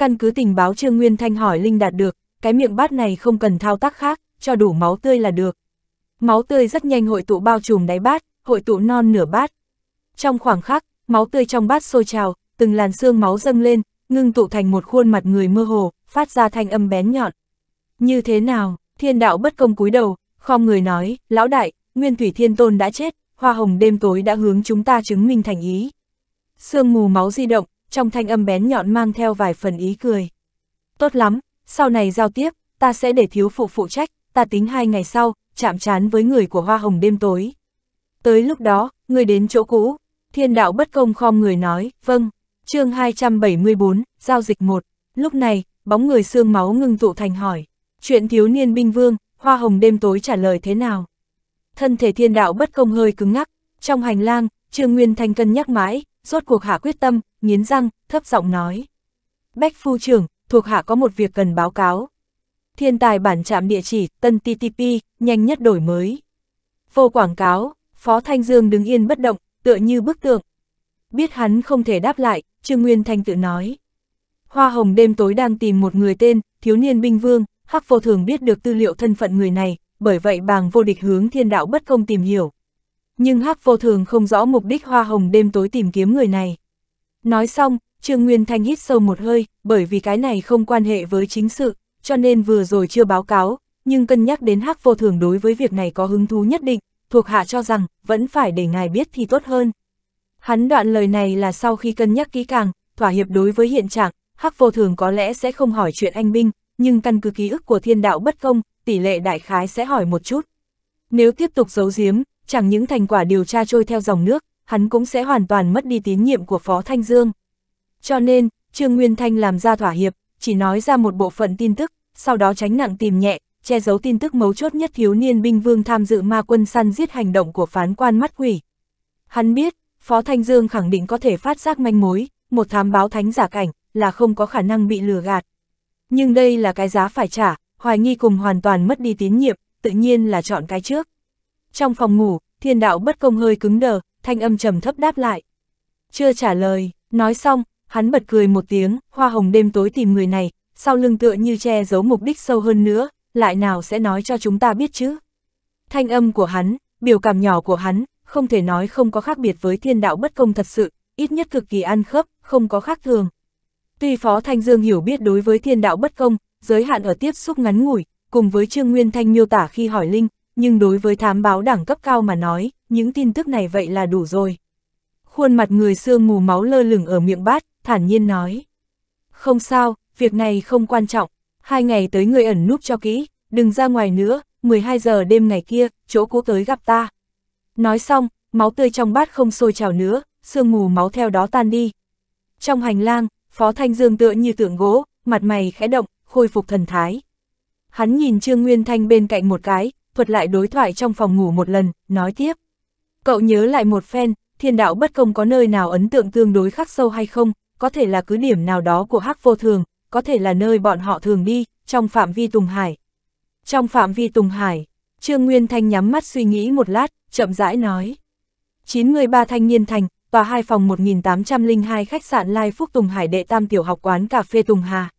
Căn cứ tình báo Trương Nguyên Thanh hỏi Linh đạt được, cái miệng bát này không cần thao tác khác, cho đủ máu tươi là được. Máu tươi rất nhanh hội tụ bao trùm đáy bát, hội tụ non nửa bát. Trong khoảng khắc, máu tươi trong bát sôi trào, từng làn xương máu dâng lên, ngưng tụ thành một khuôn mặt người mơ hồ, phát ra thanh âm bén nhọn. Như thế nào, thiên đạo bất công cúi đầu, khom người nói, lão đại, nguyên thủy thiên tôn đã chết, hoa hồng đêm tối đã hướng chúng ta chứng minh thành ý. Sương mù máu di động, trong thanh âm bén nhọn mang theo vài phần ý cười. Tốt lắm, sau này giao tiếp, ta sẽ để thiếu phụ phụ trách, ta tính hai ngày sau, chạm trán với người của hoa hồng đêm tối. Tới lúc đó, người đến chỗ cũ, thiên đạo bất công khom người nói, vâng, chương 274, giao dịch 1, lúc này, bóng người xương máu ngưng tụ thành hỏi, chuyện thiếu niên binh vương, hoa hồng đêm tối trả lời thế nào? Thân thể thiên đạo bất công hơi cứng ngắc, trong hành lang, Trương Nguyên Thanh cân nhắc mãi, rốt cuộc hạ quyết tâm, nghiến răng, thấp giọng nói. Bách phu trưởng, thuộc hạ có một việc cần báo cáo. Thiên tài bản trạm địa chỉ, tân TTP, nhanh nhất đổi mới. Vô quảng cáo, Phó Thanh Dương đứng yên bất động, tựa như bức tượng. Biết hắn không thể đáp lại, Trương Nguyên Thanh tự nói. Hoa hồng đêm tối đang tìm một người tên, thiếu niên binh vương, Hắc vô thường biết được tư liệu thân phận người này, bởi vậy bàng vô địch hướng thiên đạo bất công tìm hiểu. Nhưng Hắc vô thường không rõ mục đích hoa hồng đêm tối tìm kiếm người này. Nói xong, Trương Nguyên Thanh hít sâu một hơi, bởi vì cái này không quan hệ với chính sự, cho nên vừa rồi chưa báo cáo, nhưng cân nhắc đến Hắc vô thường đối với việc này có hứng thú nhất định, thuộc hạ cho rằng vẫn phải để ngài biết thì tốt hơn. Hắn đoạn lời này là sau khi cân nhắc kỹ càng, thỏa hiệp đối với hiện trạng, Hắc vô thường có lẽ sẽ không hỏi chuyện anh binh, nhưng căn cứ ký ức của thiên đạo bất công, tỷ lệ đại khái sẽ hỏi một chút. Nếu tiếp tục giấu giếm, chẳng những thành quả điều tra trôi theo dòng nước, hắn cũng sẽ hoàn toàn mất đi tín nhiệm của Phó Thanh Dương. Cho nên, Trương Nguyên Thanh làm ra thỏa hiệp, chỉ nói ra một bộ phận tin tức, sau đó tránh nặng tìm nhẹ, che giấu tin tức mấu chốt nhất thiếu niên binh vương tham dự ma quân săn giết hành động của phán quan mắt quỷ. Hắn biết, Phó Thanh Dương khẳng định có thể phát giác manh mối, một thám báo thánh giả cảnh là không có khả năng bị lừa gạt. Nhưng đây là cái giá phải trả, hoài nghi cùng hoàn toàn mất đi tín nhiệm, tự nhiên là chọn cái trước. Trong phòng ngủ, thiên đạo bất công hơi cứng đờ, thanh âm trầm thấp đáp lại. Chưa trả lời, nói xong, hắn bật cười một tiếng, hoa hồng đêm tối tìm người này, sau lưng tựa như che giấu mục đích sâu hơn nữa, lại nào sẽ nói cho chúng ta biết chứ. Thanh âm của hắn, biểu cảm nhỏ của hắn, không thể nói không có khác biệt với thiên đạo bất công thật sự, ít nhất cực kỳ ăn khớp, không có khác thường. Tuy Phó Thanh Dương hiểu biết đối với thiên đạo bất công, giới hạn ở tiếp xúc ngắn ngủi, cùng với Trương Nguyên Thanh miêu tả khi hỏi Linh, nhưng đối với thám báo đảng cấp cao mà nói, những tin tức này vậy là đủ rồi. Khuôn mặt người xương mù máu lơ lửng ở miệng bát, thản nhiên nói. Không sao, việc này không quan trọng, hai ngày tới người ẩn núp cho kỹ, đừng ra ngoài nữa, 12 giờ đêm ngày kia, chỗ cũ tới gặp ta. Nói xong, máu tươi trong bát không sôi trào nữa, xương mù máu theo đó tan đi. Trong hành lang, Phó Thanh Dương tựa như tượng gỗ, mặt mày khẽ động, khôi phục thần thái. Hắn nhìn Trương Nguyên Thanh bên cạnh một cái, thuật lại đối thoại trong phòng ngủ một lần, nói tiếp. Cậu nhớ lại một phen, thiên đạo bất công có nơi nào ấn tượng tương đối khắc sâu hay không, có thể là cứ điểm nào đó của hắc vô thường, có thể là nơi bọn họ thường đi, trong phạm vi Tùng Hải. Trong phạm vi Tùng Hải, Trương Nguyên Thanh nhắm mắt suy nghĩ một lát, chậm rãi nói. 93 thanh niên thành, tòa hai phòng 1802 khách sạn Lai Phúc Tùng Hải đệ tam tiểu học quán cà phê Tùng Hà.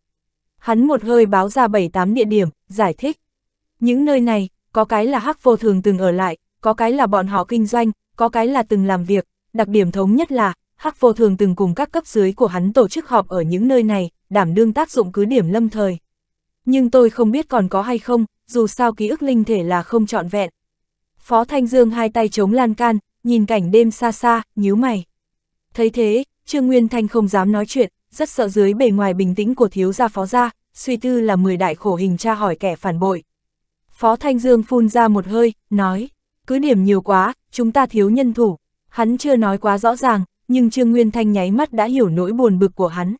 Hắn một hơi báo ra 7-8 địa điểm, giải thích. Những nơi này, có cái là hắc vô thường từng ở lại, có cái là bọn họ kinh doanh, có cái là từng làm việc, đặc điểm thống nhất là, hắc vô thường từng cùng các cấp dưới của hắn tổ chức họp ở những nơi này, đảm đương tác dụng cứ điểm lâm thời. Nhưng tôi không biết còn có hay không, dù sao ký ức linh thể là không trọn vẹn. Phó Thanh Dương hai tay chống lan can, nhìn cảnh đêm xa xa, nhíu mày. Thấy thế, Trương Nguyên Thanh không dám nói chuyện, rất sợ dưới bề ngoài bình tĩnh của thiếu gia phó gia, suy tư là mười đại khổ hình tra hỏi kẻ phản bội. Phó Thanh Dương phun ra một hơi, nói, cứ điểm nhiều quá, chúng ta thiếu nhân thủ. Hắn chưa nói quá rõ ràng, nhưng Trương Nguyên Thanh nháy mắt đã hiểu nỗi buồn bực của hắn.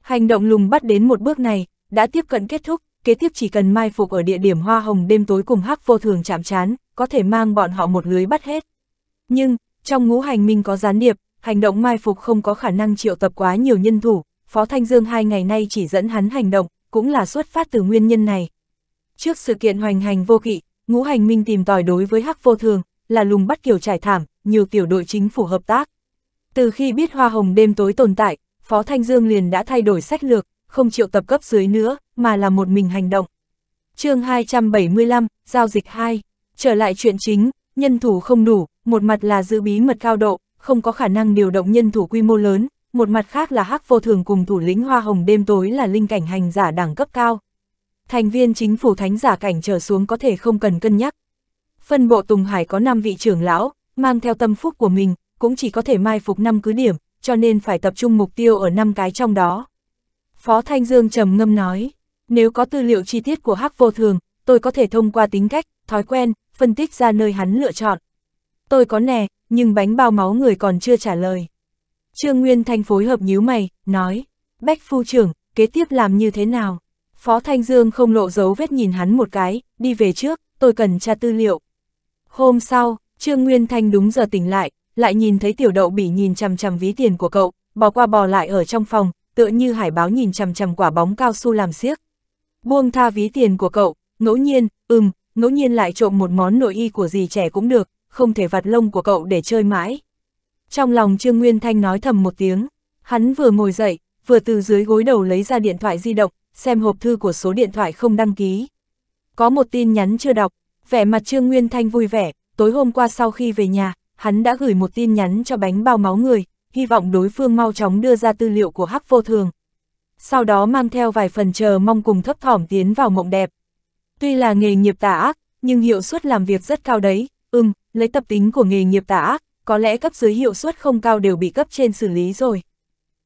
Hành động lùng bắt đến một bước này, đã tiếp cận kết thúc, kế tiếp chỉ cần mai phục ở địa điểm hoa hồng đêm tối cùng hắc vô thường chạm chán, có thể mang bọn họ một lưới bắt hết. Nhưng, trong ngũ hành minh có gián điệp, hành động mai phục không có khả năng triệu tập quá nhiều nhân thủ, Phó Thanh Dương hai ngày nay chỉ dẫn hắn hành động, cũng là xuất phát từ nguyên nhân này, Trước sự kiện hoành hành vô kỵ, ngũ hành minh tìm tòi đối với hắc vô thường, là lùng bắt kiểu trải thảm, nhiều tiểu đội chính phủ hợp tác. Từ khi biết hoa hồng đêm tối tồn tại, Phó Thanh Dương liền đã thay đổi sách lược, không chịu tập cấp dưới nữa, mà là một mình hành động. chương 275, Giao dịch 2. Trở lại chuyện chính, nhân thủ không đủ, một mặt là giữ bí mật cao độ, không có khả năng điều động nhân thủ quy mô lớn, một mặt khác là hắc vô thường cùng thủ lĩnh hoa hồng đêm tối là linh cảnh hành giả đẳng cấp cao thành viên chính phủ thánh giả cảnh trở xuống có thể không cần cân nhắc. Phân bộ Tùng Hải có 5 vị trưởng lão, mang theo tâm phúc của mình, cũng chỉ có thể mai phục 5 cứ điểm, cho nên phải tập trung mục tiêu ở 5 cái trong đó. Phó Thanh Dương trầm ngâm nói, nếu có tư liệu chi tiết của Hắc Vô Thường, tôi có thể thông qua tính cách, thói quen, phân tích ra nơi hắn lựa chọn. Tôi có nè, nhưng bánh bao máu người còn chưa trả lời. Trương Nguyên Thanh phối hợp nhíu mày, nói, Bách Phu trưởng, kế tiếp làm như thế nào? Phó Thanh Dương không lộ dấu vết nhìn hắn một cái, đi về trước, tôi cần tra tư liệu. Hôm sau, Trương Nguyên Thanh đúng giờ tỉnh lại, lại nhìn thấy tiểu đậu bị nhìn chằm chằm ví tiền của cậu, bỏ qua bò lại ở trong phòng, tựa như hải báo nhìn chằm chằm quả bóng cao su làm siếc. Buông tha ví tiền của cậu, ngẫu nhiên, ừm, ngẫu nhiên lại trộm một món nội y của gì trẻ cũng được, không thể vặt lông của cậu để chơi mãi. Trong lòng Trương Nguyên Thanh nói thầm một tiếng, hắn vừa ngồi dậy, vừa từ dưới gối đầu lấy ra điện thoại di động, xem hộp thư của số điện thoại không đăng ký. Có một tin nhắn chưa đọc, vẻ mặt Trương Nguyên Thanh vui vẻ, tối hôm qua sau khi về nhà, hắn đã gửi một tin nhắn cho bánh bao máu người, hy vọng đối phương mau chóng đưa ra tư liệu của Hắc Vô Thường. Sau đó mang theo vài phần chờ mong cùng thấp thỏm tiến vào mộng đẹp. Tuy là nghề nghiệp tà ác, nhưng hiệu suất làm việc rất cao đấy, ừm, lấy tập tính của nghề nghiệp tà ác, có lẽ cấp dưới hiệu suất không cao đều bị cấp trên xử lý rồi.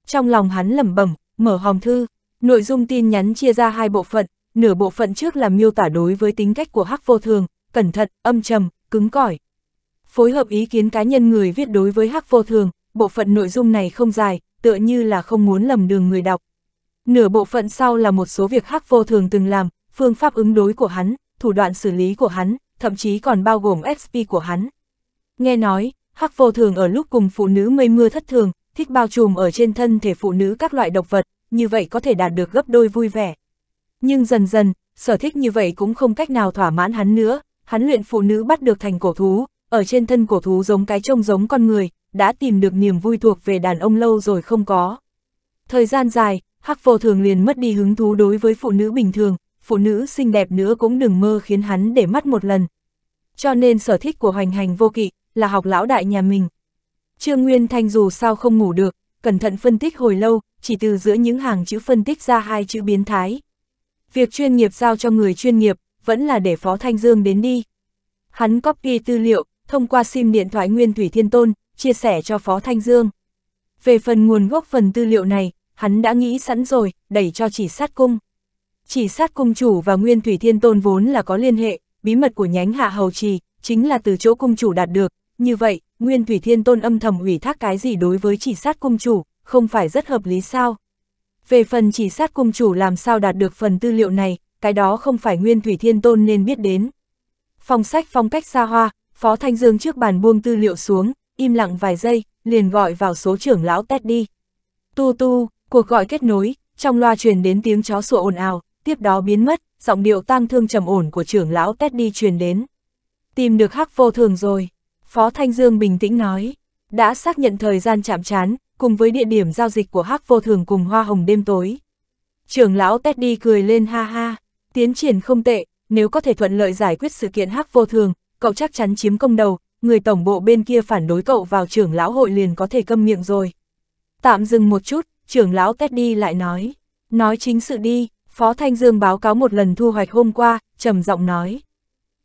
Trong lòng hắn lẩm bẩm, mở hòm thư, Nội dung tin nhắn chia ra hai bộ phận, nửa bộ phận trước là miêu tả đối với tính cách của Hắc Vô Thường, cẩn thận, âm trầm, cứng cỏi. Phối hợp ý kiến cá nhân người viết đối với Hắc Vô Thường, bộ phận nội dung này không dài, tựa như là không muốn lầm đường người đọc. Nửa bộ phận sau là một số việc Hắc Vô Thường từng làm, phương pháp ứng đối của hắn, thủ đoạn xử lý của hắn, thậm chí còn bao gồm XP của hắn. Nghe nói, Hắc Vô Thường ở lúc cùng phụ nữ mây mưa thất thường, thích bao trùm ở trên thân thể phụ nữ các loại độc vật, như vậy có thể đạt được gấp đôi vui vẻ. Nhưng dần dần, sở thích như vậy cũng không cách nào thỏa mãn hắn nữa, hắn luyện phụ nữ bắt được thành cổ thú, ở trên thân cổ thú giống cái trông giống con người, đã tìm được niềm vui thuộc về đàn ông lâu rồi không có. Thời gian dài, Hắc vô thường liền mất đi hứng thú đối với phụ nữ bình thường, phụ nữ xinh đẹp nữa cũng đừng mơ khiến hắn để mắt một lần. Cho nên sở thích của hoành hành vô kỵ, là học lão đại nhà mình. Trương Nguyên Thanh dù sao không ngủ được, cẩn thận phân tích hồi lâu, chỉ từ giữa những hàng chữ phân tích ra hai chữ biến thái. Việc chuyên nghiệp giao cho người chuyên nghiệp, vẫn là để Phó Thanh Dương đến đi. Hắn copy tư liệu, thông qua sim điện thoại Nguyên Thủy Thiên Tôn, chia sẻ cho Phó Thanh Dương. Về phần nguồn gốc phần tư liệu này, hắn đã nghĩ sẵn rồi, đẩy cho chỉ sát cung. Chỉ sát cung chủ và Nguyên Thủy Thiên Tôn vốn là có liên hệ, bí mật của nhánh hạ hầu trì, chính là từ chỗ cung chủ đạt được, như vậy, Nguyên Thủy Thiên Tôn âm thầm ủy thác cái gì đối với chỉ sát cung chủ, không phải rất hợp lý sao? Về phần chỉ sát cung chủ làm sao đạt được phần tư liệu này, cái đó không phải Nguyên Thủy Thiên Tôn nên biết đến. Phong sách phong cách xa hoa, Phó Thanh Dương trước bàn buông tư liệu xuống, im lặng vài giây, liền gọi vào số trưởng lão đi. Tu tu, cuộc gọi kết nối, trong loa truyền đến tiếng chó sủa ồn ào, tiếp đó biến mất, giọng điệu tang thương trầm ổn của trưởng lão đi truyền đến. Tìm được hắc vô thường rồi. Phó Thanh Dương bình tĩnh nói, đã xác nhận thời gian chạm trán, cùng với địa điểm giao dịch của Hắc Vô Thường cùng Hoa Hồng đêm tối. Trưởng lão Teddy cười lên ha ha, tiến triển không tệ, nếu có thể thuận lợi giải quyết sự kiện Hắc Vô Thường, cậu chắc chắn chiếm công đầu, người tổng bộ bên kia phản đối cậu vào trưởng lão hội liền có thể câm miệng rồi. Tạm dừng một chút, trưởng lão Teddy lại nói, nói chính sự đi, Phó Thanh Dương báo cáo một lần thu hoạch hôm qua, trầm giọng nói.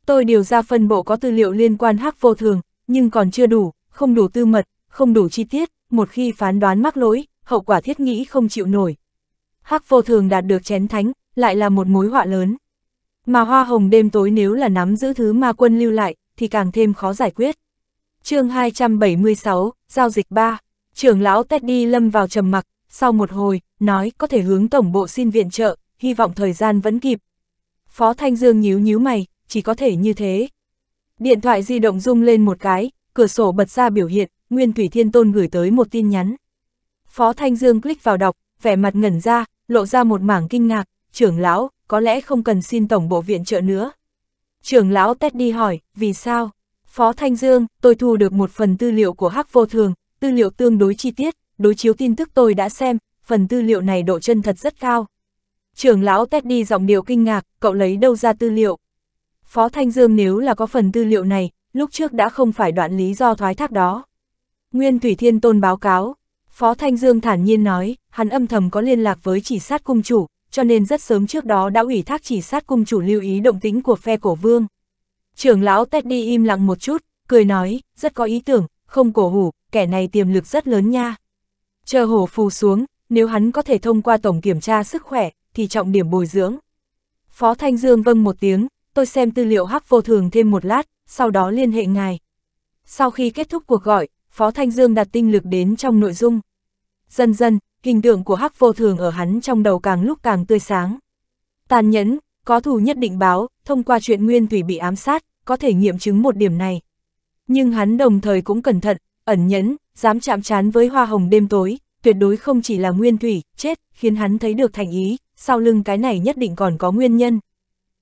Tôi điều ra phân bộ có tư liệu liên quan hắc vô thường, nhưng còn chưa đủ, không đủ tư mật, không đủ chi tiết, một khi phán đoán mắc lỗi, hậu quả thiết nghĩ không chịu nổi. Hắc vô thường đạt được chén thánh, lại là một mối họa lớn. Mà hoa hồng đêm tối nếu là nắm giữ thứ ma quân lưu lại, thì càng thêm khó giải quyết. chương 276, Giao dịch 3, trưởng lão Teddy lâm vào trầm mặc, sau một hồi, nói có thể hướng tổng bộ xin viện trợ, hy vọng thời gian vẫn kịp. Phó Thanh Dương nhíu nhíu mày, chỉ có thể như thế. Điện thoại di động rung lên một cái, cửa sổ bật ra biểu hiện, Nguyên Thủy Thiên Tôn gửi tới một tin nhắn. Phó Thanh Dương click vào đọc, vẻ mặt ngẩn ra, lộ ra một mảng kinh ngạc, trưởng lão, có lẽ không cần xin tổng bộ viện trợ nữa. Trưởng lão Teddy hỏi, vì sao? Phó Thanh Dương, tôi thu được một phần tư liệu của Hắc Vô Thường, tư liệu tương đối chi tiết, đối chiếu tin tức tôi đã xem, phần tư liệu này độ chân thật rất cao. Trưởng lão Teddy giọng điệu kinh ngạc, cậu lấy đâu ra tư liệu? Phó Thanh Dương nếu là có phần tư liệu này, lúc trước đã không phải đoạn lý do thoái thác đó. Nguyên Thủy Thiên Tôn báo cáo, Phó Thanh Dương thản nhiên nói, hắn âm thầm có liên lạc với chỉ sát cung chủ, cho nên rất sớm trước đó đã ủy thác chỉ sát cung chủ lưu ý động tính của phe cổ vương. Trưởng lão Teddy im lặng một chút, cười nói, rất có ý tưởng, không cổ hủ, kẻ này tiềm lực rất lớn nha. Chờ hổ phù xuống, nếu hắn có thể thông qua tổng kiểm tra sức khỏe, thì trọng điểm bồi dưỡng. Phó Thanh Dương vâng một tiếng, tôi xem tư liệu hắc vô thường thêm một lát, sau đó liên hệ ngài. Sau khi kết thúc cuộc gọi, Phó Thanh Dương đặt tinh lực đến trong nội dung. Dần dần, hình tượng của hắc vô thường ở hắn trong đầu càng lúc càng tươi sáng. Tàn nhẫn, có thù nhất định báo, thông qua chuyện nguyên thủy bị ám sát, có thể nghiệm chứng một điểm này. Nhưng hắn đồng thời cũng cẩn thận, ẩn nhẫn, dám chạm chán với hoa hồng đêm tối, tuyệt đối không chỉ là nguyên thủy, chết, khiến hắn thấy được thành ý, sau lưng cái này nhất định còn có nguyên nhân.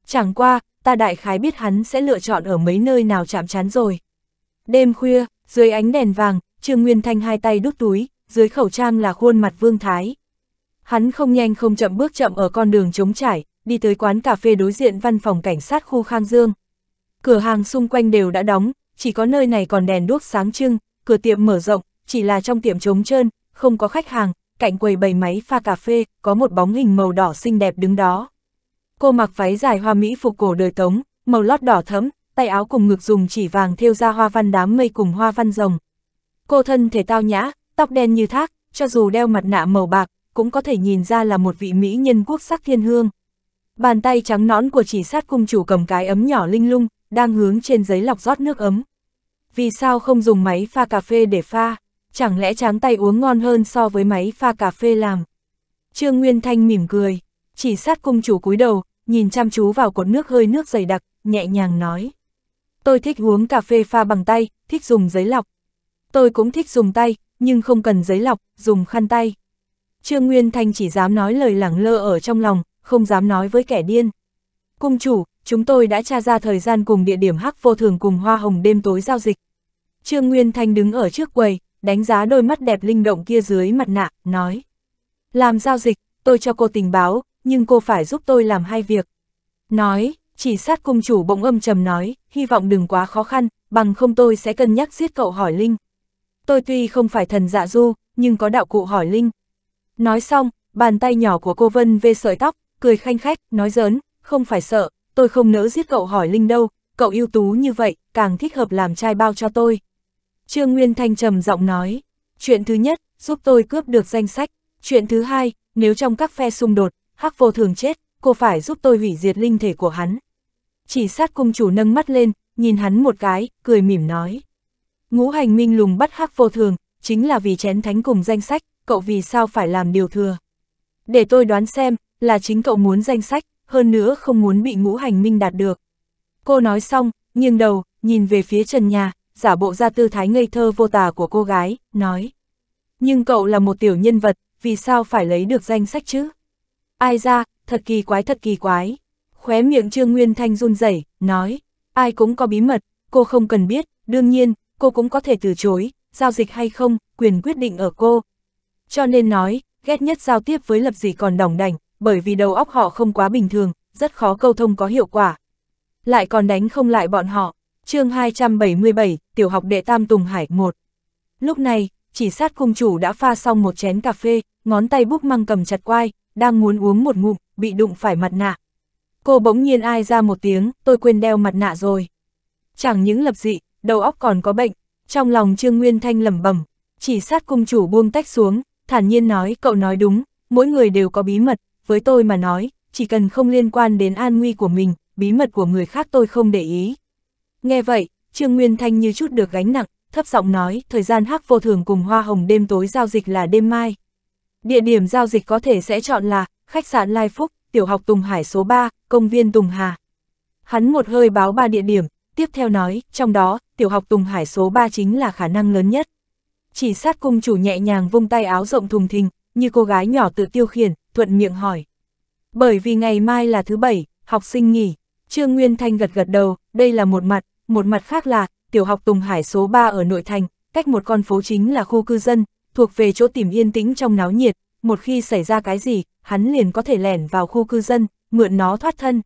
Chẳng qua, ta đại khái biết hắn sẽ lựa chọn ở mấy nơi nào chạm chán rồi. Đêm khuya, dưới ánh đèn vàng, Trương Nguyên Thanh hai tay đút túi, dưới khẩu trang là khuôn mặt Vương Thái. Hắn không nhanh không chậm bước chậm ở con đường trống trải, đi tới quán cà phê đối diện văn phòng cảnh sát khu Khang Dương. Cửa hàng xung quanh đều đã đóng, chỉ có nơi này còn đèn đuốc sáng trưng, cửa tiệm mở rộng, chỉ là trong tiệm trống trơn, không có khách hàng, cạnh quầy bày máy pha cà phê, có một bóng hình màu đỏ xinh đẹp đứng đó. Cô mặc váy dài hoa mỹ phục cổ đời tống, màu lót đỏ thẫm, tay áo cùng ngực dùng chỉ vàng thêu ra hoa văn đám mây cùng hoa văn rồng. Cô thân thể tao nhã, tóc đen như thác, cho dù đeo mặt nạ màu bạc, cũng có thể nhìn ra là một vị mỹ nhân quốc sắc thiên hương. Bàn tay trắng nõn của chỉ sát cung chủ cầm cái ấm nhỏ linh lung, đang hướng trên giấy lọc rót nước ấm. Vì sao không dùng máy pha cà phê để pha? Chẳng lẽ tráng tay uống ngon hơn so với máy pha cà phê làm? Trương Nguyên Thanh mỉm cười, chỉ sát cung chủ cúi đầu, nhìn chăm chú vào cột nước hơi nước dày đặc, nhẹ nhàng nói. Tôi thích uống cà phê pha bằng tay, thích dùng giấy lọc. Tôi cũng thích dùng tay, nhưng không cần giấy lọc, dùng khăn tay. Trương Nguyên Thanh chỉ dám nói lời lẳng lơ ở trong lòng, không dám nói với kẻ điên. Cung chủ, chúng tôi đã tra ra thời gian cùng địa điểm hắc vô thường cùng hoa hồng đêm tối giao dịch. Trương Nguyên Thanh đứng ở trước quầy, đánh giá đôi mắt đẹp linh động kia dưới mặt nạ, nói. Làm giao dịch, tôi cho cô tình báo, nhưng cô phải giúp tôi làm hai việc. Nói, chỉ sát cung chủ bỗng âm trầm nói, hy vọng đừng quá khó khăn, bằng không tôi sẽ cân nhắc giết cậu hỏi Linh. Tôi tuy không phải thần dạ du, nhưng có đạo cụ hỏi Linh. Nói xong, bàn tay nhỏ của cô Vân về sợi tóc, cười khanh khách, nói giỡn, không phải sợ, tôi không nỡ giết cậu hỏi Linh đâu, cậu ưu tú như vậy, càng thích hợp làm trai bao cho tôi. Trương Nguyên Thanh trầm giọng nói, chuyện thứ nhất, giúp tôi cướp được danh sách, chuyện thứ hai, nếu trong các phe xung đột, Hắc vô thường chết, cô phải giúp tôi hủy diệt linh thể của hắn. Chỉ sát cung chủ nâng mắt lên, nhìn hắn một cái, cười mỉm nói. Ngũ hành minh lùng bắt hắc vô thường, chính là vì chén thánh cùng danh sách, cậu vì sao phải làm điều thừa. Để tôi đoán xem, là chính cậu muốn danh sách, hơn nữa không muốn bị ngũ hành minh đạt được. Cô nói xong, nghiêng đầu, nhìn về phía trần nhà, giả bộ ra tư thái ngây thơ vô tà của cô gái, nói. Nhưng cậu là một tiểu nhân vật, vì sao phải lấy được danh sách chứ? ai ra, thật kỳ quái thật kỳ quái. Khóe miệng Trương Nguyên Thanh run rẩy nói, ai cũng có bí mật, cô không cần biết, đương nhiên, cô cũng có thể từ chối, giao dịch hay không, quyền quyết định ở cô. Cho nên nói, ghét nhất giao tiếp với lập dị còn đỏng đành, bởi vì đầu óc họ không quá bình thường, rất khó câu thông có hiệu quả. Lại còn đánh không lại bọn họ. chương 277, tiểu học đệ tam Tùng Hải 1. Lúc này, chỉ sát cung chủ đã pha xong một chén cà phê, ngón tay búp măng cầm chặt quai, đang muốn uống một ngụm, bị đụng phải mặt nạ. Cô bỗng nhiên ai ra một tiếng, tôi quên đeo mặt nạ rồi. Chẳng những lập dị, đầu óc còn có bệnh, trong lòng Trương Nguyên Thanh lẩm bẩm, chỉ sát cung chủ buông tách xuống, thản nhiên nói cậu nói đúng, mỗi người đều có bí mật, với tôi mà nói, chỉ cần không liên quan đến an nguy của mình, bí mật của người khác tôi không để ý. Nghe vậy, Trương Nguyên Thanh như chút được gánh nặng, thấp giọng nói, thời gian hắc vô thường cùng hoa hồng đêm tối giao dịch là đêm mai. Địa điểm giao dịch có thể sẽ chọn là khách sạn Lai Phúc, tiểu học Tùng Hải số 3, công viên Tùng Hà. Hắn một hơi báo ba địa điểm, tiếp theo nói, trong đó, tiểu học Tùng Hải số 3 chính là khả năng lớn nhất. Chỉ sát cung chủ nhẹ nhàng vung tay áo rộng thùng thình, như cô gái nhỏ tự tiêu khiển, thuận miệng hỏi. Bởi vì ngày mai là thứ bảy, học sinh nghỉ, Trương Nguyên Thanh gật gật đầu, đây là một mặt, một mặt khác là, tiểu học Tùng Hải số 3 ở nội thành, cách một con phố chính là khu cư dân, thuộc về chỗ tìm yên tĩnh trong náo nhiệt, một khi xảy ra cái gì, hắn liền có thể lẻn vào khu cư dân, mượn nó thoát thân.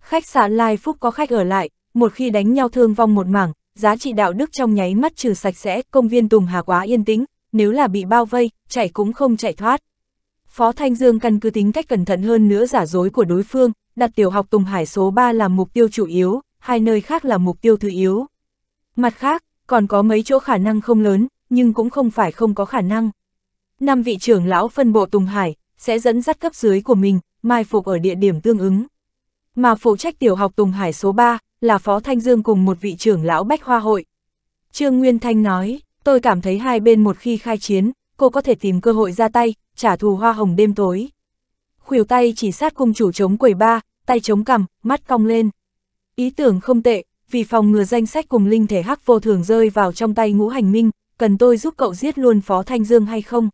Khách sạn Lai Phúc có khách ở lại, một khi đánh nhau thương vong một mảng, giá trị đạo đức trong nháy mắt trừ sạch sẽ, công viên Tùng Hà quá yên tĩnh, nếu là bị bao vây, chạy cũng không chạy thoát. Phó Thanh Dương căn cứ tính cách cẩn thận hơn nữa giả dối của đối phương, đặt tiểu học Tùng Hải số 3 làm mục tiêu chủ yếu, hai nơi khác là mục tiêu thứ yếu. Mặt khác, còn có mấy chỗ khả năng không lớn, nhưng cũng không phải không có khả năng. Năm vị trưởng lão phân bộ Tùng Hải sẽ dẫn dắt cấp dưới của mình, mai phục ở địa điểm tương ứng. Mà phụ trách tiểu học Tùng Hải số 3 là Phó Thanh Dương cùng một vị trưởng lão Bách Hoa Hội. Trương Nguyên Thanh nói, tôi cảm thấy hai bên một khi khai chiến, cô có thể tìm cơ hội ra tay, trả thù hoa hồng đêm tối. Khuỷu tay chỉ sát cung chủ chống quầy ba, tay chống cằm, mắt cong lên. Ý tưởng không tệ, vì phòng ngừa danh sách cùng linh thể hắc vô thường rơi vào trong tay ngũ hành minh, cần tôi giúp cậu giết luôn Phó Thanh Dương hay không?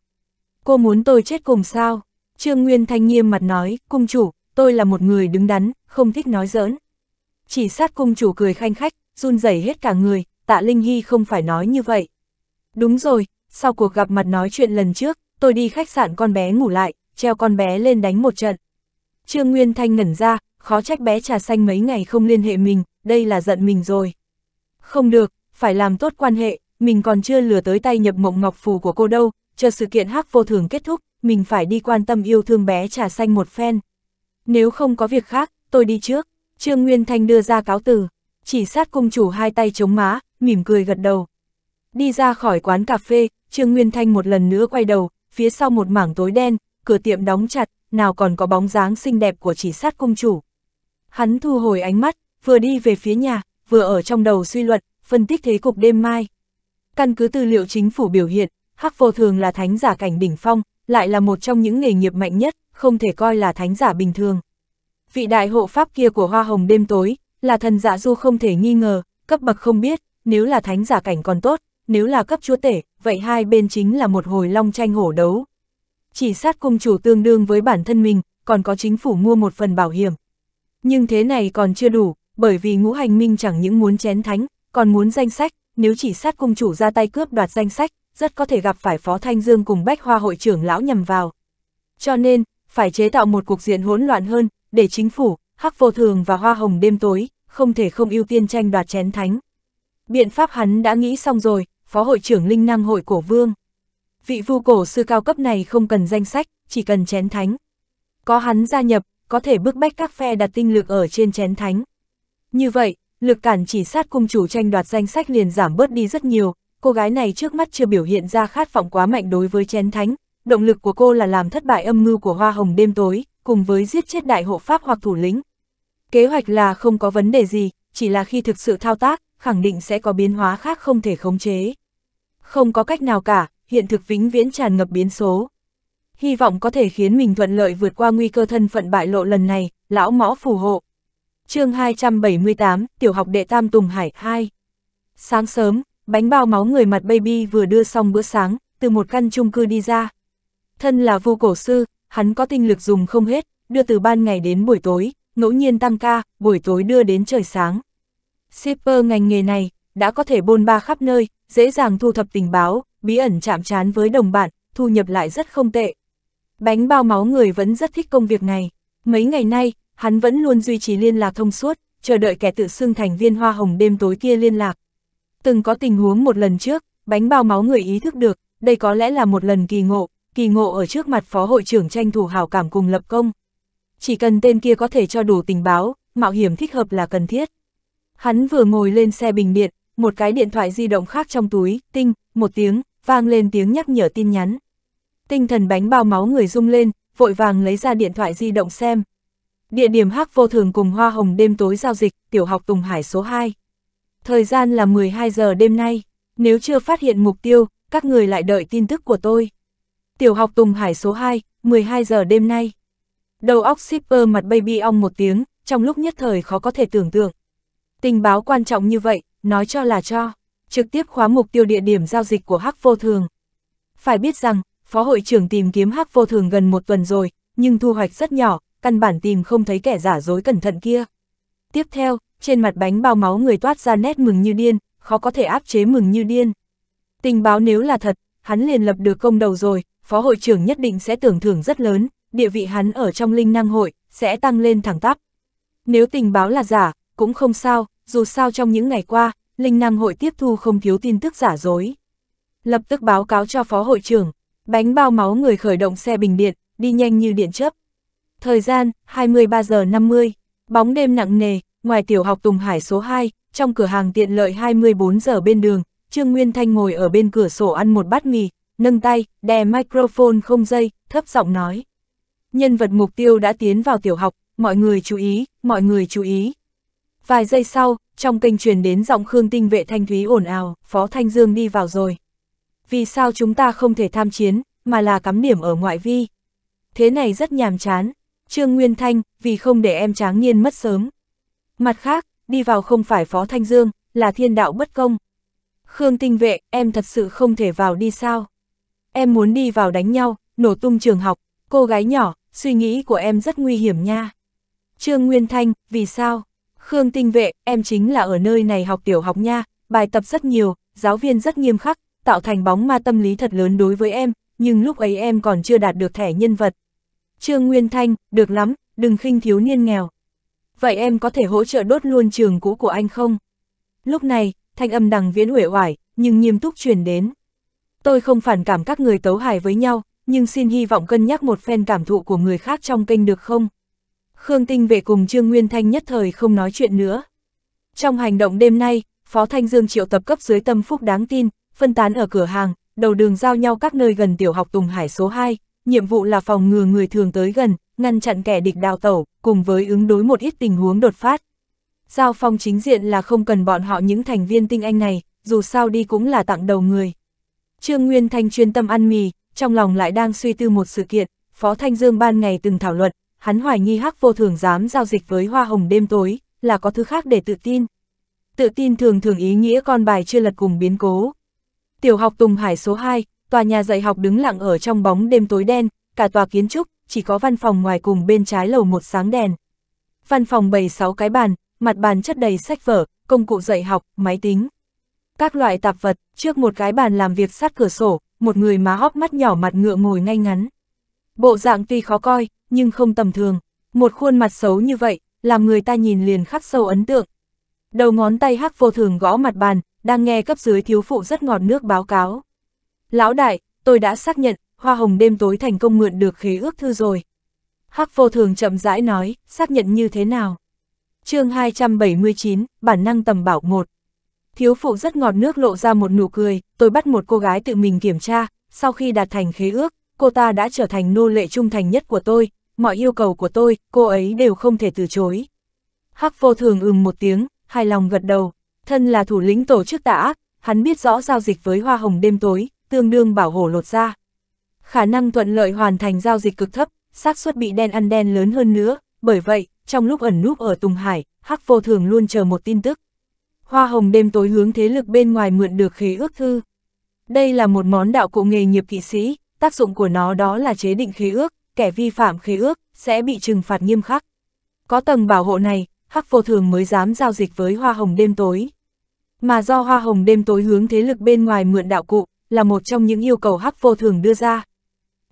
Cô muốn tôi chết cùng sao? Trương Nguyên Thanh nghiêm mặt nói, cung chủ, tôi là một người đứng đắn, không thích nói giỡn. Chỉ sát cung chủ cười khanh khách, run rẩy hết cả người, tạ Linh Hy không phải nói như vậy. Đúng rồi, sau cuộc gặp mặt nói chuyện lần trước, tôi đi khách sạn con bé ngủ lại, treo con bé lên đánh một trận. Trương Nguyên Thanh ngẩn ra, khó trách bé trà xanh mấy ngày không liên hệ mình, đây là giận mình rồi. Không được, phải làm tốt quan hệ, mình còn chưa lừa tới tay nhập mộng ngọc phù của cô đâu, chờ sự kiện hắc vô thường kết thúc, mình phải đi quan tâm yêu thương bé trà xanh một phen. Nếu không có việc khác, tôi đi trước. Trương Nguyên Thanh đưa ra cáo từ, chỉ sát cung chủ hai tay chống má, mỉm cười gật đầu. Đi ra khỏi quán cà phê, Trương Nguyên Thanh một lần nữa quay đầu, phía sau một mảng tối đen, cửa tiệm đóng chặt, nào còn có bóng dáng xinh đẹp của chỉ sát cung chủ. Hắn thu hồi ánh mắt, vừa đi về phía nhà, vừa ở trong đầu suy luận, phân tích thế cục đêm mai. Căn cứ tư liệu chính phủ biểu hiện, Hắc vô thường là thánh giả cảnh đỉnh phong, lại là một trong những nghề nghiệp mạnh nhất, không thể coi là thánh giả bình thường. Vị đại hộ pháp kia của Hoa Hồng đêm tối, là thần giả dạ du không thể nghi ngờ, cấp bậc không biết, nếu là thánh giả cảnh còn tốt, nếu là cấp chúa tể, vậy hai bên chính là một hồi long tranh hổ đấu. Chỉ sát cung chủ tương đương với bản thân mình, còn có chính phủ mua một phần bảo hiểm. Nhưng thế này còn chưa đủ, bởi vì ngũ hành minh chẳng những muốn chén thánh, còn muốn danh sách, nếu chỉ sát cung chủ ra tay cướp đoạt danh sách, rất có thể gặp phải Phó Thanh Dương cùng Bách Hoa hội trưởng lão nhầm vào. Cho nên, phải chế tạo một cuộc diện hỗn loạn hơn, để chính phủ, Hắc Vô Thường và Hoa Hồng đêm tối, không thể không ưu tiên tranh đoạt chén thánh. Biện pháp hắn đã nghĩ xong rồi, Phó hội trưởng Linh Năng hội cổ vương. Vị vu cổ sư cao cấp này không cần danh sách, chỉ cần chén thánh. Có hắn gia nhập, có thể bức bách các phe đặt tinh lực ở trên chén thánh. Như vậy, Lực cản chỉ sát cung chủ tranh đoạt danh sách liền giảm bớt đi rất nhiều, cô gái này trước mắt chưa biểu hiện ra khát vọng quá mạnh đối với chén thánh, động lực của cô là làm thất bại âm mưu của hoa hồng đêm tối, cùng với giết chết đại hộ pháp hoặc thủ lĩnh. Kế hoạch là không có vấn đề gì, chỉ là khi thực sự thao tác, khẳng định sẽ có biến hóa khác không thể khống chế. Không có cách nào cả, hiện thực vĩnh viễn tràn ngập biến số. Hy vọng có thể khiến mình thuận lợi vượt qua nguy cơ thân phận bại lộ lần này, lão mõ phù hộ chương 278, tiểu học đệ tam Tùng Hải 2. Sáng sớm, bánh bao máu người mặt baby vừa đưa xong bữa sáng, từ một căn chung cư đi ra. Thân là vô cổ sư, hắn có tinh lực dùng không hết, đưa từ ban ngày đến buổi tối, ngẫu nhiên tăng ca, buổi tối đưa đến trời sáng. Shipper ngành nghề này, đã có thể bôn ba khắp nơi, dễ dàng thu thập tình báo, bí ẩn chạm trán với đồng bạn, thu nhập lại rất không tệ. Bánh bao máu người vẫn rất thích công việc này. Mấy ngày nay, Hắn vẫn luôn duy trì liên lạc thông suốt, chờ đợi kẻ tự xưng thành viên hoa hồng đêm tối kia liên lạc. Từng có tình huống một lần trước, bánh bao máu người ý thức được, đây có lẽ là một lần kỳ ngộ, kỳ ngộ ở trước mặt phó hội trưởng tranh thủ hảo cảm cùng lập công. Chỉ cần tên kia có thể cho đủ tình báo, mạo hiểm thích hợp là cần thiết. Hắn vừa ngồi lên xe bình điện, một cái điện thoại di động khác trong túi, tinh, một tiếng, vang lên tiếng nhắc nhở tin nhắn. Tinh thần bánh bao máu người rung lên, vội vàng lấy ra điện thoại di động xem, Địa điểm Hắc Vô Thường cùng Hoa Hồng đêm tối giao dịch, tiểu học Tùng Hải số 2. Thời gian là 12 giờ đêm nay, nếu chưa phát hiện mục tiêu, các người lại đợi tin tức của tôi. Tiểu học Tùng Hải số 2, 12 giờ đêm nay. Đầu óc shipper mặt baby ong một tiếng, trong lúc nhất thời khó có thể tưởng tượng. Tình báo quan trọng như vậy, nói cho là cho, trực tiếp khóa mục tiêu địa điểm giao dịch của Hắc Vô Thường. Phải biết rằng, Phó hội trưởng tìm kiếm Hắc Vô Thường gần một tuần rồi, nhưng thu hoạch rất nhỏ, căn bản tìm không thấy kẻ giả dối cẩn thận kia. Tiếp theo, trên mặt bánh bao máu người toát ra nét mừng như điên, khó có thể áp chế mừng như điên. Tình báo nếu là thật, hắn liền lập được công đầu rồi, phó hội trưởng nhất định sẽ tưởng thưởng rất lớn, địa vị hắn ở trong linh năng hội, sẽ tăng lên thẳng tắp. Nếu tình báo là giả, cũng không sao, dù sao trong những ngày qua, linh năng hội tiếp thu không thiếu tin tức giả dối. Lập tức báo cáo cho phó hội trưởng, bánh bao máu người khởi động xe bình điện, đi nhanh như điện chớp. Thời gian, 23 giờ 50, bóng đêm nặng nề, ngoài tiểu học Tùng Hải số 2, trong cửa hàng tiện lợi 24 giờ bên đường, Trương Nguyên Thanh ngồi ở bên cửa sổ ăn một bát mì, nâng tay, đè microphone không dây, thấp giọng nói. Nhân vật mục tiêu đã tiến vào tiểu học, mọi người chú ý, mọi người chú ý. Vài giây sau, trong kênh truyền đến giọng Khương Tinh vệ Thanh Thúy ồn ào, Phó Thanh Dương đi vào rồi. Vì sao chúng ta không thể tham chiến, mà là cắm điểm ở ngoại vi? Thế này rất nhàm chán, Trương Nguyên Thanh, vì không để em tráng nhiên mất sớm. Mặt khác, đi vào không phải Phó Thanh Dương, là thiên đạo bất công. Khương Tinh Vệ, em thật sự không thể vào đi sao? Em muốn đi vào đánh nhau, nổ tung trường học, cô gái nhỏ, suy nghĩ của em rất nguy hiểm nha. Trương Nguyên Thanh, vì sao? Khương Tinh Vệ, em chính là ở nơi này học tiểu học nha, bài tập rất nhiều, giáo viên rất nghiêm khắc, tạo thành bóng ma tâm lý thật lớn đối với em, nhưng lúc ấy em còn chưa đạt được thẻ nhân vật, Trương Nguyên Thanh, được lắm, đừng khinh thiếu niên nghèo. Vậy em có thể hỗ trợ đốt luôn trường cũ của anh không? Lúc này, thanh âm đằng viễn uể oải, nhưng nghiêm túc truyền đến. Tôi không phản cảm các người tấu hài với nhau, nhưng xin hy vọng cân nhắc một phen cảm thụ của người khác trong kênh được không? Khương Tinh về cùng Trương Nguyên Thanh nhất thời không nói chuyện nữa. Trong hành động đêm nay, Phó Thanh Dương triệu tập cấp dưới tâm phúc đáng tin, phân tán ở cửa hàng, đầu đường giao nhau các nơi gần tiểu học Tùng Hải số 2, nhiệm vụ là phòng ngừa người thường tới gần, ngăn chặn kẻ địch đào tẩu, cùng với ứng đối một ít tình huống đột phát. Giao phong chính diện là không cần bọn họ những thành viên tinh anh này, dù sao đi cũng là tặng đầu người. Trương Nguyên Thanh chuyên tâm ăn mì, trong lòng lại đang suy tư một sự kiện, Phó Thanh Dương ban ngày từng thảo luận, hắn hoài nghi hắc vô thường dám giao dịch với hoa hồng đêm tối, là có thứ khác để tự tin. Tự tin thường thường ý nghĩa con bài chưa lật cùng biến cố. Tiểu học Tùng Hải số 2, tòa nhà dạy học đứng lặng ở trong bóng đêm tối đen, cả tòa kiến trúc, chỉ có văn phòng ngoài cùng bên trái lầu một sáng đèn. Văn phòng bày sáu cái bàn, mặt bàn chất đầy sách vở, công cụ dạy học, máy tính. Các loại tạp vật, trước một cái bàn làm việc sát cửa sổ, một người má hóp mắt nhỏ mặt ngựa ngồi ngay ngắn. Bộ dạng tuy khó coi, nhưng không tầm thường. Một khuôn mặt xấu như vậy, làm người ta nhìn liền khắc sâu ấn tượng. Đầu ngón tay hắc vô thường gõ mặt bàn, đang nghe cấp dưới thiếu phụ rất ngọt nước báo cáo. Lão đại, tôi đã xác nhận, hoa hồng đêm tối thành công mượn được khế ước thư rồi. Hắc vô thường chậm rãi nói, xác nhận như thế nào? chương 279, bản năng tầm bảo một. Thiếu phụ rất ngọt nước lộ ra một nụ cười, tôi bắt một cô gái tự mình kiểm tra, sau khi đạt thành khế ước, cô ta đã trở thành nô lệ trung thành nhất của tôi, mọi yêu cầu của tôi, cô ấy đều không thể từ chối. Hắc vô thường ừm một tiếng, hài lòng gật đầu, thân là thủ lĩnh tổ chức tả ác, hắn biết rõ giao dịch với hoa hồng đêm tối, tương đương bảo hổ lột ra. Khả năng thuận lợi hoàn thành giao dịch cực thấp, xác suất bị đen ăn đen lớn hơn nữa, bởi vậy, trong lúc ẩn núp ở Tùng Hải, Hắc Vô Thường luôn chờ một tin tức. Hoa hồng đêm tối hướng thế lực bên ngoài mượn được khế ước thư. Đây là một món đạo cụ nghề nghiệp kỵ sĩ, tác dụng của nó đó là chế định khế ước, kẻ vi phạm khế ước sẽ bị trừng phạt nghiêm khắc. Có tầng bảo hộ này, Hắc Vô Thường mới dám giao dịch với Hoa hồng đêm tối. Mà do Hoa hồng đêm tối hướng thế lực bên ngoài mượn đạo cụ, là một trong những yêu cầu hắc vô thường đưa ra.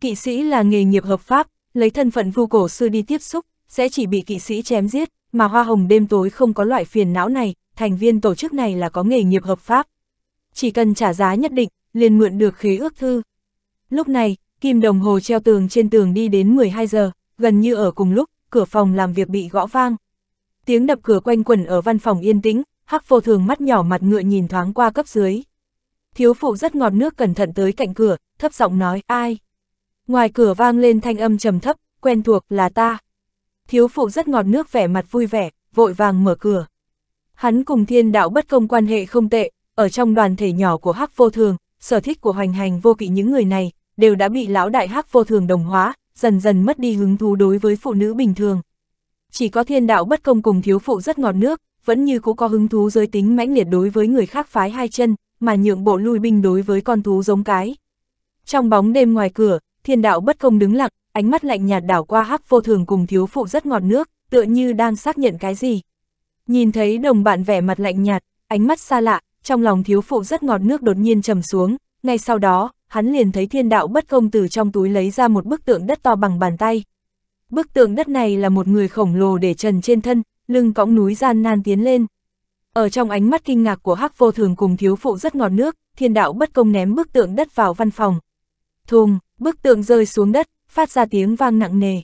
Kỵ sĩ là nghề nghiệp hợp pháp, lấy thân phận vu cổ sư đi tiếp xúc, sẽ chỉ bị kỵ sĩ chém giết, mà hoa hồng đêm tối không có loại phiền não này, thành viên tổ chức này là có nghề nghiệp hợp pháp. Chỉ cần trả giá nhất định, liền mượn được khế ước thư. Lúc này, kim đồng hồ treo tường trên tường đi đến 12 giờ, gần như ở cùng lúc, cửa phòng làm việc bị gõ vang. Tiếng đập cửa quanh quẩn ở văn phòng yên tĩnh, hắc vô thường mắt nhỏ mặt ngựa nhìn thoáng qua cấp dưới thiếu phụ rất ngọt nước cẩn thận tới cạnh cửa, thấp giọng nói, ai? Ngoài cửa vang lên thanh âm trầm thấp, quen thuộc là ta. Thiếu phụ rất ngọt nước vẻ mặt vui vẻ, vội vàng mở cửa. Hắn cùng thiên đạo bất công quan hệ không tệ, ở trong đoàn thể nhỏ của hắc vô thường, sở thích của hoành hành vô kỵ những người này, đều đã bị lão đại hắc vô thường đồng hóa, dần dần mất đi hứng thú đối với phụ nữ bình thường. Chỉ có thiên đạo bất công cùng thiếu phụ rất ngọt nước, vẫn như cũ có hứng thú giới tính mãnh liệt đối với người khác phái hai chân, mà nhượng bộ lui binh đối với con thú giống cái. Trong bóng đêm ngoài cửa, thiên đạo bất công đứng lặng, ánh mắt lạnh nhạt đảo qua hắc vô thường cùng thiếu phụ rất ngọt nước, tựa như đang xác nhận cái gì. Nhìn thấy đồng bạn vẻ mặt lạnh nhạt, ánh mắt xa lạ, trong lòng thiếu phụ rất ngọt nước đột nhiên trầm xuống, ngay sau đó, hắn liền thấy thiên đạo bất công từ trong túi lấy ra một bức tượng đất to bằng bàn tay. Bức tượng đất này là một người khổng lồ để trần trên thân, lưng cõng núi gian nan tiến lên. Ở trong ánh mắt kinh ngạc của Hắc Vô Thường cùng thiếu phụ rất ngọt nước, thiên đạo bất công ném bức tượng đất vào văn phòng. Thùng, bức tượng rơi xuống đất, phát ra tiếng vang nặng nề.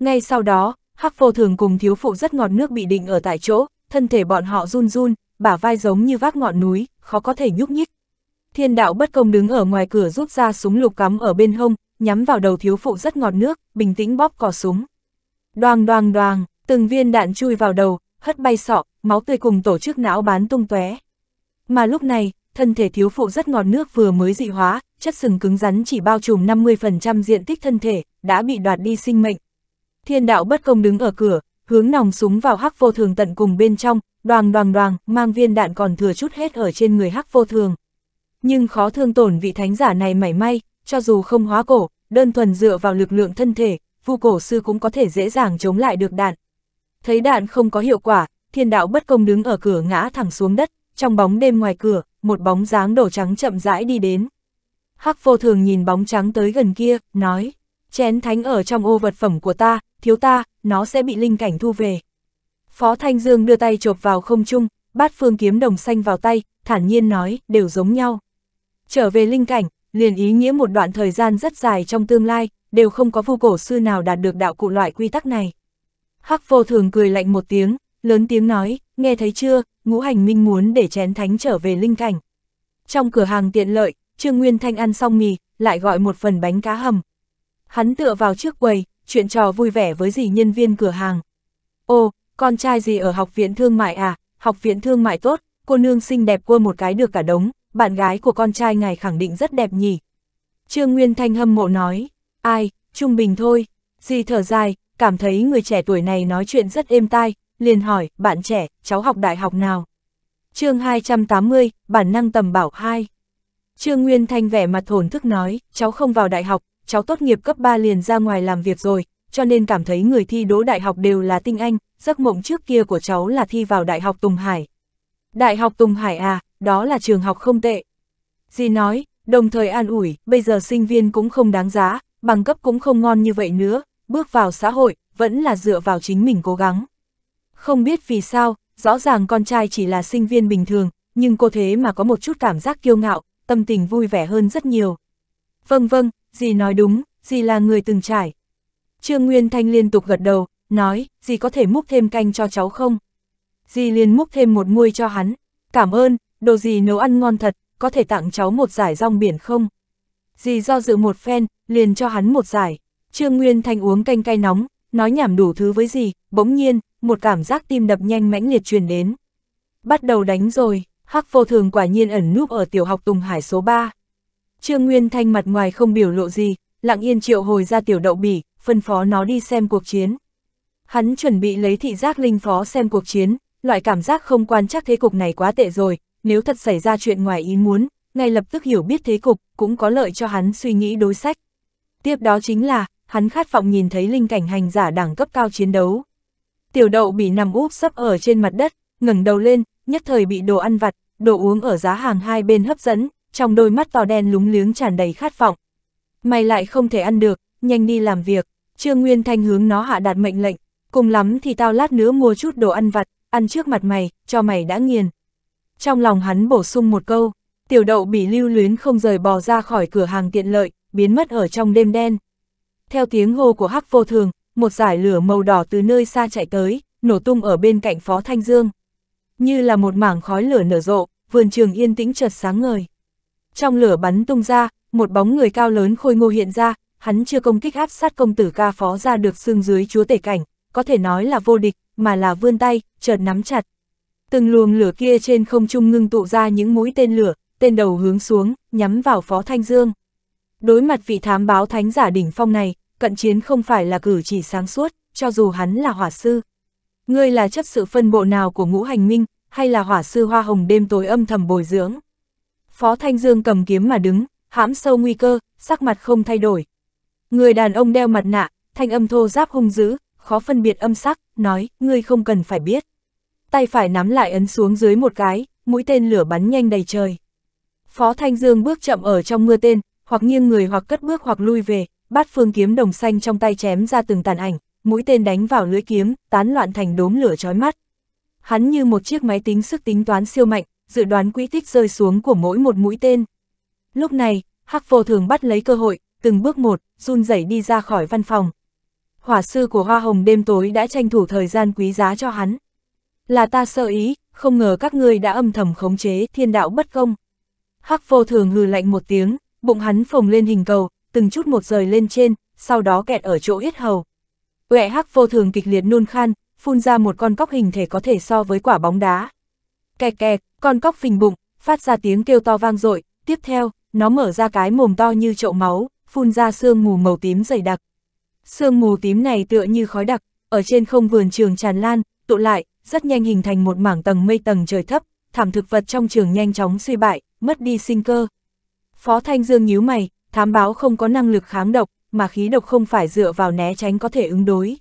Ngay sau đó, Hắc Vô Thường cùng thiếu phụ rất ngọt nước bị định ở tại chỗ, thân thể bọn họ run run, bả vai giống như vác ngọn núi, khó có thể nhúc nhích. Thiên đạo bất công đứng ở ngoài cửa rút ra súng lục cắm ở bên hông, nhắm vào đầu thiếu phụ rất ngọt nước, bình tĩnh bóp cò súng. Đoàng đoàng đoàng, từng viên đạn chui vào đầu, hất bay sọ, máu tươi cùng tổ chức não bán tung tóe. Mà lúc này, thân thể thiếu phụ rất ngọt nước vừa mới dị hóa, chất sừng cứng rắn chỉ bao trùm 50% diện tích thân thể, đã bị đoạt đi sinh mệnh. Thiên đạo bất công đứng ở cửa, hướng nòng súng vào hắc vô thường tận cùng bên trong, đoàng đoàng đoàng, mang viên đạn còn thừa chút hết ở trên người hắc vô thường. Nhưng khó thương tổn vị thánh giả này mảy may, cho dù không hóa cổ, đơn thuần dựa vào lực lượng thân thể, vu cổ sư cũng có thể dễ dàng chống lại được đạn. Thấy đạn không có hiệu quả, thiên đạo bất công đứng ở cửa ngã thẳng xuống đất, trong bóng đêm ngoài cửa, một bóng dáng đổ trắng chậm rãi đi đến. Hắc vô thường nhìn bóng trắng tới gần kia, nói, chén thánh ở trong ô vật phẩm của ta, thiếu ta, nó sẽ bị linh cảnh thu về. Phó Thanh Dương đưa tay chộp vào không trung, bát phương kiếm đồng xanh vào tay, thản nhiên nói, đều giống nhau. Trở về linh cảnh, liền ý nghĩa một đoạn thời gian rất dài trong tương lai, đều không có vu cổ sư nào đạt được đạo cụ loại quy tắc này. Hắc vô thường cười lạnh một tiếng, lớn tiếng nói, nghe thấy chưa, ngũ hành minh muốn để chén thánh trở về linh cảnh. Trong cửa hàng tiện lợi, Trương Nguyên Thanh ăn xong mì, lại gọi một phần bánh cá hầm. Hắn tựa vào trước quầy, chuyện trò vui vẻ với dì nhân viên cửa hàng. Ô, con trai gì ở học viện thương mại à, học viện thương mại tốt, cô nương xinh đẹp qua một cái được cả đống, bạn gái của con trai ngài khẳng định rất đẹp nhỉ. Trương Nguyên Thanh hâm mộ nói, ai, trung bình thôi, dì thở dài, cảm thấy người trẻ tuổi này nói chuyện rất êm tai, liền hỏi, bạn trẻ, cháu học đại học nào? chương 280, bản năng tầm bảo 2. Trương Nguyên Thanh vẻ mặt thổn thức nói, cháu không vào đại học, cháu tốt nghiệp cấp 3 liền ra ngoài làm việc rồi, cho nên cảm thấy người thi đỗ đại học đều là tinh anh, giấc mộng trước kia của cháu là thi vào Đại học Tùng Hải. Đại học Tùng Hải à, đó là trường học không tệ. Dì nói, đồng thời an ủi, bây giờ sinh viên cũng không đáng giá, bằng cấp cũng không ngon như vậy nữa, bước vào xã hội, vẫn là dựa vào chính mình cố gắng. Không biết vì sao, rõ ràng con trai chỉ là sinh viên bình thường, nhưng cô thế mà có một chút cảm giác kiêu ngạo, tâm tình vui vẻ hơn rất nhiều. Vâng vâng, dì nói đúng, dì là người từng trải. Trương Nguyên Thanh liên tục gật đầu, nói, dì có thể múc thêm canh cho cháu không? Dì liền múc thêm một muôi cho hắn, cảm ơn, đồ dì nấu ăn ngon thật, có thể tặng cháu một giải rong biển không? Dì do dự một phen, liền cho hắn một giải. Trương Nguyên Thanh uống canh cay nóng, nói nhảm đủ thứ với dì, bỗng nhiên, một cảm giác tim đập nhanh mãnh liệt truyền đến. Bắt đầu đánh rồi, Hắc Vô Thường quả nhiên ẩn núp ở tiểu học Tùng Hải số 3. Trương Nguyên Thanh mặt ngoài không biểu lộ gì, lặng yên triệu hồi ra tiểu đậu bỉ, phân phó nó đi xem cuộc chiến. Hắn chuẩn bị lấy thị giác linh phó xem cuộc chiến, loại cảm giác không quan chắc thế cục này quá tệ rồi, nếu thật xảy ra chuyện ngoài ý muốn, ngay lập tức hiểu biết thế cục, cũng có lợi cho hắn suy nghĩ đối sách. Tiếp đó chính là, hắn khát vọng nhìn thấy linh cảnh hành giả đẳng cấp cao chiến đấu tiểu đậu bị nằm úp sấp ở trên mặt đất, ngẩng đầu lên, nhất thời bị đồ ăn vặt, đồ uống ở giá hàng hai bên hấp dẫn, trong đôi mắt to đen lúng liếng tràn đầy khát vọng. Mày lại không thể ăn được, nhanh đi làm việc, Trương Nguyên Thanh hướng nó hạ đạt mệnh lệnh, cùng lắm thì tao lát nữa mua chút đồ ăn vặt, ăn trước mặt mày, cho mày đã nghiền. Trong lòng hắn bổ sung một câu, tiểu đậu bị lưu luyến không rời bò ra khỏi cửa hàng tiện lợi, biến mất ở trong đêm đen. Theo tiếng hô của hắc vô thường, một giải lửa màu đỏ từ nơi xa chạy tới, nổ tung ở bên cạnh Phó Thanh Dương. Như là một mảng khói lửa nở rộ, vườn trường yên tĩnh chợt sáng ngời. Trong lửa bắn tung ra, một bóng người cao lớn khôi ngô hiện ra, hắn chưa công kích áp sát công tử ca phó ra được xương dưới chúa tể cảnh, có thể nói là vô địch, mà là vươn tay, chợt nắm chặt. Từng luồng lửa kia trên không trung ngưng tụ ra những mũi tên lửa, tên đầu hướng xuống, nhắm vào phó thanh dương. Đối mặt vị thám báo thánh giả đỉnh phong này, cận chiến không phải là cử chỉ sáng suốt, cho dù hắn là hỏa sư. Ngươi là chấp sự phân bộ nào của ngũ hành minh, hay là hỏa sư hoa hồng đêm tối âm thầm bồi dưỡng. Phó Thanh Dương cầm kiếm mà đứng, hãm sâu nguy cơ, sắc mặt không thay đổi. Người đàn ông đeo mặt nạ, thanh âm thô giáp hung dữ, khó phân biệt âm sắc, nói, ngươi không cần phải biết. Tay phải nắm lại ấn xuống dưới một cái, mũi tên lửa bắn nhanh đầy trời. Phó Thanh Dương bước chậm ở trong mưa tên, hoặc nghiêng người hoặc cất bước hoặc lui về, bát phương kiếm đồng xanh trong tay chém ra từng tàn ảnh, mũi tên đánh vào lưỡi kiếm, tán loạn thành đốm lửa chói mắt. Hắn như một chiếc máy tính sức tính toán siêu mạnh, dự đoán quỹ tích rơi xuống của mỗi một mũi tên. Lúc này, Hắc Vô Thường bắt lấy cơ hội, từng bước một, run rẩy đi ra khỏi văn phòng. Hỏa sư của Hoa Hồng đêm tối đã tranh thủ thời gian quý giá cho hắn. Là ta sơ ý, không ngờ các ngươi đã âm thầm khống chế thiên đạo bất công. Hắc Vô Thường hừ lạnh một tiếng, bụng hắn phồng lên hình cầu, từng chút một rời lên trên, sau đó kẹt ở chỗ yết hầu. Uệ hắc vô thường kịch liệt nôn khan, phun ra một con cóc hình thể có thể so với quả bóng đá. Kẹt kẹt, con cóc phình bụng, phát ra tiếng kêu to vang dội tiếp theo, nó mở ra cái mồm to như chậu máu, phun ra sương mù màu tím dày đặc. Sương mù tím này tựa như khói đặc, ở trên không vườn trường tràn lan, tụ lại, rất nhanh hình thành một mảng tầng mây tầng trời thấp, thảm thực vật trong trường nhanh chóng suy bại, mất đi sinh cơ. Phó Thanh Dương nhíu mày, Thám báo không có năng lực kháng độc, mà khí độc không phải dựa vào né tránh có thể ứng đối.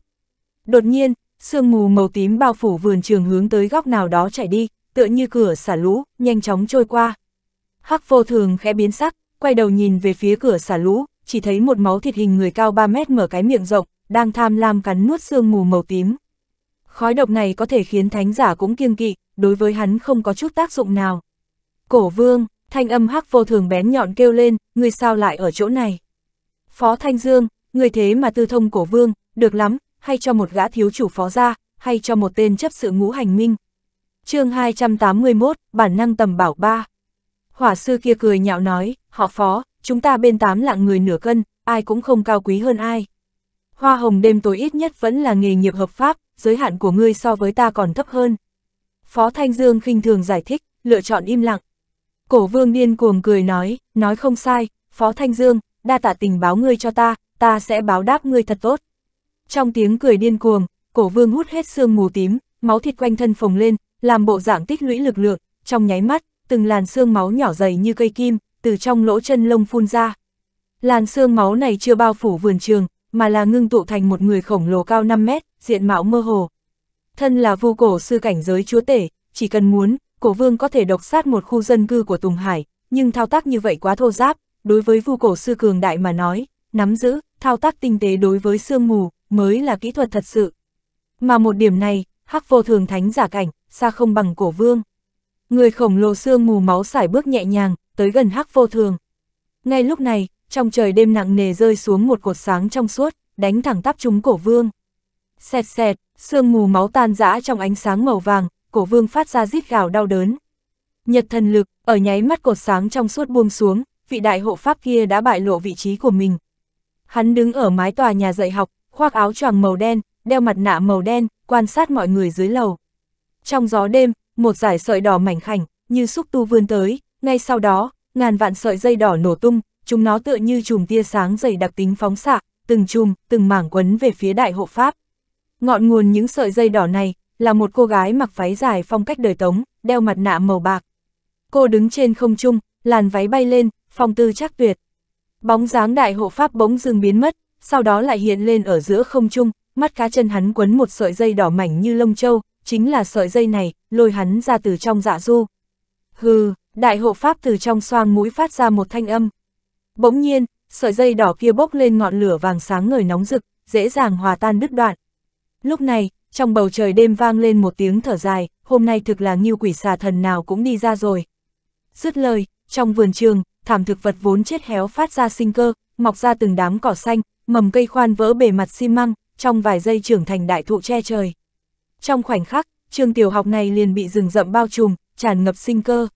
Đột nhiên, sương mù màu tím bao phủ vườn trường hướng tới góc nào đó chạy đi, tựa như cửa xả lũ, nhanh chóng trôi qua. Hắc vô thường khẽ biến sắc, quay đầu nhìn về phía cửa xả lũ, chỉ thấy một máu thịt hình người cao 3 mét mở cái miệng rộng, đang tham lam cắn nuốt sương mù màu tím. Khói độc này có thể khiến thánh giả cũng kiêng kỵ, đối với hắn không có chút tác dụng nào. Cổ vương, thanh âm hắc vô thường bén nhọn kêu lên, người sao lại ở chỗ này. Phó Thanh Dương, người thế mà tư thông cổ vương, được lắm, hay cho một gã thiếu chủ phó ra, hay cho một tên chấp sự ngũ hành minh. chương 281, bản năng tầm bảo ba. Hỏa sư kia cười nhạo nói, họ phó, chúng ta bên tám lạng người nửa cân, ai cũng không cao quý hơn ai. Hoa hồng đêm tối ít nhất vẫn là nghề nghiệp hợp pháp, giới hạn của ngươi so với ta còn thấp hơn. Phó Thanh Dương khinh thường giải thích, lựa chọn im lặng, Cổ vương điên cuồng cười nói, nói không sai, Phó Thanh Dương, đa tạ tình báo ngươi cho ta, ta sẽ báo đáp ngươi thật tốt. Trong tiếng cười điên cuồng, cổ vương hút hết xương mù tím, máu thịt quanh thân phồng lên, làm bộ dạng tích lũy lực lượng, trong nháy mắt, từng làn xương máu nhỏ dày như cây kim, từ trong lỗ chân lông phun ra. Làn xương máu này chưa bao phủ vườn trường, mà là ngưng tụ thành một người khổng lồ cao 5 mét, diện mạo mơ hồ. Thân là vu cổ sư cảnh giới chúa tể, chỉ cần muốn, cổ vương có thể độc sát một khu dân cư của Tùng Hải, nhưng thao tác như vậy quá thô giáp, đối với vu cổ sư cường đại mà nói, nắm giữ, thao tác tinh tế đối với sương mù, mới là kỹ thuật thật sự. Mà một điểm này, hắc vô thường thánh giả cảnh, xa không bằng cổ vương. Người khổng lồ sương mù máu xải bước nhẹ nhàng, tới gần hắc vô thường. Ngay lúc này, trong trời đêm nặng nề rơi xuống một cột sáng trong suốt, đánh thẳng tắp trúng cổ vương. Xẹt xẹt, sương mù máu tan rã trong ánh sáng màu vàng, cổ vương phát ra rít gào đau đớn. Nhật thần lực, ở nháy mắt cột sáng trong suốt buông xuống, vị đại hộ pháp kia đã bại lộ vị trí của mình. Hắn đứng ở mái tòa nhà dạy học, khoác áo choàng màu đen, đeo mặt nạ màu đen, quan sát mọi người dưới lầu. Trong gió đêm, một dải sợi đỏ mảnh khảnh, như xúc tu vươn tới, ngay sau đó, ngàn vạn sợi dây đỏ nổ tung, chúng nó tựa như chùm tia sáng dày đặc tính phóng xạ, từng chùm, từng mảng quấn về phía đại hộ pháp. Ngọn nguồn những sợi dây đỏ này, là một cô gái mặc váy dài phong cách đời tống, đeo mặt nạ màu bạc. Cô đứng trên không trung, làn váy bay lên, phong tư chắc tuyệt. Bóng dáng đại hộ pháp bỗng dưng biến mất, sau đó lại hiện lên ở giữa không trung, mắt cá chân hắn quấn một sợi dây đỏ mảnh như lông châu, chính là sợi dây này, lôi hắn ra từ trong dạ du. Hừ, đại hộ pháp từ trong xoang mũi phát ra một thanh âm. Bỗng nhiên, sợi dây đỏ kia bốc lên ngọn lửa vàng sáng ngời nóng rực, dễ dàng hòa tan đứt đoạn. Lúc này, trong bầu trời đêm vang lên một tiếng thở dài, hôm nay thực là nghiêu quỷ xà thần nào cũng đi ra rồi. Dứt lời, trong vườn trường, thảm thực vật vốn chết héo phát ra sinh cơ, mọc ra từng đám cỏ xanh, mầm cây khoan vỡ bề mặt xi măng, trong vài giây trưởng thành đại thụ che trời. Trong khoảnh khắc, trường tiểu học này liền bị rừng rậm bao trùm, tràn ngập sinh cơ.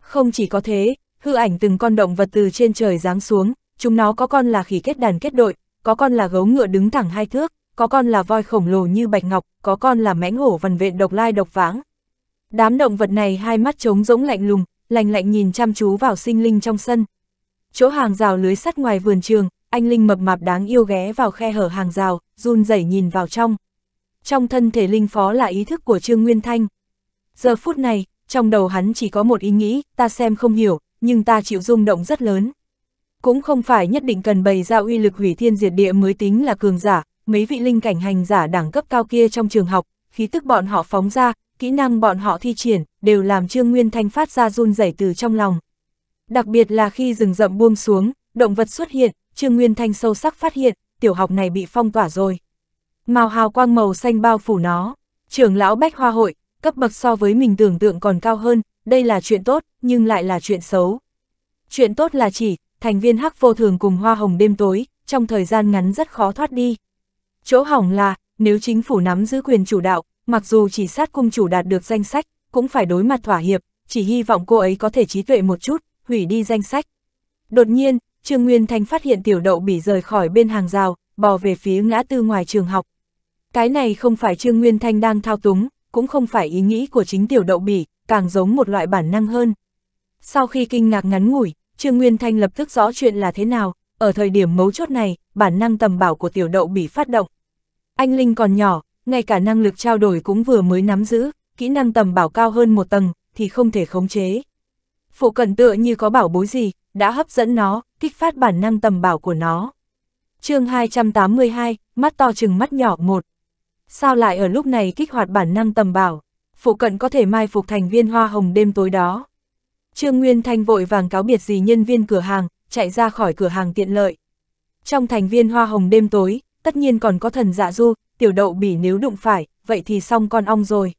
Không chỉ có thế, hư ảnh từng con động vật từ trên trời giáng xuống, chúng nó có con là khỉ kết đàn kết đội, có con là gấu ngựa đứng thẳng hai thước, có con là voi khổng lồ như bạch ngọc, có con là mãnh hổ vằn vện độc lai độc vãng. Đám động vật này hai mắt trống rỗng lạnh lùng, lạnh lạnh nhìn chăm chú vào sinh linh trong sân. Chỗ hàng rào lưới sắt ngoài vườn trường, anh linh mập mạp đáng yêu ghé vào khe hở hàng rào, run rẩy nhìn vào trong. Trong thân thể linh phó là ý thức của Trương Nguyên Thanh. Giờ phút này, trong đầu hắn chỉ có một ý nghĩ, ta xem không hiểu, nhưng ta chịu rung động rất lớn. Cũng không phải nhất định cần bày ra uy lực hủy thiên diệt địa mới tính là cường giả, mấy vị linh cảnh hành giả đẳng cấp cao kia trong trường học, khí tức bọn họ phóng ra, kỹ năng bọn họ thi triển, đều làm Trương Nguyên Thanh phát ra run rẩy từ trong lòng. Đặc biệt là khi rừng rậm buông xuống, động vật xuất hiện, Trương Nguyên Thanh sâu sắc phát hiện, tiểu học này bị phong tỏa rồi. Màu hào quang màu xanh bao phủ nó, trưởng lão Bách Hoa Hội, cấp bậc so với mình tưởng tượng còn cao hơn, đây là chuyện tốt, nhưng lại là chuyện xấu. Chuyện tốt là chỉ, thành viên hắc vô thường cùng hoa hồng đêm tối, trong thời gian ngắn rất khó thoát đi, Chỗ hỏng là, nếu chính phủ nắm giữ quyền chủ đạo, mặc dù chỉ sát cung chủ đạt được danh sách, cũng phải đối mặt thỏa hiệp, chỉ hy vọng cô ấy có thể trí tuệ một chút, hủy đi danh sách. Đột nhiên, Trương Nguyên Thanh phát hiện tiểu đậu bị rời khỏi bên hàng rào, bò về phía ngã tư ngoài trường học. Cái này không phải Trương Nguyên Thanh đang thao túng, cũng không phải ý nghĩ của chính tiểu đậu bỉ, càng giống một loại bản năng hơn. Sau khi kinh ngạc ngắn ngủi, Trương Nguyên Thanh lập tức rõ chuyện là thế nào, ở thời điểm mấu chốt này, bản năng tầm bảo của tiểu đậu bị phát động. Anh Linh còn nhỏ, ngay cả năng lực trao đổi cũng vừa mới nắm giữ, kỹ năng tầm bảo cao hơn một tầng, thì không thể khống chế. Phụ cận tựa như có bảo bối gì, đã hấp dẫn nó, kích phát bản năng tầm bảo của nó. chương 282, mắt to chừng mắt nhỏ một Sao lại ở lúc này kích hoạt bản năng tầm bảo? Phụ cận có thể mai phục thành viên hoa hồng đêm tối đó. Trương Nguyên Thanh vội vàng cáo biệt gì nhân viên cửa hàng, chạy ra khỏi cửa hàng tiện lợi. Trong thành viên hoa hồng đêm tối, tất nhiên còn có thần dạ du, tiểu đậu bỉ nếu đụng phải, vậy thì xong con ong rồi.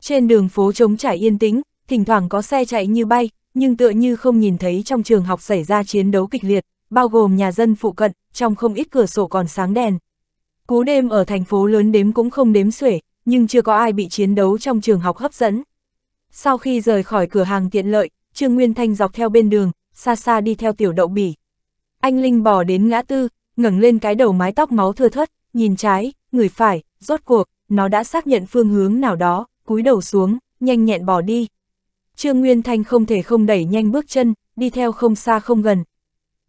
Trên đường phố trống trải yên tĩnh, thỉnh thoảng có xe chạy như bay, nhưng tựa như không nhìn thấy trong trường học xảy ra chiến đấu kịch liệt, bao gồm nhà dân phụ cận, trong không ít cửa sổ còn sáng đèn. Cú đêm ở thành phố lớn đếm cũng không đếm xuể, nhưng chưa có ai bị chiến đấu trong trường học hấp dẫn. Sau khi rời khỏi cửa hàng tiện lợi, Trương Nguyên Thanh dọc theo bên đường, xa xa đi theo tiểu đậu bỉ. Anh Linh bò đến ngã tư, ngẩng lên cái đầu mái tóc máu thưa thớt, nhìn trái, người phải, rốt cuộc, nó đã xác nhận phương hướng nào đó, cúi đầu xuống, nhanh nhẹn bò đi. Trương Nguyên Thanh không thể không đẩy nhanh bước chân, đi theo không xa không gần.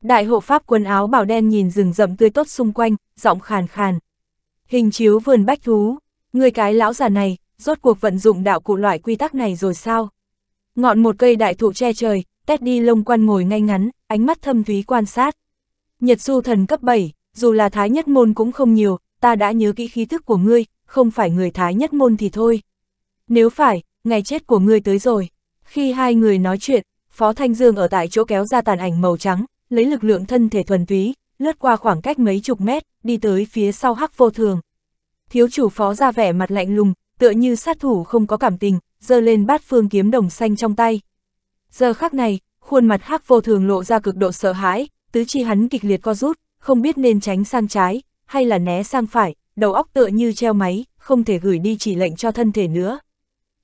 Đại hộ pháp quần áo bảo đen nhìn rừng rậm tươi tốt xung quanh, giọng khàn khàn. Hình chiếu vườn bách thú, người cái lão già này, rốt cuộc vận dụng đạo cụ loại quy tắc này rồi sao? Ngọn một cây đại thụ che trời, Teddy lông quan ngồi ngay ngắn, ánh mắt thâm thúy quan sát. Nhật du thần cấp 7, dù là thái nhất môn cũng không nhiều, ta đã nhớ kỹ khí thức của ngươi, không phải người thái nhất môn thì thôi. Nếu phải, ngày chết của ngươi tới rồi. Khi hai người nói chuyện, Phó Thanh Dương ở tại chỗ kéo ra tàn ảnh màu trắng, lấy lực lượng thân thể thuần túy, lướt qua khoảng cách mấy chục mét, đi tới phía sau hắc vô thường. Thiếu chủ phó ra vẻ mặt lạnh lùng, tựa như sát thủ không có cảm tình, giơ lên bát phương kiếm đồng xanh trong tay, Giờ khắc này, khuôn mặt hắc vô thường lộ ra cực độ sợ hãi, tứ chi hắn kịch liệt co rút, không biết nên tránh sang trái, hay là né sang phải, đầu óc tựa như treo máy, không thể gửi đi chỉ lệnh cho thân thể nữa.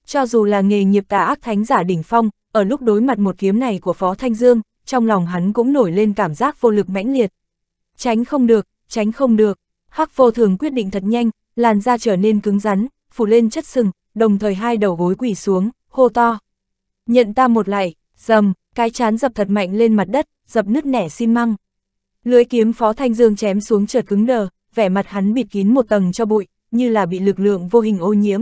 Cho dù là nghề nghiệp tà ác thánh giả đỉnh phong, ở lúc đối mặt một kiếm này của Phó Thanh Dương, trong lòng hắn cũng nổi lên cảm giác vô lực mãnh liệt. Tránh không được, tránh không được, hắc vô thường quyết định thật nhanh, làn da trở nên cứng rắn, phủ lên chất sừng, đồng thời hai đầu gối quỳ xuống, hô to. Nhận ta một lại, dầm, cái chán dập thật mạnh lên mặt đất, dập nứt nẻ xi măng. Lưới kiếm Phó Thanh Dương chém xuống trượt cứng đờ, vẻ mặt hắn bịt kín một tầng cho bụi, như là bị lực lượng vô hình ô nhiễm.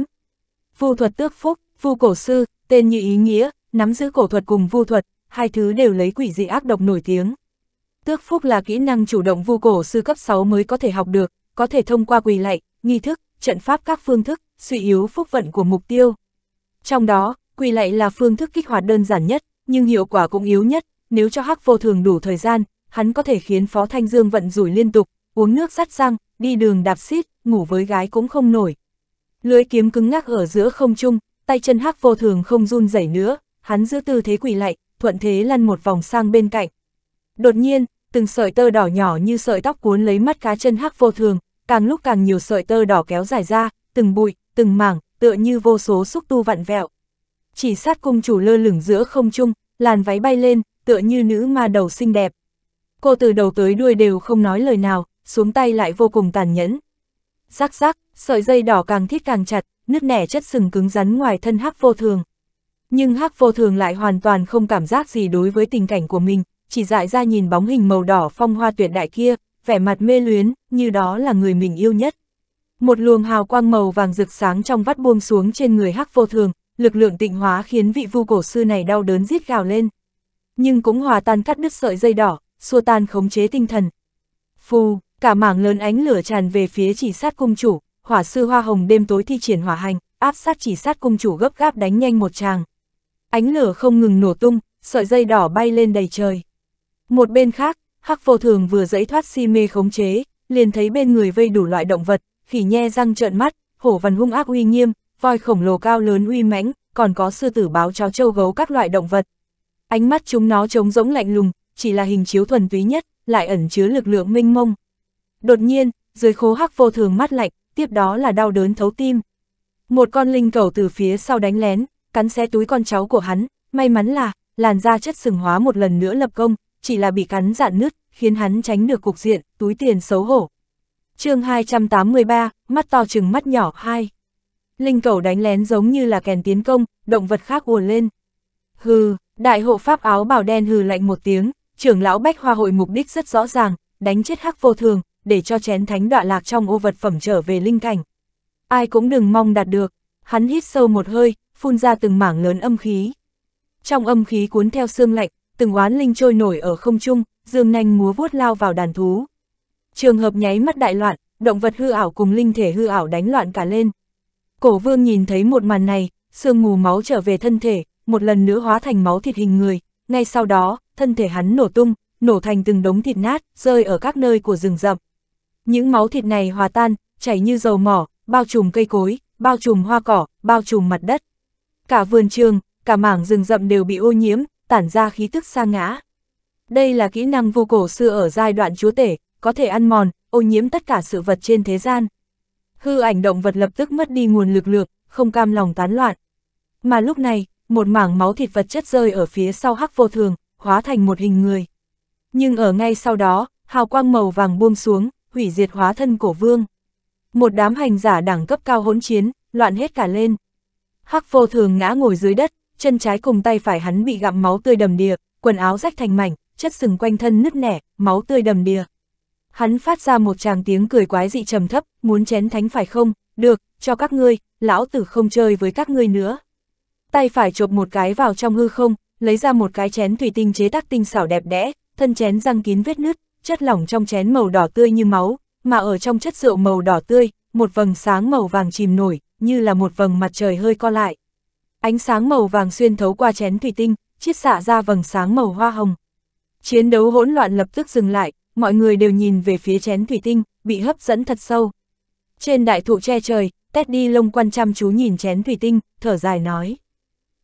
Vu thuật tước phúc, vu cổ sư, tên như ý nghĩa, nắm giữ cổ thuật cùng vu thuật, hai thứ đều lấy quỷ dị ác độc nổi tiếng. Tước phúc là kỹ năng chủ động vu cổ sư cấp 6 mới có thể học được, có thể thông qua quỳ lạy, nghi thức, trận pháp các phương thức, suy yếu phúc vận của mục tiêu. Trong đó, quỳ lạy là phương thức kích hoạt đơn giản nhất, nhưng hiệu quả cũng yếu nhất, nếu cho Hắc Vô Thường đủ thời gian, hắn có thể khiến Phó Thanh Dương vận rủi liên tục, uống nước sắt răng, đi đường đạp xít, ngủ với gái cũng không nổi. Lưới kiếm cứng ngắc ở giữa không trung, tay chân Hắc Vô Thường không run rẩy nữa, hắn giữ tư thế quỳ lạy, thuận thế lăn một vòng sang bên cạnh. Đột nhiên, từng sợi tơ đỏ nhỏ như sợi tóc cuốn lấy mắt cá chân Hắc Vô Thường, càng lúc càng nhiều sợi tơ đỏ kéo dài ra, từng bụi, từng mảng, tựa như vô số xúc tu vặn vẹo, chỉ sát cung chủ lơ lửng giữa không trung, làn váy bay lên, tựa như nữ ma đầu xinh đẹp. Cô từ đầu tới đuôi đều không nói lời nào, xuống tay lại vô cùng tàn nhẫn. Rắc rắc, sợi dây đỏ càng thít càng chặt, nứt nẻ chất sừng cứng rắn ngoài thân hắc vô thường. Nhưng hắc vô thường lại hoàn toàn không cảm giác gì đối với tình cảnh của mình, chỉ dại ra nhìn bóng hình màu đỏ phong hoa tuyệt đại kia, vẻ mặt mê luyến, như đó là người mình yêu nhất. Một luồng hào quang màu vàng rực sáng trong vắt buông xuống trên người hắc vô thường, lực lượng tịnh hóa khiến vị vu cổ sư này đau đớn giết gào lên. Nhưng cũng hòa tan cắt đứt sợi dây đỏ, xua tan khống chế tinh thần. Phù, cả mảng lớn ánh lửa tràn về phía chỉ sát cung chủ, hỏa sư hoa hồng đêm tối thi triển hỏa hành, áp sát chỉ sát cung chủ gấp gáp đánh nhanh một tràng. Ánh lửa không ngừng nổ tung, sợi dây đỏ bay lên đầy trời. Một bên khác, Hắc vô thường vừa dẫy thoát si mê khống chế, liền thấy bên người vây đủ loại động vật, khỉ nhe răng trợn mắt, hổ văn hung ác uy nghiêm, voi khổng lồ cao lớn uy mãnh, còn có sư tử báo chó châu gấu các loại động vật. Ánh mắt chúng nó trống rỗng lạnh lùng, chỉ là hình chiếu thuần túy nhất, lại ẩn chứa lực lượng minh mông. Đột nhiên, dưới khố hắc vô thường mắt lạnh, tiếp đó là đau đớn thấu tim. Một con linh cầu từ phía sau đánh lén, cắn xé túi con cháu của hắn, may mắn là, làn da chất sừng hóa một lần nữa lập công, chỉ là bị cắn dạn nứt, khiến hắn tránh được cục diện, túi tiền xấu hổ. chương 283, mắt to chừng mắt nhỏ 2 Linh cầu đánh lén giống như là kèn tiến công, động vật khác ùa lên. Hừ, đại hộ pháp áo bào đen hừ lạnh một tiếng, trưởng lão bách hoa hội mục đích rất rõ ràng, đánh chết hắc vô thường, để cho chén thánh đọa lạc trong ô vật phẩm trở về linh cảnh. Ai cũng đừng mong đạt được, hắn hít sâu một hơi, phun ra từng mảng lớn âm khí. Trong âm khí cuốn theo xương lạnh, từng oán linh trôi nổi ở không trung, dương nanh múa vuốt lao vào đàn thú. Trường hợp nháy mắt đại loạn, động vật hư ảo cùng linh thể hư ảo đánh loạn cả lên, Cổ vương nhìn thấy một màn này, sương mù máu trở về thân thể, một lần nữa hóa thành máu thịt hình người, ngay sau đó, thân thể hắn nổ tung, nổ thành từng đống thịt nát, rơi ở các nơi của rừng rậm. Những máu thịt này hòa tan, chảy như dầu mỏ, bao trùm cây cối, bao trùm hoa cỏ, bao trùm mặt đất. Cả vườn trường, cả mảng rừng rậm đều bị ô nhiễm, tản ra khí tức sa ngã. Đây là kỹ năng vô cổ xưa ở giai đoạn chúa tể, có thể ăn mòn, ô nhiễm tất cả sự vật trên thế gian hư ảnh động vật lập tức mất đi nguồn lực lượng, không cam lòng tán loạn. Mà lúc này, một mảng máu thịt vật chất rơi ở phía sau hắc vô thường, hóa thành một hình người. Nhưng ở ngay sau đó, hào quang màu vàng buông xuống, hủy diệt hóa thân cổ vương. Một đám hành giả đẳng cấp cao hỗn chiến, loạn hết cả lên. Hắc vô thường ngã ngồi dưới đất, chân trái cùng tay phải hắn bị gặm máu tươi đầm đìa, quần áo rách thành mảnh, chất sừng quanh thân nứt nẻ, máu tươi đầm đìa hắn phát ra một tràng tiếng cười quái dị trầm thấp, muốn chén thánh phải không, được, cho các ngươi, lão tử không chơi với các ngươi nữa. Tay phải chộp một cái vào trong hư không, lấy ra một cái chén thủy tinh chế tác tinh xảo đẹp đẽ, thân chén răng kín vết nứt, chất lỏng trong chén màu đỏ tươi như máu, mà ở trong chất rượu màu đỏ tươi, một vầng sáng màu vàng chìm nổi, như là một vầng mặt trời hơi co lại. Ánh sáng màu vàng xuyên thấu qua chén thủy tinh, chiết xạ ra vầng sáng màu hoa hồng. Chiến đấu hỗn loạn lập tức dừng lại, mọi người đều nhìn về phía chén thủy tinh, bị hấp dẫn thật sâu. Trên đại thụ che trời, Teddy lông quan chăm chú nhìn chén thủy tinh, thở dài nói.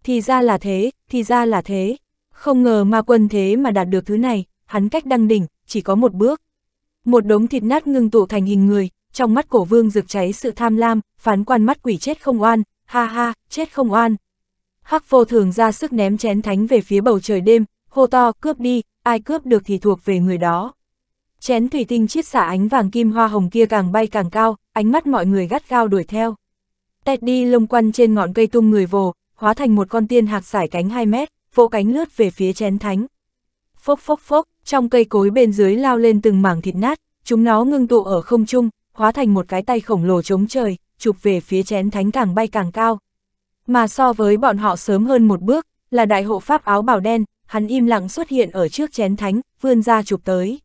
Thì ra là thế, thì ra là thế. Không ngờ ma quân thế mà đạt được thứ này, hắn cách đăng đỉnh, chỉ có một bước. Một đống thịt nát ngưng tụ thành hình người, trong mắt cổ vương rực cháy sự tham lam, phán quan mắt quỷ chết không oan, ha ha, chết không oan. Hắc vô thường ra sức ném chén thánh về phía bầu trời đêm, hô to, cướp đi, ai cướp được thì thuộc về người đó. Chén thủy tinh chiết xả ánh vàng kim hoa hồng kia càng bay càng cao, ánh mắt mọi người gắt gao đuổi theo. Teddy lông quăn trên ngọn cây tung người vồ, hóa thành một con tiên hạc sải cánh 2 mét, vỗ cánh lướt về phía chén thánh. Phốc phốc phốc, trong cây cối bên dưới lao lên từng mảng thịt nát, chúng nó ngưng tụ ở không trung, hóa thành một cái tay khổng lồ chống trời, chụp về phía chén thánh càng bay càng cao. Mà so với bọn họ sớm hơn một bước, là đại hộ pháp áo bào đen, hắn im lặng xuất hiện ở trước chén thánh, vươn ra chụp tới.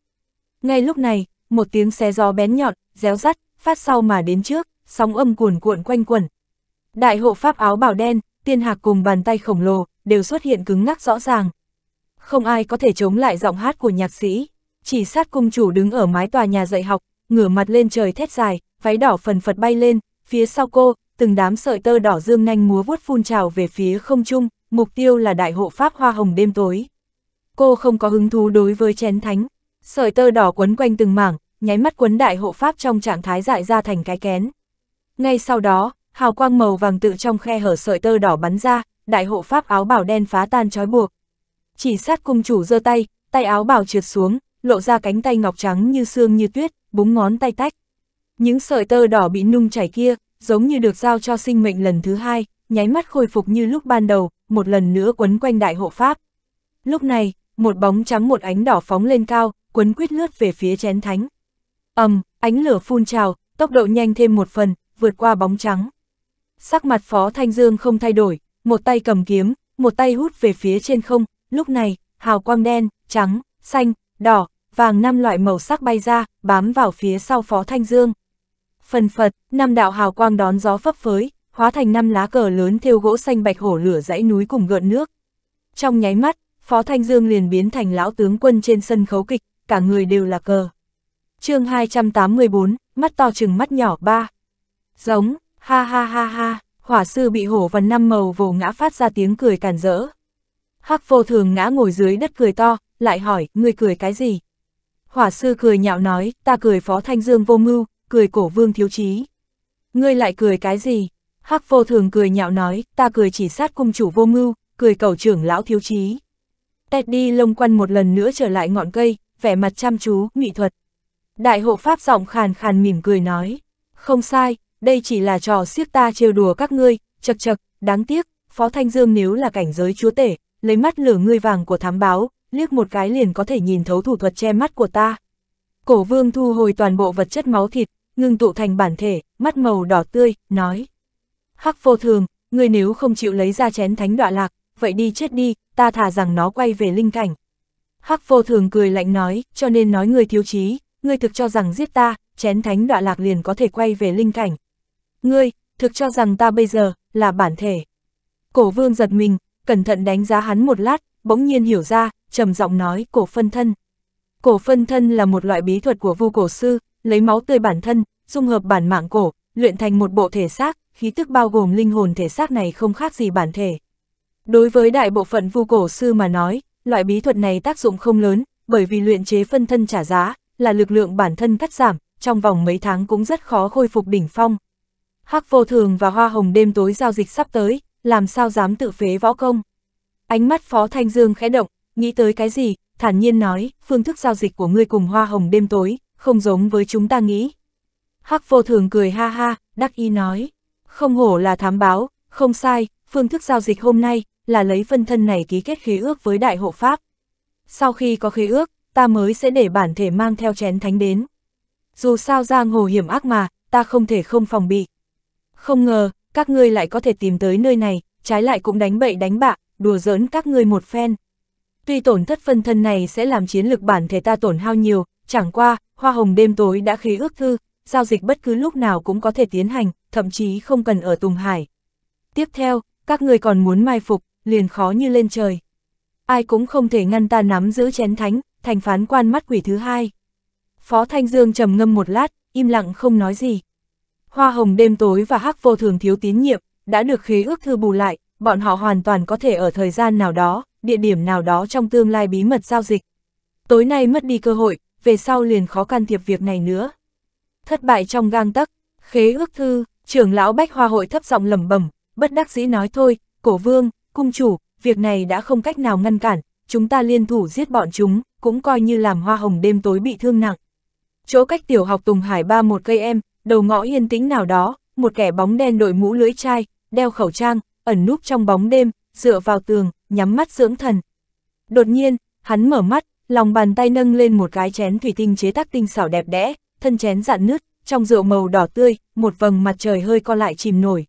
Ngay lúc này, một tiếng xé gió bén nhọn, réo rắt, phát sau mà đến trước, sóng âm cuồn cuộn quanh quẩn. Đại hộ pháp áo bào đen, tiên hạc cùng bàn tay khổng lồ, đều xuất hiện cứng ngắc rõ ràng. Không ai có thể chống lại giọng hát của nhạc sĩ. Chỉ sát cung chủ đứng ở mái tòa nhà dạy học, ngửa mặt lên trời thét dài, váy đỏ phần phật bay lên, phía sau cô, từng đám sợi tơ đỏ dương nhanh múa vuốt phun trào về phía không trung, mục tiêu là đại hộ pháp hoa hồng đêm tối. Cô không có hứng thú đối với chén thánh, Sợi tơ đỏ quấn quanh từng mảng, nháy mắt quấn đại hộ pháp trong trạng thái dại ra thành cái kén. Ngay sau đó, hào quang màu vàng tự trong khe hở sợi tơ đỏ bắn ra, đại hộ pháp áo bảo đen phá tan trói buộc. Chỉ sát cung chủ giơ tay, tay áo bảo trượt xuống, lộ ra cánh tay ngọc trắng như xương như tuyết, búng ngón tay tách. Những sợi tơ đỏ bị nung chảy kia, giống như được giao cho sinh mệnh lần thứ hai, nháy mắt khôi phục như lúc ban đầu, một lần nữa quấn quanh đại hộ pháp. Lúc này, một bóng trắng một ánh đỏ phóng lên cao, quấn quyết lướt về phía chén thánh. ầm, um, ánh lửa phun trào, tốc độ nhanh thêm một phần, vượt qua bóng trắng. Sắc mặt Phó Thanh Dương không thay đổi, một tay cầm kiếm, một tay hút về phía trên không, lúc này, hào quang đen, trắng, xanh, đỏ, vàng năm loại màu sắc bay ra, bám vào phía sau Phó Thanh Dương. Phần phật, năm đạo hào quang đón gió phấp phới, hóa thành năm lá cờ lớn thêu gỗ xanh bạch hổ lửa dãy núi cùng gợn nước. Trong nháy mắt, Phó Thanh Dương liền biến thành lão tướng quân trên sân khấu kịch, cả người đều là cờ. chương 284, mắt to chừng mắt nhỏ ba. Giống, ha ha ha ha, hỏa sư bị hổ văn năm màu vồ ngã phát ra tiếng cười càn rỡ. Hắc vô thường ngã ngồi dưới đất cười to, lại hỏi, ngươi cười cái gì? Hỏa sư cười nhạo nói, ta cười phó thanh dương vô mưu, cười cổ vương thiếu chí. Ngươi lại cười cái gì? Hắc vô thường cười nhạo nói, ta cười chỉ sát cung chủ vô mưu, cười cầu trưởng lão thiếu chí. Teddy lông quăn một lần nữa trở lại ngọn cây, vẻ mặt chăm chú, nghị thuật. Đại hộ pháp giọng khàn khàn mỉm cười nói, không sai, đây chỉ là trò siếc ta trêu đùa các ngươi, chật chật, đáng tiếc, Phó Thanh Dương nếu là cảnh giới chúa tể, lấy mắt lửa ngươi vàng của thám báo, liếc một cái liền có thể nhìn thấu thủ thuật che mắt của ta. Cổ vương thu hồi toàn bộ vật chất máu thịt, ngưng tụ thành bản thể, mắt màu đỏ tươi, nói. Hắc vô thường, ngươi nếu không chịu lấy ra chén thánh đọa lạc, vậy đi chết đi, ta thả rằng nó quay về linh cảnh. Hắc vô thường cười lạnh nói, cho nên nói người thiếu trí, ngươi thực cho rằng giết ta, chén thánh đọa lạc liền có thể quay về linh cảnh. Ngươi, thực cho rằng ta bây giờ, là bản thể. Cổ vương giật mình, cẩn thận đánh giá hắn một lát, bỗng nhiên hiểu ra, trầm giọng nói cổ phân thân. Cổ phân thân là một loại bí thuật của vu cổ sư, lấy máu tươi bản thân, dung hợp bản mạng cổ, luyện thành một bộ thể xác, khí tức bao gồm linh hồn thể xác này không khác gì bản thể. Đối với đại bộ phận vu cổ sư mà nói, Loại bí thuật này tác dụng không lớn, bởi vì luyện chế phân thân trả giá, là lực lượng bản thân cắt giảm, trong vòng mấy tháng cũng rất khó khôi phục đỉnh phong. Hắc vô thường và hoa hồng đêm tối giao dịch sắp tới, làm sao dám tự phế võ công. Ánh mắt Phó Thanh Dương khẽ động, nghĩ tới cái gì, thản nhiên nói, phương thức giao dịch của ngươi cùng hoa hồng đêm tối, không giống với chúng ta nghĩ. Hắc vô thường cười ha ha, đắc ý nói, không hổ là thám báo, không sai, phương thức giao dịch hôm nay, là lấy phân thân này ký kết khế ước với đại hộ pháp. Sau khi có khế ước, ta mới sẽ để bản thể mang theo chén thánh đến. Dù sao giang hồ hiểm ác mà, ta không thể không phòng bị. Không ngờ, các ngươi lại có thể tìm tới nơi này, trái lại cũng đánh bậy đánh bạ, đùa giỡn các ngươi một phen. Tuy tổn thất phân thân này sẽ làm chiến lực bản thể ta tổn hao nhiều, chẳng qua, hoa hồng đêm tối đã khí ước thư, giao dịch bất cứ lúc nào cũng có thể tiến hành, thậm chí không cần ở Tùng Hải. Tiếp theo, các người còn muốn mai phục, liền khó như lên trời. Ai cũng không thể ngăn ta nắm giữ chén thánh, thành phán quan mắt quỷ thứ hai. Phó Thanh Dương trầm ngâm một lát, im lặng không nói gì. Hoa hồng đêm tối và hắc vô thường thiếu tín nhiệm, đã được khế ước thư bù lại, bọn họ hoàn toàn có thể ở thời gian nào đó, địa điểm nào đó trong tương lai bí mật giao dịch. Tối nay mất đi cơ hội, về sau liền khó can thiệp việc này nữa. Thất bại trong gang tấc, khế ước thư, trưởng lão Bách Hoa hội thấp giọng lẩm bẩm, bất đắc dĩ nói thôi, cổ vương, cung chủ, việc này đã không cách nào ngăn cản, chúng ta liên thủ giết bọn chúng, cũng coi như làm hoa hồng đêm tối bị thương nặng. Chỗ cách tiểu học Tùng Hải ba một cây em, đầu ngõ yên tĩnh nào đó, một kẻ bóng đen đội mũ lưỡi chai, đeo khẩu trang, ẩn núp trong bóng đêm, dựa vào tường, nhắm mắt dưỡng thần. Đột nhiên, hắn mở mắt, lòng bàn tay nâng lên một cái chén thủy tinh chế tác tinh xảo đẹp đẽ, thân chén dạn nứt, trong rượu màu đỏ tươi, một vầng mặt trời hơi co lại chìm nổi.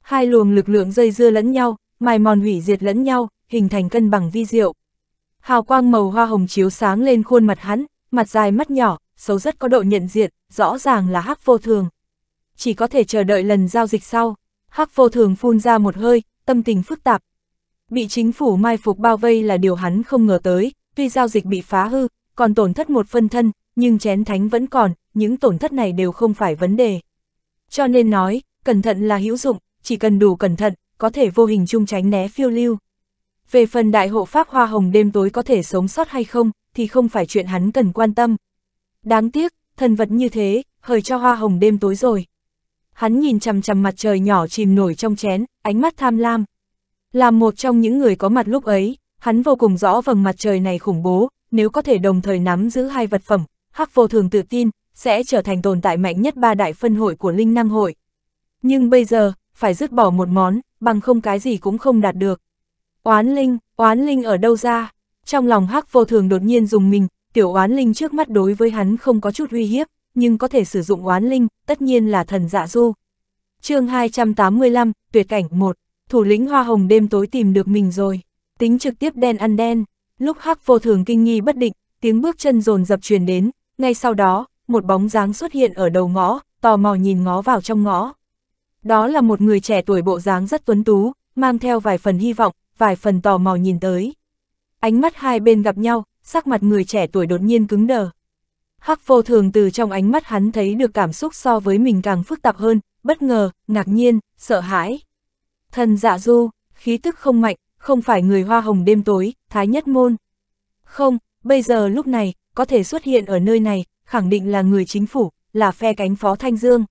Hai luồng lực lượng dây dưa lẫn nhau, mài mòn hủy diệt lẫn nhau, hình thành cân bằng vi diệu. Hào quang màu hoa hồng chiếu sáng lên khuôn mặt hắn, mặt dài mắt nhỏ, xấu rất có độ nhận diện, rõ ràng là hắc vô thường. Chỉ có thể chờ đợi lần giao dịch sau, hắc vô thường phun ra một hơi, tâm tình phức tạp. Bị chính phủ mai phục bao vây là điều hắn không ngờ tới, tuy giao dịch bị phá hư, còn tổn thất một phân thân, nhưng chén thánh vẫn còn, những tổn thất này đều không phải vấn đề. Cho nên nói, cẩn thận là hữu dụng, chỉ cần đủ cẩn thận, có thể vô hình chung tránh né phiêu lưu. Về phần đại hộ pháp hoa hồng đêm tối có thể sống sót hay không, thì không phải chuyện hắn cần quan tâm. Đáng tiếc, thần vật như thế, hời cho hoa hồng đêm tối rồi. Hắn nhìn chằm chằm mặt trời nhỏ chìm nổi trong chén, ánh mắt tham lam. Là một trong những người có mặt lúc ấy, hắn vô cùng rõ vầng mặt trời này khủng bố, nếu có thể đồng thời nắm giữ hai vật phẩm, hắc vô thường tự tin, sẽ trở thành tồn tại mạnh nhất ba đại phân hội của Linh Năng Hội. Nhưng bây giờ, phải dứt bỏ một món, bằng không cái gì cũng không đạt được. Oán linh, oán linh ở đâu ra? Trong lòng hắc vô thường đột nhiên dùng mình, tiểu oán linh trước mắt đối với hắn không có chút uy hiếp, nhưng có thể sử dụng oán linh, tất nhiên là thần dạ du. chương 285, tuyệt cảnh 1, thủ lĩnh hoa hồng đêm tối tìm được mình rồi, tính trực tiếp đen ăn đen, lúc hắc vô thường kinh nghi bất định, tiếng bước chân rồn dập truyền đến, ngay sau đó, một bóng dáng xuất hiện ở đầu ngõ, tò mò nhìn ngó vào trong ngõ. Đó là một người trẻ tuổi bộ dáng rất tuấn tú, mang theo vài phần hy vọng, vài phần tò mò nhìn tới. Ánh mắt hai bên gặp nhau, sắc mặt người trẻ tuổi đột nhiên cứng đờ. Hắc vô thường từ trong ánh mắt hắn thấy được cảm xúc so với mình càng phức tạp hơn, bất ngờ, ngạc nhiên, sợ hãi. Thần dạ du, khí tức không mạnh, không phải người hoa hồng đêm tối, thái nhất môn. Không, bây giờ lúc này, có thể xuất hiện ở nơi này, khẳng định là người chính phủ, là phe cánh phó Thanh Dương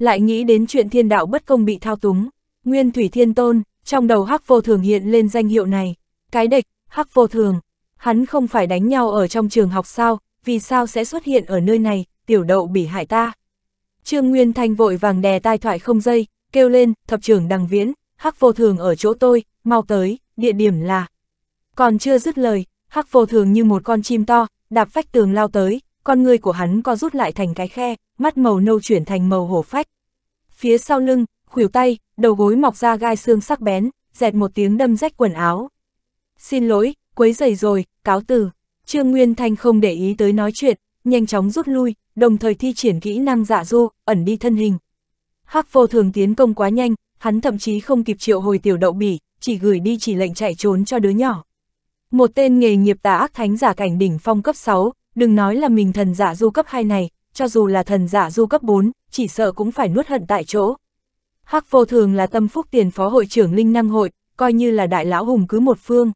lại nghĩ đến chuyện thiên đạo bất công bị thao túng, nguyên thủy thiên tôn, trong đầu hắc vô thường hiện lên danh hiệu này, cái địch, hắc vô thường, hắn không phải đánh nhau ở trong trường học sao, vì sao sẽ xuất hiện ở nơi này, tiểu đậu bị hại ta. Trương Nguyên Thanh vội vàng đè tai thoại không dây, kêu lên, thập trưởng đằng viễn, hắc vô thường ở chỗ tôi, mau tới, địa điểm là. Còn chưa dứt lời, hắc vô thường như một con chim to, đạp vách tường lao tới, con người của hắn co rút lại thành cái khe, mắt màu nâu chuyển thành màu hổ phách. Phía sau lưng, khuỷu tay, đầu gối mọc ra gai xương sắc bén, dẹt một tiếng đâm rách quần áo. Xin lỗi, quấy giày rồi, cáo từ. Trương Nguyên Thanh không để ý tới nói chuyện, nhanh chóng rút lui, đồng thời thi triển kỹ năng dạ du, ẩn đi thân hình. Hắc vô thường tiến công quá nhanh, hắn thậm chí không kịp triệu hồi tiểu đậu bỉ, chỉ gửi đi chỉ lệnh chạy trốn cho đứa nhỏ. Một tên nghề nghiệp tà ác thánh giả cảnh đỉnh phong cấp 6, đừng nói là mình thần giả du cấp 2 này, cho dù là thần giả du cấp 4, chỉ sợ cũng phải nuốt hận tại chỗ. Hắc vô thường là tâm phúc tiền phó hội trưởng Linh Năng Hội, coi như là đại lão hùng cứ một phương.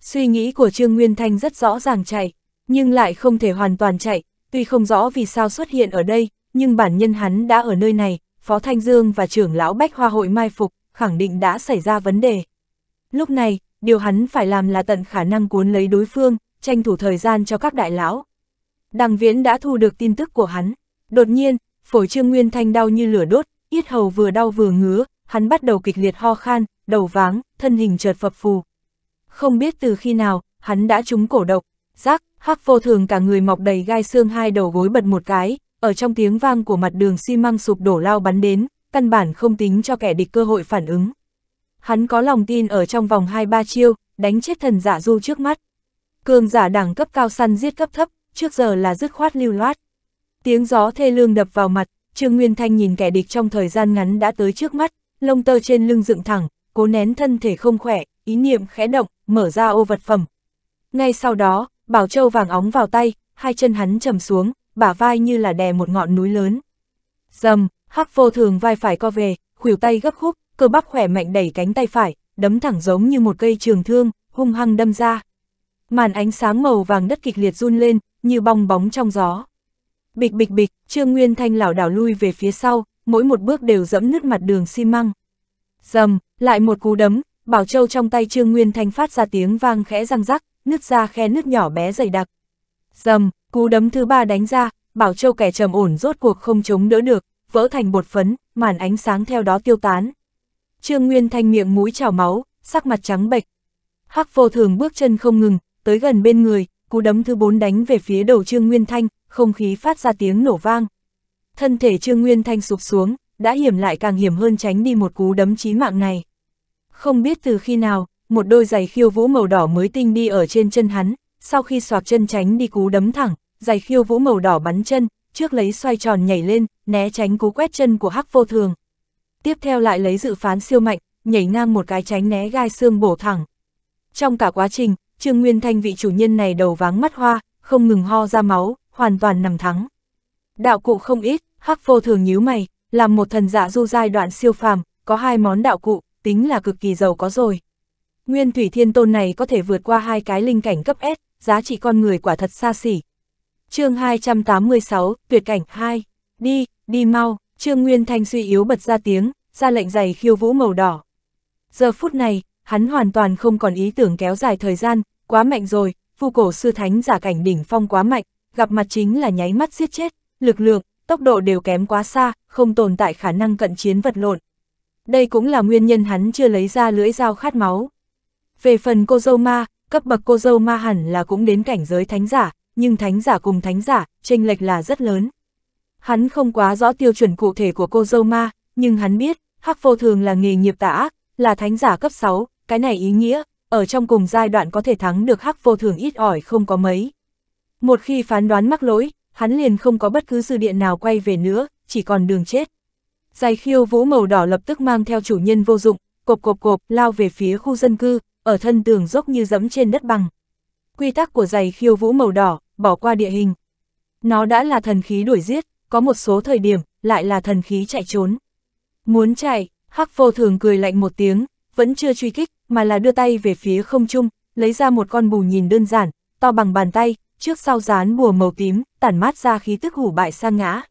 Suy nghĩ của Trương Nguyên Thanh rất rõ ràng chạy, nhưng lại không thể hoàn toàn chạy, tuy không rõ vì sao xuất hiện ở đây, nhưng bản nhân hắn đã ở nơi này, Phó Thanh Dương và trưởng lão Bách Hoa Hội mai phục, khẳng định đã xảy ra vấn đề. Lúc này, điều hắn phải làm là tận khả năng cuốn lấy đối phương, tranh thủ thời gian cho các đại lão. Đằng viễn đã thu được tin tức của hắn. Đột nhiên, phổi trương Nguyên Thanh đau như lửa đốt, yết hầu vừa đau vừa ngứa, hắn bắt đầu kịch liệt ho khan, đầu váng, thân hình chợt phập phù. Không biết từ khi nào, hắn đã trúng cổ độc, rác, hắc vô thường cả người mọc đầy gai xương hai đầu gối bật một cái, ở trong tiếng vang của mặt đường xi măng sụp đổ lao bắn đến, căn bản không tính cho kẻ địch cơ hội phản ứng. Hắn có lòng tin ở trong vòng hai ba chiêu, đánh chết thần giả dạ du trước mắt. Cường giả đẳng cấp cao săn giết cấp thấp, trước giờ là dứt khoát lưu loát. Tiếng gió thê lương đập vào mặt, Trương Nguyên Thanh nhìn kẻ địch trong thời gian ngắn đã tới trước mắt, lông tơ trên lưng dựng thẳng, cố nén thân thể không khỏe, ý niệm khẽ động, mở ra ô vật phẩm. Ngay sau đó, bảo châu vàng óng vào tay, hai chân hắn trầm xuống, bả vai như là đè một ngọn núi lớn. Dầm, hắc vô thường vai phải co về, khuỷu tay gấp khúc, cơ bắp khỏe mạnh đẩy cánh tay phải, đấm thẳng giống như một cây trường thương, hung hăng đâm ra. Màn ánh sáng màu vàng đất kịch liệt run lên, như bong bóng trong gió. Bịch bịch bịch, Trương Nguyên Thanh lảo đảo lui về phía sau, mỗi một bước đều dẫm nứt mặt đường xi măng. Dầm, lại một cú đấm, bảo châu trong tay Trương Nguyên Thanh phát ra tiếng vang khẽ răng rắc, nứt ra khe nứt nhỏ bé dày đặc. Dầm, cú đấm thứ ba đánh ra, bảo châu kẻ trầm ổn rốt cuộc không chống đỡ được, vỡ thành bột phấn, màn ánh sáng theo đó tiêu tán. Trương Nguyên Thanh miệng mũi trào máu, sắc mặt trắng bệch. Hắc vô thường bước chân không ngừng, tới gần bên người, cú đấm thứ bốn đánh về phía đầu Trương Nguyên Thanh, không khí phát ra tiếng nổ vang. Thân thể Trương Nguyên Thanh sụp xuống, đã hiểm lại càng hiểm hơn tránh đi một cú đấm chí mạng này. Không biết từ khi nào, một đôi giày khiêu vũ màu đỏ mới tinh đi ở trên chân hắn, sau khi soạc chân tránh đi cú đấm thẳng, giày khiêu vũ màu đỏ bắn chân, trước lấy xoay tròn nhảy lên, né tránh cú quét chân của Hắc Vô Thường. Tiếp theo lại lấy dự phán siêu mạnh, nhảy ngang một cái tránh né gai xương bổ thẳng. Trong cả quá trình, Trương Nguyên Thanh vị chủ nhân này đầu váng mắt hoa, không ngừng ho ra máu, hoàn toàn nằm thắng. Đạo cụ không ít, Hắc Vô Thường nhíu mày, làm một thần giả dạ du giai đoạn siêu phàm, có hai món đạo cụ, tính là cực kỳ giàu có rồi. Nguyên Thủy Thiên Tôn này có thể vượt qua hai cái linh cảnh cấp S, giá trị con người quả thật xa xỉ. chương 286, tuyệt cảnh 2, đi, đi mau, Trương Nguyên Thanh suy yếu bật ra tiếng, ra lệnh giày khiêu vũ màu đỏ. Giờ phút này, hắn hoàn toàn không còn ý tưởng kéo dài thời gian, quá mạnh rồi, vu cổ sư thánh giả cảnh đỉnh phong quá mạnh, gặp mặt chính là nháy mắt giết chết, lực lượng, tốc độ đều kém quá xa, không tồn tại khả năng cận chiến vật lộn. Đây cũng là nguyên nhân hắn chưa lấy ra lưỡi dao khát máu. Về phần cô dâu ma, cấp bậc cô dâu ma hẳn là cũng đến cảnh giới thánh giả, nhưng thánh giả cùng thánh giả, chênh lệch là rất lớn. Hắn không quá rõ tiêu chuẩn cụ thể của cô dâu ma, nhưng hắn biết, hắc vô thường là nghề nghiệp tả ác, là thánh giả cấp 6, cái này ý nghĩa, ở trong cùng giai đoạn có thể thắng được hắc vô thường ít ỏi không có mấy. Một khi phán đoán mắc lỗi, hắn liền không có bất cứ dư điện nào quay về nữa, chỉ còn đường chết. Giày khiêu vũ màu đỏ lập tức mang theo chủ nhân vô dụng, cộp cộp cộp lao về phía khu dân cư, ở thân tường dốc như dẫm trên đất bằng. Quy tắc của giày khiêu vũ màu đỏ, bỏ qua địa hình. Nó đã là thần khí đuổi giết, có một số thời điểm, lại là thần khí chạy trốn. Muốn chạy, Hắc vô thường cười lạnh một tiếng, vẫn chưa truy kích, mà là đưa tay về phía không trung, lấy ra một con bù nhìn đơn giản, to bằng bàn tay, trước sau dán bùa màu tím, tản mát ra khí tức hủ bại sang ngã.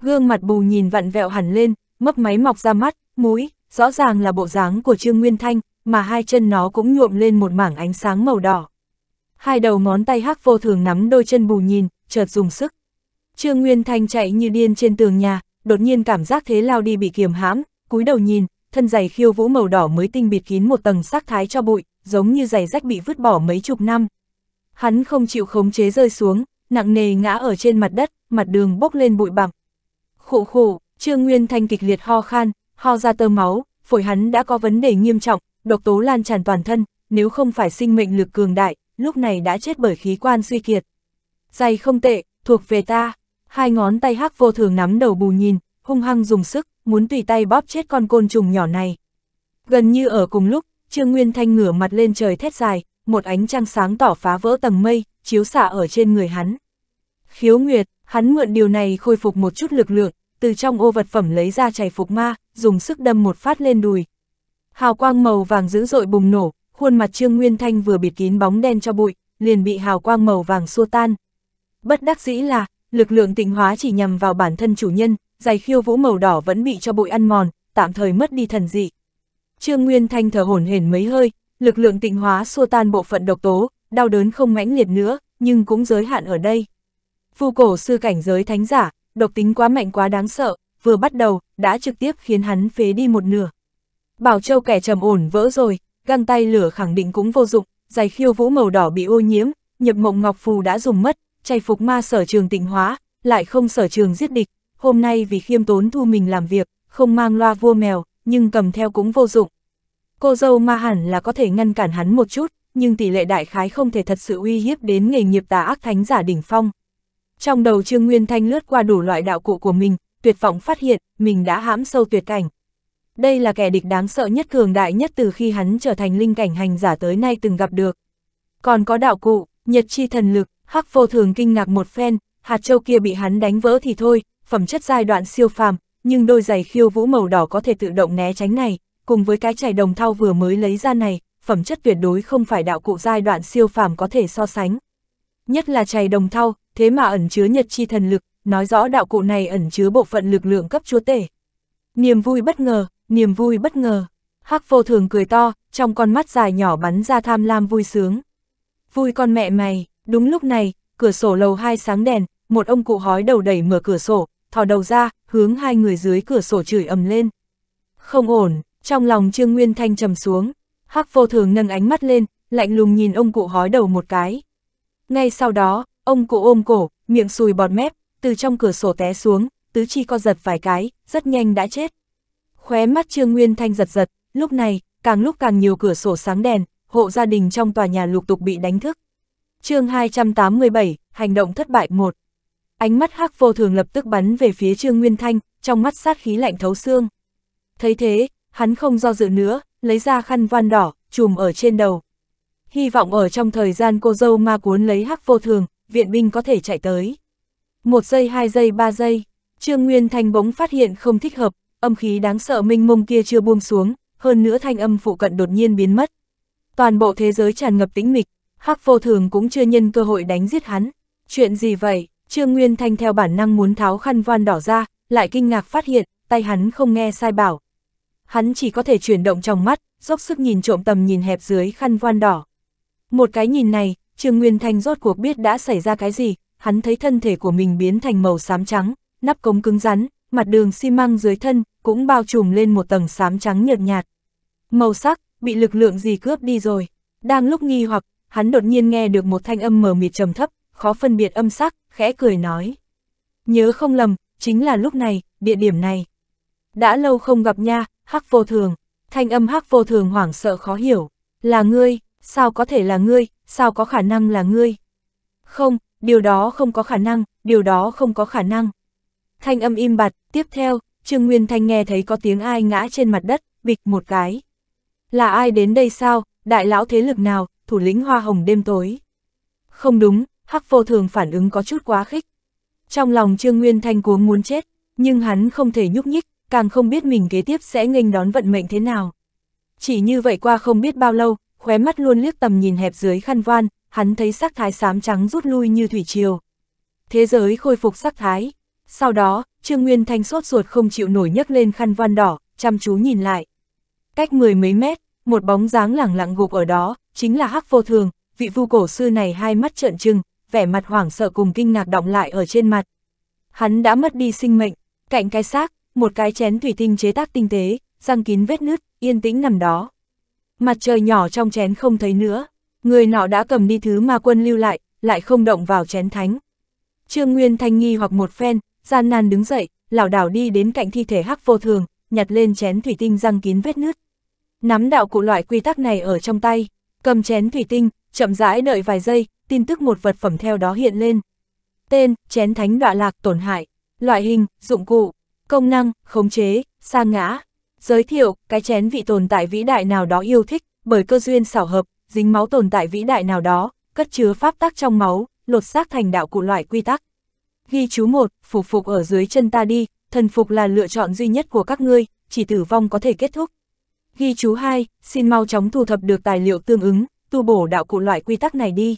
Gương mặt bù nhìn vặn vẹo hẳn lên, mấp máy mọc ra mắt, mũi, rõ ràng là bộ dáng của Trương Nguyên Thanh, mà hai chân nó cũng nhuộm lên một mảng ánh sáng màu đỏ. Hai đầu ngón tay hắc vô thường nắm đôi chân bù nhìn, chợt dùng sức. Trương Nguyên Thanh chạy như điên trên tường nhà, đột nhiên cảm giác thế lao đi bị kiềm hãm, cúi đầu nhìn, thân giày khiêu vũ màu đỏ mới tinh bịt kín một tầng sắc thái cho bụi, giống như giày rách bị vứt bỏ mấy chục năm. Hắn không chịu khống chế rơi xuống, nặng nề ngã ở trên mặt đất, mặt đường bốc lên bụi bặm. Khụ khụ, Trương Nguyên Thanh kịch liệt ho khan, ho ra tơ máu, phổi hắn đã có vấn đề nghiêm trọng, độc tố lan tràn toàn thân, nếu không phải sinh mệnh lực cường đại, lúc này đã chết bởi khí quan suy kiệt. Giày không tệ, thuộc về ta. Hai ngón tay hắc vô thường nắm đầu bù nhìn, hung hăng dùng sức, muốn tùy tay bóp chết con côn trùng nhỏ này. Gần như ở cùng lúc, Trương Nguyên Thanh ngửa mặt lên trời thét dài, một ánh trăng sáng tỏ phá vỡ tầng mây, chiếu xạ ở trên người hắn. Khiếu Nguyệt, hắn mượn điều này khôi phục một chút lực lượng, từ trong ô vật phẩm lấy ra chày phục ma, dùng sức đâm một phát lên đùi. Hào quang màu vàng dữ dội bùng nổ, khuôn mặt Trương Nguyên Thanh vừa bịt kín bóng đen cho bụi, liền bị hào quang màu vàng xua tan. Bất đắc dĩ là, lực lượng tịnh hóa chỉ nhằm vào bản thân chủ nhân, giày khiêu vũ màu đỏ vẫn bị cho bụi ăn mòn, tạm thời mất đi thần dị. Trương Nguyên Thanh thở hổn hển mấy hơi, lực lượng tịnh hóa xua tan bộ phận độc tố, đau đớn không mãnh liệt nữa, nhưng cũng giới hạn ở đây. Phu cổ sư cảnh giới thánh giả, độc tính quá mạnh quá đáng sợ, vừa bắt đầu, đã trực tiếp khiến hắn phế đi một nửa. Bảo Châu kẻ trầm ổn vỡ rồi, găng tay lửa khẳng định cũng vô dụng, giày khiêu vũ màu đỏ bị ô nhiễm, nhập mộng ngọc phù đã dùng mất, chay phục ma sở trường tịnh hóa, lại không sở trường giết địch, hôm nay vì khiêm tốn thu mình làm việc, không mang loa vua mèo, nhưng cầm theo cũng vô dụng. Cô dâu ma hẳn là có thể ngăn cản hắn một chút, nhưng tỷ lệ đại khái không thể thật sự uy hiếp đến nghề nghiệp tà ác thánh giả đỉnh phong. Trong đầu Trương Nguyên Thanh lướt qua đủ loại đạo cụ của mình, tuyệt vọng phát hiện, mình đã hãm sâu tuyệt cảnh. Đây là kẻ địch đáng sợ nhất cường đại nhất từ khi hắn trở thành linh cảnh hành giả tới nay từng gặp được. Còn có đạo cụ, nhật chi thần lực, hắc vô thường kinh ngạc một phen, hạt châu kia bị hắn đánh vỡ thì thôi, phẩm chất giai đoạn siêu phàm, nhưng đôi giày khiêu vũ màu đỏ có thể tự động né tránh này, cùng với cái chảy đồng thau vừa mới lấy ra này, phẩm chất tuyệt đối không phải đạo cụ giai đoạn siêu phàm có thể so sánh. Nhất là chày đồng thau, thế mà ẩn chứa nhật chi thần lực, nói rõ đạo cụ này ẩn chứa bộ phận lực lượng cấp chúa tể. Niềm vui bất ngờ, niềm vui bất ngờ. Hắc vô thường cười to, trong con mắt dài nhỏ bắn ra tham lam vui sướng. Vui con mẹ mày, đúng lúc này, cửa sổ lầu hai sáng đèn, một ông cụ hói đầu đẩy mở cửa sổ, thò đầu ra, hướng hai người dưới cửa sổ chửi ầm lên. Không ổn, trong lòng Trương Nguyên Thanh trầm xuống, Hắc vô thường nâng ánh mắt lên, lạnh lùng nhìn ông cụ hói đầu một cái. Ngay sau đó, ông cụ ôm cổ, miệng sùi bọt mép, từ trong cửa sổ té xuống, tứ chi co giật vài cái, rất nhanh đã chết. Khóe mắt Trương Nguyên Thanh giật giật, lúc này, càng lúc càng nhiều cửa sổ sáng đèn, hộ gia đình trong tòa nhà lục tục bị đánh thức. chương 287, hành động thất bại 1 Ánh mắt hắc vô thường lập tức bắn về phía Trương Nguyên Thanh, trong mắt sát khí lạnh thấu xương. Thấy thế, hắn không do dự nữa, lấy ra khăn van đỏ, chùm ở trên đầu. Hy vọng ở trong thời gian cô dâu ma cuốn lấy hắc vô thường, viện binh có thể chạy tới. Một giây, hai giây, ba giây, Trương Nguyên Thanh bỗng phát hiện không thích hợp, âm khí đáng sợ minh mông kia chưa buông xuống, hơn nữa thanh âm phụ cận đột nhiên biến mất. Toàn bộ thế giới tràn ngập tĩnh mịch, hắc vô thường cũng chưa nhân cơ hội đánh giết hắn. Chuyện gì vậy? Trương Nguyên Thanh theo bản năng muốn tháo khăn voan đỏ ra, lại kinh ngạc phát hiện, tay hắn không nghe sai bảo. Hắn chỉ có thể chuyển động trong mắt, dốc sức nhìn trộm tầm nhìn hẹp dưới khăn voan đỏ. Một cái nhìn này, Trương Nguyên Thanh rốt cuộc biết đã xảy ra cái gì, hắn thấy thân thể của mình biến thành màu xám trắng, nắp cống cứng rắn, mặt đường xi măng dưới thân cũng bao trùm lên một tầng xám trắng nhợt nhạt. Màu sắc, bị lực lượng gì cướp đi rồi. Đang lúc nghi hoặc, hắn đột nhiên nghe được một thanh âm mờ mịt trầm thấp, khó phân biệt âm sắc, khẽ cười nói. Nhớ không lầm, chính là lúc này, địa điểm này. Đã lâu không gặp nha, hắc vô thường, thanh âm hắc vô thường hoảng sợ khó hiểu. Là ngươi, sao có thể là ngươi, sao có khả năng là ngươi? Không, điều đó không có khả năng, điều đó không có khả năng. Thanh âm im bặt, tiếp theo, Trương Nguyên Thanh nghe thấy có tiếng ai ngã trên mặt đất, bịch một cái. Là ai đến đây sao, đại lão thế lực nào, thủ lĩnh hoa hồng đêm tối? Không đúng, Hắc vô thường phản ứng có chút quá khích. Trong lòng Trương Nguyên Thanh cuống muốn chết, nhưng hắn không thể nhúc nhích, càng không biết mình kế tiếp sẽ nghênh đón vận mệnh thế nào. Chỉ như vậy qua không biết bao lâu, khóe mắt luôn liếc tầm nhìn hẹp dưới khăn voan, hắn thấy sắc thái xám trắng rút lui như thủy triều. Thế giới khôi phục sắc thái. Sau đó, Trương Nguyên Thanh sốt ruột không chịu nổi nhấc lên khăn voan đỏ, chăm chú nhìn lại. Cách mười mấy mét, một bóng dáng lẳng lặng gục ở đó, chính là Hắc Vô Thường, vị vu cổ sư này hai mắt trợn trừng, vẻ mặt hoảng sợ cùng kinh ngạc động lại ở trên mặt. Hắn đã mất đi sinh mệnh, cạnh cái xác, một cái chén thủy tinh chế tác tinh tế, răng kín vết nứt, yên tĩnh nằm đó. Mặt trời nhỏ trong chén không thấy nữa, người nọ đã cầm đi thứ mà quân lưu lại, lại không động vào chén thánh. Trương Nguyên thanh nghi hoặc một phen, gian nan đứng dậy, lảo đảo đi đến cạnh thi thể hắc vô thường, nhặt lên chén thủy tinh răng kín vết nứt. Nắm đạo cụ loại quy tắc này ở trong tay, cầm chén thủy tinh, Chậm rãi đợi vài giây, tin tức một vật phẩm theo đó hiện lên. Tên, chén thánh đọa lạc tổn hại. Loại hình, dụng cụ, công năng, khống chế, sa ngã. Giới thiệu, cái chén vị tồn tại vĩ đại nào đó yêu thích, bởi cơ duyên xảo hợp, dính máu tồn tại vĩ đại nào đó, cất chứa pháp tắc trong máu, lột xác thành đạo cụ loại quy tắc. Ghi chú một phục phục ở dưới chân ta đi, thần phục là lựa chọn duy nhất của các ngươi, chỉ tử vong có thể kết thúc. Ghi chú 2, xin mau chóng thu thập được tài liệu tương ứng, tu bổ đạo cụ loại quy tắc này đi.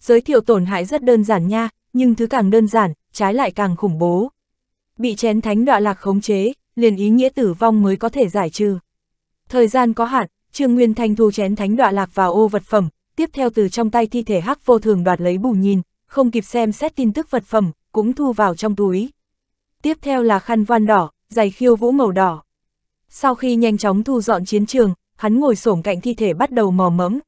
Giới thiệu tổn hại rất đơn giản nha, nhưng thứ càng đơn giản, trái lại càng khủng bố. Bị chén thánh đọa lạc khống chế, liền ý nghĩa tử vong mới có thể giải trừ. Thời gian có hạn, Trương Nguyên Thanh thu chén thánh đọa lạc vào ô vật phẩm, tiếp theo từ trong tay thi thể hắc vô thường đoạt lấy bù nhìn, không kịp xem xét tin tức vật phẩm, cũng thu vào trong túi. Tiếp theo là khăn voan đỏ, giày khiêu vũ màu đỏ. Sau khi nhanh chóng thu dọn chiến trường, hắn ngồi xổm cạnh thi thể bắt đầu mò mẫm,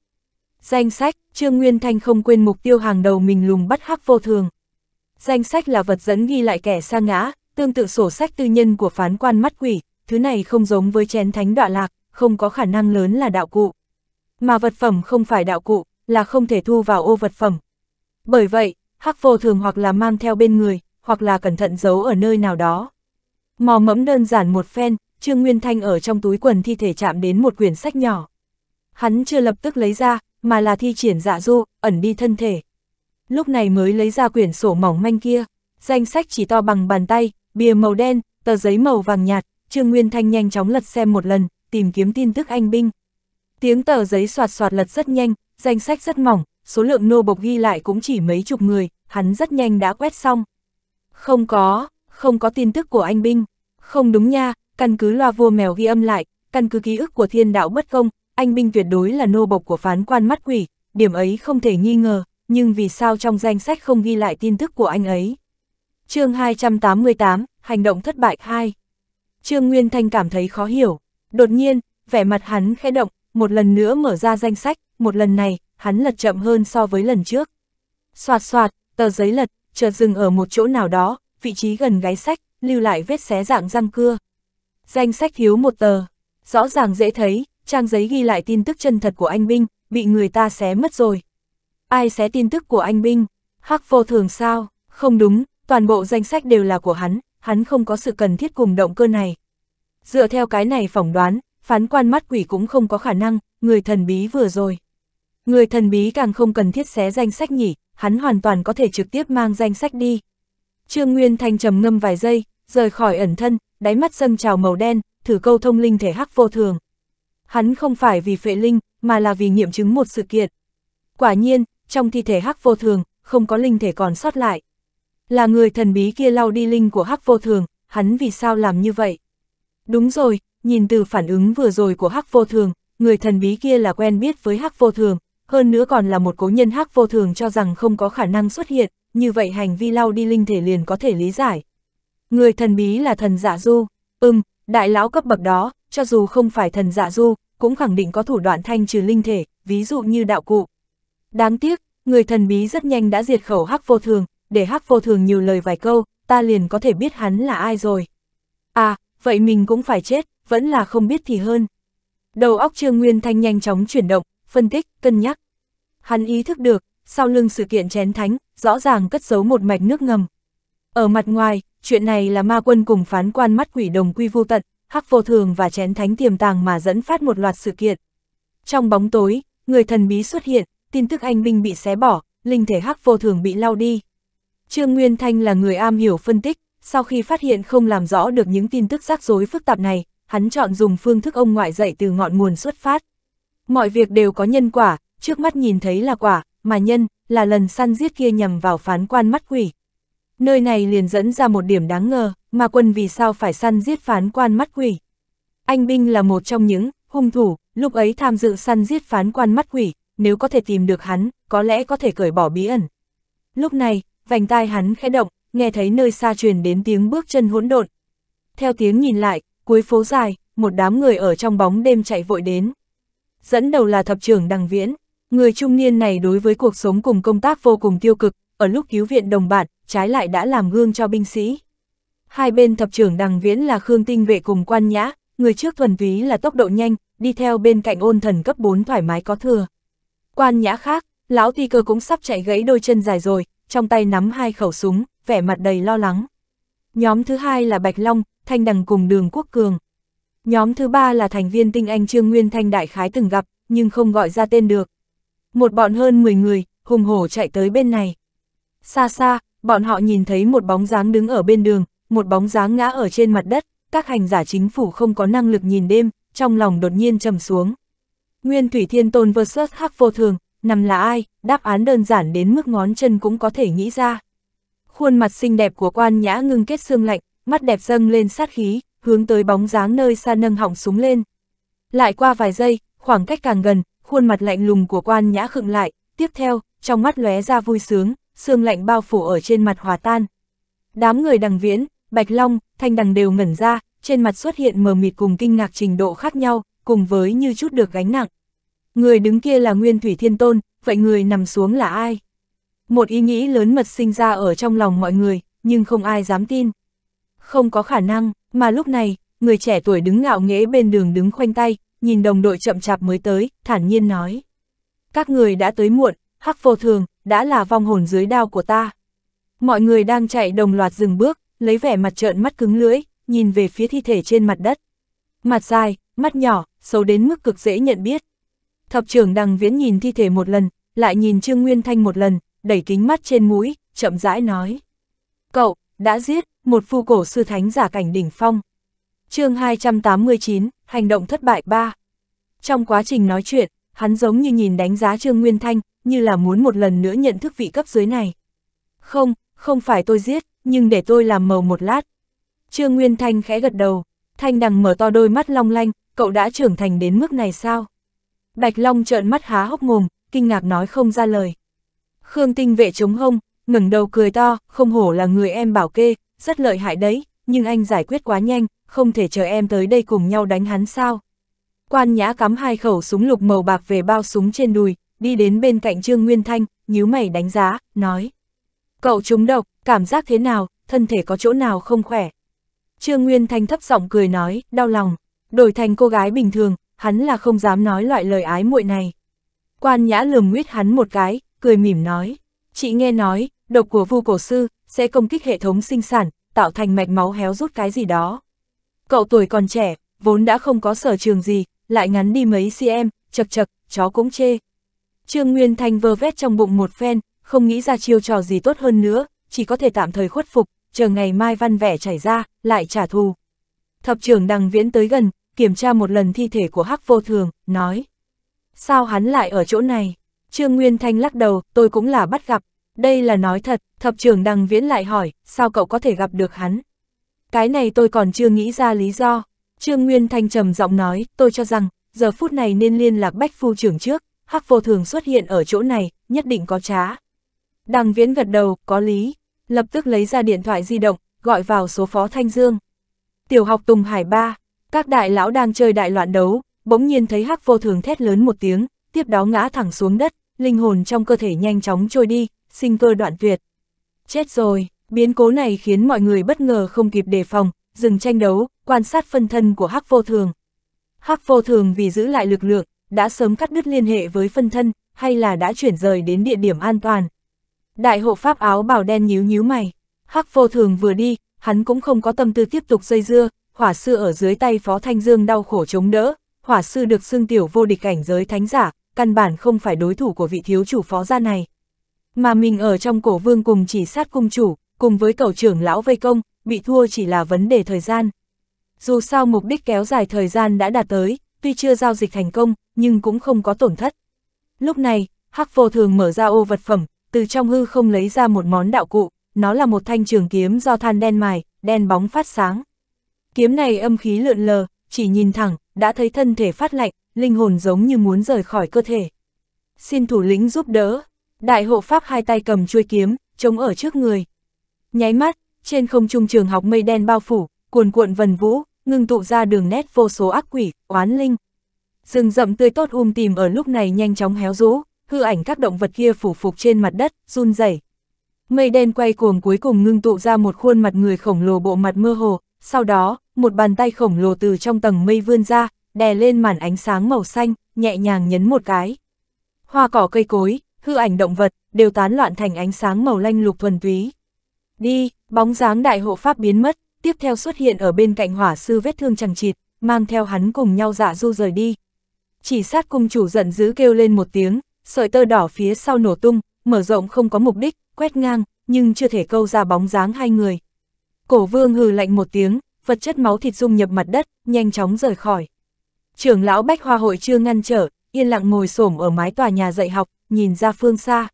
Danh sách, Trương Nguyên Thanh không quên mục tiêu hàng đầu mình lùng bắt hắc vô thường. Danh sách là vật dẫn ghi lại kẻ sa ngã, tương tự sổ sách tư nhân của phán quan mắt quỷ, thứ này không giống với chén thánh đọa lạc, không có khả năng lớn là đạo cụ. Mà vật phẩm không phải đạo cụ, là không thể thu vào ô vật phẩm. Bởi vậy, hắc vô thường hoặc là mang theo bên người, hoặc là cẩn thận giấu ở nơi nào đó. Mò mẫm đơn giản một phen, Trương Nguyên Thanh ở trong túi quần thi thể chạm đến một quyển sách nhỏ. Hắn chưa lập tức lấy ra, mà là thi triển dạ du, ẩn đi thân thể. Lúc này mới lấy ra quyển sổ mỏng manh kia, danh sách chỉ to bằng bàn tay, bìa màu đen, tờ giấy màu vàng nhạt, Trương Nguyên Thanh nhanh chóng lật xem một lần, tìm kiếm tin tức anh binh. Tiếng tờ giấy soạt soạt lật rất nhanh, danh sách rất mỏng, số lượng nô bộc ghi lại cũng chỉ mấy chục người, hắn rất nhanh đã quét xong. Không có, không có tin tức của anh binh. Không đúng nha, căn cứ loa vua mèo ghi âm lại, căn cứ ký ức của thiên đạo bất công, anh Minh tuyệt đối là nô bộc của phán quan mắt quỷ, điểm ấy không thể nghi ngờ, nhưng vì sao trong danh sách không ghi lại tin tức của anh ấy? chương 288, Hành động thất bại 2 Trương Nguyên Thanh cảm thấy khó hiểu, đột nhiên, vẻ mặt hắn khẽ động, một lần nữa mở ra danh sách, một lần này, hắn lật chậm hơn so với lần trước. Xoạt xoạt, tờ giấy lật, chợt dừng ở một chỗ nào đó, vị trí gần gáy sách, lưu lại vết xé dạng răng cưa. Danh sách thiếu một tờ, rõ ràng dễ thấy, trang giấy ghi lại tin tức chân thật của anh Binh, bị người ta xé mất rồi. Ai xé tin tức của anh Binh? Hắc vô thường sao? Không đúng, toàn bộ danh sách đều là của hắn, hắn không có sự cần thiết cùng động cơ này. Dựa theo cái này phỏng đoán, phán quan mắt quỷ cũng không có khả năng, người thần bí vừa rồi. Người thần bí càng không cần thiết xé danh sách nhỉ, hắn hoàn toàn có thể trực tiếp mang danh sách đi. Trương Nguyên Thanh trầm ngâm vài giây, rời khỏi ẩn thân, đáy mắt dâng trào màu đen, thử câu thông linh thể hắc vô thường hắn không phải vì phệ linh, mà là vì nghiệm chứng một sự kiện. Quả nhiên, trong thi thể hắc vô thường, không có linh thể còn sót lại. Là người thần bí kia lau đi linh của hắc vô thường, hắn vì sao làm như vậy? Đúng rồi, nhìn từ phản ứng vừa rồi của hắc vô thường, người thần bí kia là quen biết với hắc vô thường, hơn nữa còn là một cố nhân hắc vô thường cho rằng không có khả năng xuất hiện, như vậy hành vi lau đi linh thể liền có thể lý giải. Người thần bí là thần giả dạ du, ừm, đại lão cấp bậc đó, cho dù không phải thần dạ du, cũng khẳng định có thủ đoạn thanh trừ linh thể, ví dụ như đạo cụ. Đáng tiếc, người thần bí rất nhanh đã diệt khẩu hắc vô thường, để hắc vô thường nhiều lời vài câu, ta liền có thể biết hắn là ai rồi. À, vậy mình cũng phải chết, vẫn là không biết thì hơn. Đầu óc Trương Nguyên Thanh nhanh chóng chuyển động, phân tích, cân nhắc. Hắn ý thức được, sau lưng sự kiện chén thánh, rõ ràng cất giấu một mạch nước ngầm. Ở mặt ngoài, chuyện này là ma quân cùng phán quan mắt quỷ đồng quy vô tận, hắc vô thường và chén thánh tiềm tàng mà dẫn phát một loạt sự kiện. Trong bóng tối, người thần bí xuất hiện, tin tức anh binh bị xé bỏ, linh thể hắc vô thường bị lao đi. Trương Nguyên Thanh là người am hiểu phân tích, sau khi phát hiện không làm rõ được những tin tức rắc rối phức tạp này, hắn chọn dùng phương thức ông ngoại dạy từ ngọn nguồn xuất phát. Mọi việc đều có nhân quả, trước mắt nhìn thấy là quả, mà nhân là lần săn giết kia nhằm vào phán quan mắt quỷ. Nơi này liền dẫn ra một điểm đáng ngờ mà quân vì sao phải săn giết phán quan mắt quỷ. Anh Binh là một trong những hung thủ, lúc ấy tham dự săn giết phán quan mắt quỷ, nếu có thể tìm được hắn, có lẽ có thể cởi bỏ bí ẩn. Lúc này, vành tai hắn khẽ động, nghe thấy nơi xa truyền đến tiếng bước chân hỗn độn. Theo tiếng nhìn lại, cuối phố dài, một đám người ở trong bóng đêm chạy vội đến. Dẫn đầu là thập trưởng Đằng Viễn, người trung niên này đối với cuộc sống cùng công tác vô cùng tiêu cực, ở lúc cứu viện đồng bạn, trái lại đã làm gương cho binh sĩ hai bên thập trưởng đằng viễn là Khương Tinh vệ cùng quan nhã, người trước thuần túy là tốc độ nhanh, đi theo bên cạnh ôn thần cấp 4 thoải mái có thừa. Quan nhã khác, lão ti cơ cũng sắp chạy gãy đôi chân dài rồi, trong tay nắm hai khẩu súng, vẻ mặt đầy lo lắng. Nhóm thứ hai là Bạch Long, Thanh Đằng cùng Đường Quốc Cường. Nhóm thứ ba là thành viên tinh anh Trương Nguyên Thanh Đại Khái từng gặp, nhưng không gọi ra tên được. Một bọn hơn 10 người, hùng hổ chạy tới bên này. Xa xa, bọn họ nhìn thấy một bóng dáng đứng ở bên đường, một bóng dáng ngã ở trên mặt đất, các hành giả chính phủ không có năng lực nhìn đêm, trong lòng đột nhiên trầm xuống. Nguyên Thủy Thiên Tôn vs Hắc Vô Thường, nằm là ai, đáp án đơn giản đến mức ngón chân cũng có thể nghĩ ra. Khuôn mặt xinh đẹp của quan nhã ngưng kết xương lạnh, mắt đẹp dâng lên sát khí, hướng tới bóng dáng nơi xa nâng họng súng lên. Lại qua vài giây, khoảng cách càng gần, khuôn mặt lạnh lùng của quan nhã khựng lại, tiếp theo, trong mắt lóe ra vui sướng, xương lạnh bao phủ ở trên mặt hòa tan. Đám người đằng viễn, Bạch Long, Thanh Đằng đều ngẩn ra, trên mặt xuất hiện mờ mịt cùng kinh ngạc trình độ khác nhau, cùng với như chút được gánh nặng. Người đứng kia là Nguyên Thủy Thiên Tôn, vậy người nằm xuống là ai? Một ý nghĩ lớn mật sinh ra ở trong lòng mọi người, nhưng không ai dám tin. Không có khả năng, mà lúc này, người trẻ tuổi đứng ngạo nghễ bên đường đứng khoanh tay, nhìn đồng đội chậm chạp mới tới, thản nhiên nói. Các người đã tới muộn, hắc vô thường, đã là vong hồn dưới đao của ta. Mọi người đang chạy đồng loạt dừng bước, lấy vẻ mặt trợn mắt cứng lưỡi, nhìn về phía thi thể trên mặt đất. Mặt dài, mắt nhỏ, xấu đến mức cực dễ nhận biết. Thập trưởng đằng viễn nhìn thi thể một lần, lại nhìn Trương Nguyên Thanh một lần, đẩy kính mắt trên mũi, chậm rãi nói. Cậu, đã giết, một phu cổ sư thánh giả cảnh đỉnh phong. chương 289, hành động thất bại 3. Trong quá trình nói chuyện, hắn giống như nhìn đánh giá Trương Nguyên Thanh, như là muốn một lần nữa nhận thức vị cấp dưới này. Không, không phải tôi giết, nhưng để tôi làm màu một lát. Trương Nguyên Thanh khẽ gật đầu, Thanh đằng mở to đôi mắt long lanh, cậu đã trưởng thành đến mức này sao? Bạch Long trợn mắt há hốc mồm, kinh ngạc nói không ra lời. Khương Tinh vệ chống hông, ngẩng đầu cười to, không hổ là người em bảo kê, rất lợi hại đấy, nhưng anh giải quyết quá nhanh, không thể chờ em tới đây cùng nhau đánh hắn sao. Quan nhã cắm hai khẩu súng lục màu bạc về bao súng trên đùi, đi đến bên cạnh Trương Nguyên Thanh, nhíu mày đánh giá, nói. Cậu trúng độc, cảm giác thế nào, thân thể có chỗ nào không khỏe. Trương Nguyên Thanh thấp giọng cười nói, đau lòng, đổi thành cô gái bình thường, hắn là không dám nói loại lời ái muội này. Quan nhã lườm nguyết hắn một cái, cười mỉm nói, chị nghe nói, độc của vu cổ sư, sẽ công kích hệ thống sinh sản, tạo thành mạch máu héo rút cái gì đó. Cậu tuổi còn trẻ, vốn đã không có sở trường gì, lại ngắn đi mấy cm, chật chật, chó cũng chê. Trương Nguyên Thanh vơ vét trong bụng một phen, không nghĩ ra chiêu trò gì tốt hơn nữa, chỉ có thể tạm thời khuất phục, chờ ngày mai văn vẻ chảy ra, lại trả thù. Thập trưởng đằng viễn tới gần, kiểm tra một lần thi thể của Hắc Vô Thường, nói. Sao hắn lại ở chỗ này? Trương Nguyên Thanh lắc đầu, tôi cũng là bắt gặp. Đây là nói thật, thập trưởng đằng viễn lại hỏi, sao cậu có thể gặp được hắn? Cái này tôi còn chưa nghĩ ra lý do. Trương Nguyên Thanh trầm giọng nói, tôi cho rằng, giờ phút này nên liên lạc Bách Phu trưởng trước, Hắc Vô Thường xuất hiện ở chỗ này, nhất định có trá. Đằng Viễn gật đầu, có lý, lập tức lấy ra điện thoại di động, gọi vào số phó Thanh Dương. Tiểu học Tùng Hải ba các đại lão đang chơi đại loạn đấu, bỗng nhiên thấy Hắc Vô Thường thét lớn một tiếng, tiếp đó ngã thẳng xuống đất, linh hồn trong cơ thể nhanh chóng trôi đi, sinh cơ đoạn tuyệt. Chết rồi, biến cố này khiến mọi người bất ngờ không kịp đề phòng, dừng tranh đấu, quan sát phân thân của Hắc Vô Thường. Hắc Vô Thường vì giữ lại lực lượng, đã sớm cắt đứt liên hệ với phân thân, hay là đã chuyển rời đến địa điểm an toàn, Đại hộ pháp áo bảo đen nhíu nhíu mày. Hắc vô thường vừa đi, hắn cũng không có tâm tư tiếp tục dây dưa, hỏa sư ở dưới tay Phó Thanh Dương đau khổ chống đỡ, hỏa sư được xưng tiểu vô địch cảnh giới thánh giả, căn bản không phải đối thủ của vị thiếu chủ phó gia này. Mà mình ở trong cổ vương cùng chỉ sát cung chủ, cùng với cầu trưởng lão vây công, bị thua chỉ là vấn đề thời gian. Dù sao mục đích kéo dài thời gian đã đạt tới, tuy chưa giao dịch thành công, nhưng cũng không có tổn thất. Lúc này, Hắc vô thường mở ra ô vật phẩm, từ trong hư không lấy ra một món đạo cụ, nó là một thanh trường kiếm do than đen mài, đen bóng phát sáng. Kiếm này âm khí lượn lờ, chỉ nhìn thẳng, đã thấy thân thể phát lạnh, linh hồn giống như muốn rời khỏi cơ thể. Xin thủ lĩnh giúp đỡ, đại hộ pháp hai tay cầm chuôi kiếm, chống ở trước người. Nháy mắt, trên không trung trường học mây đen bao phủ, cuồn cuộn vần vũ, ngưng tụ ra đường nét vô số ác quỷ, oán linh. Rừng rậm tươi tốt um tìm ở lúc này nhanh chóng héo rũ, hư ảnh các động vật kia phủ phục trên mặt đất, run rẩy. Mây đen quay cuồng cuối cùng ngưng tụ ra một khuôn mặt người khổng lồ bộ mặt mơ hồ, sau đó, một bàn tay khổng lồ từ trong tầng mây vươn ra, đè lên màn ánh sáng màu xanh, nhẹ nhàng nhấn một cái. Hoa cỏ cây cối, hư ảnh động vật, đều tán loạn thành ánh sáng màu lanh lục thuần túy. Đi, bóng dáng đại hộ pháp biến mất, tiếp theo xuất hiện ở bên cạnh hỏa sư vết thương chẳng chịt, mang theo hắn cùng nhau dạ du rời đi. Chỉ sát cung chủ giận dữ kêu lên một tiếng, sợi tơ đỏ phía sau nổ tung, mở rộng không có mục đích, quét ngang, nhưng chưa thể câu ra bóng dáng hai người. Cổ vương hừ lạnh một tiếng, vật chất máu thịt dung nhập mặt đất, nhanh chóng rời khỏi. Trưởng lão Bách Hoa Hội chưa ngăn trở, yên lặng ngồi xổm ở mái tòa nhà dạy học, nhìn ra phương xa.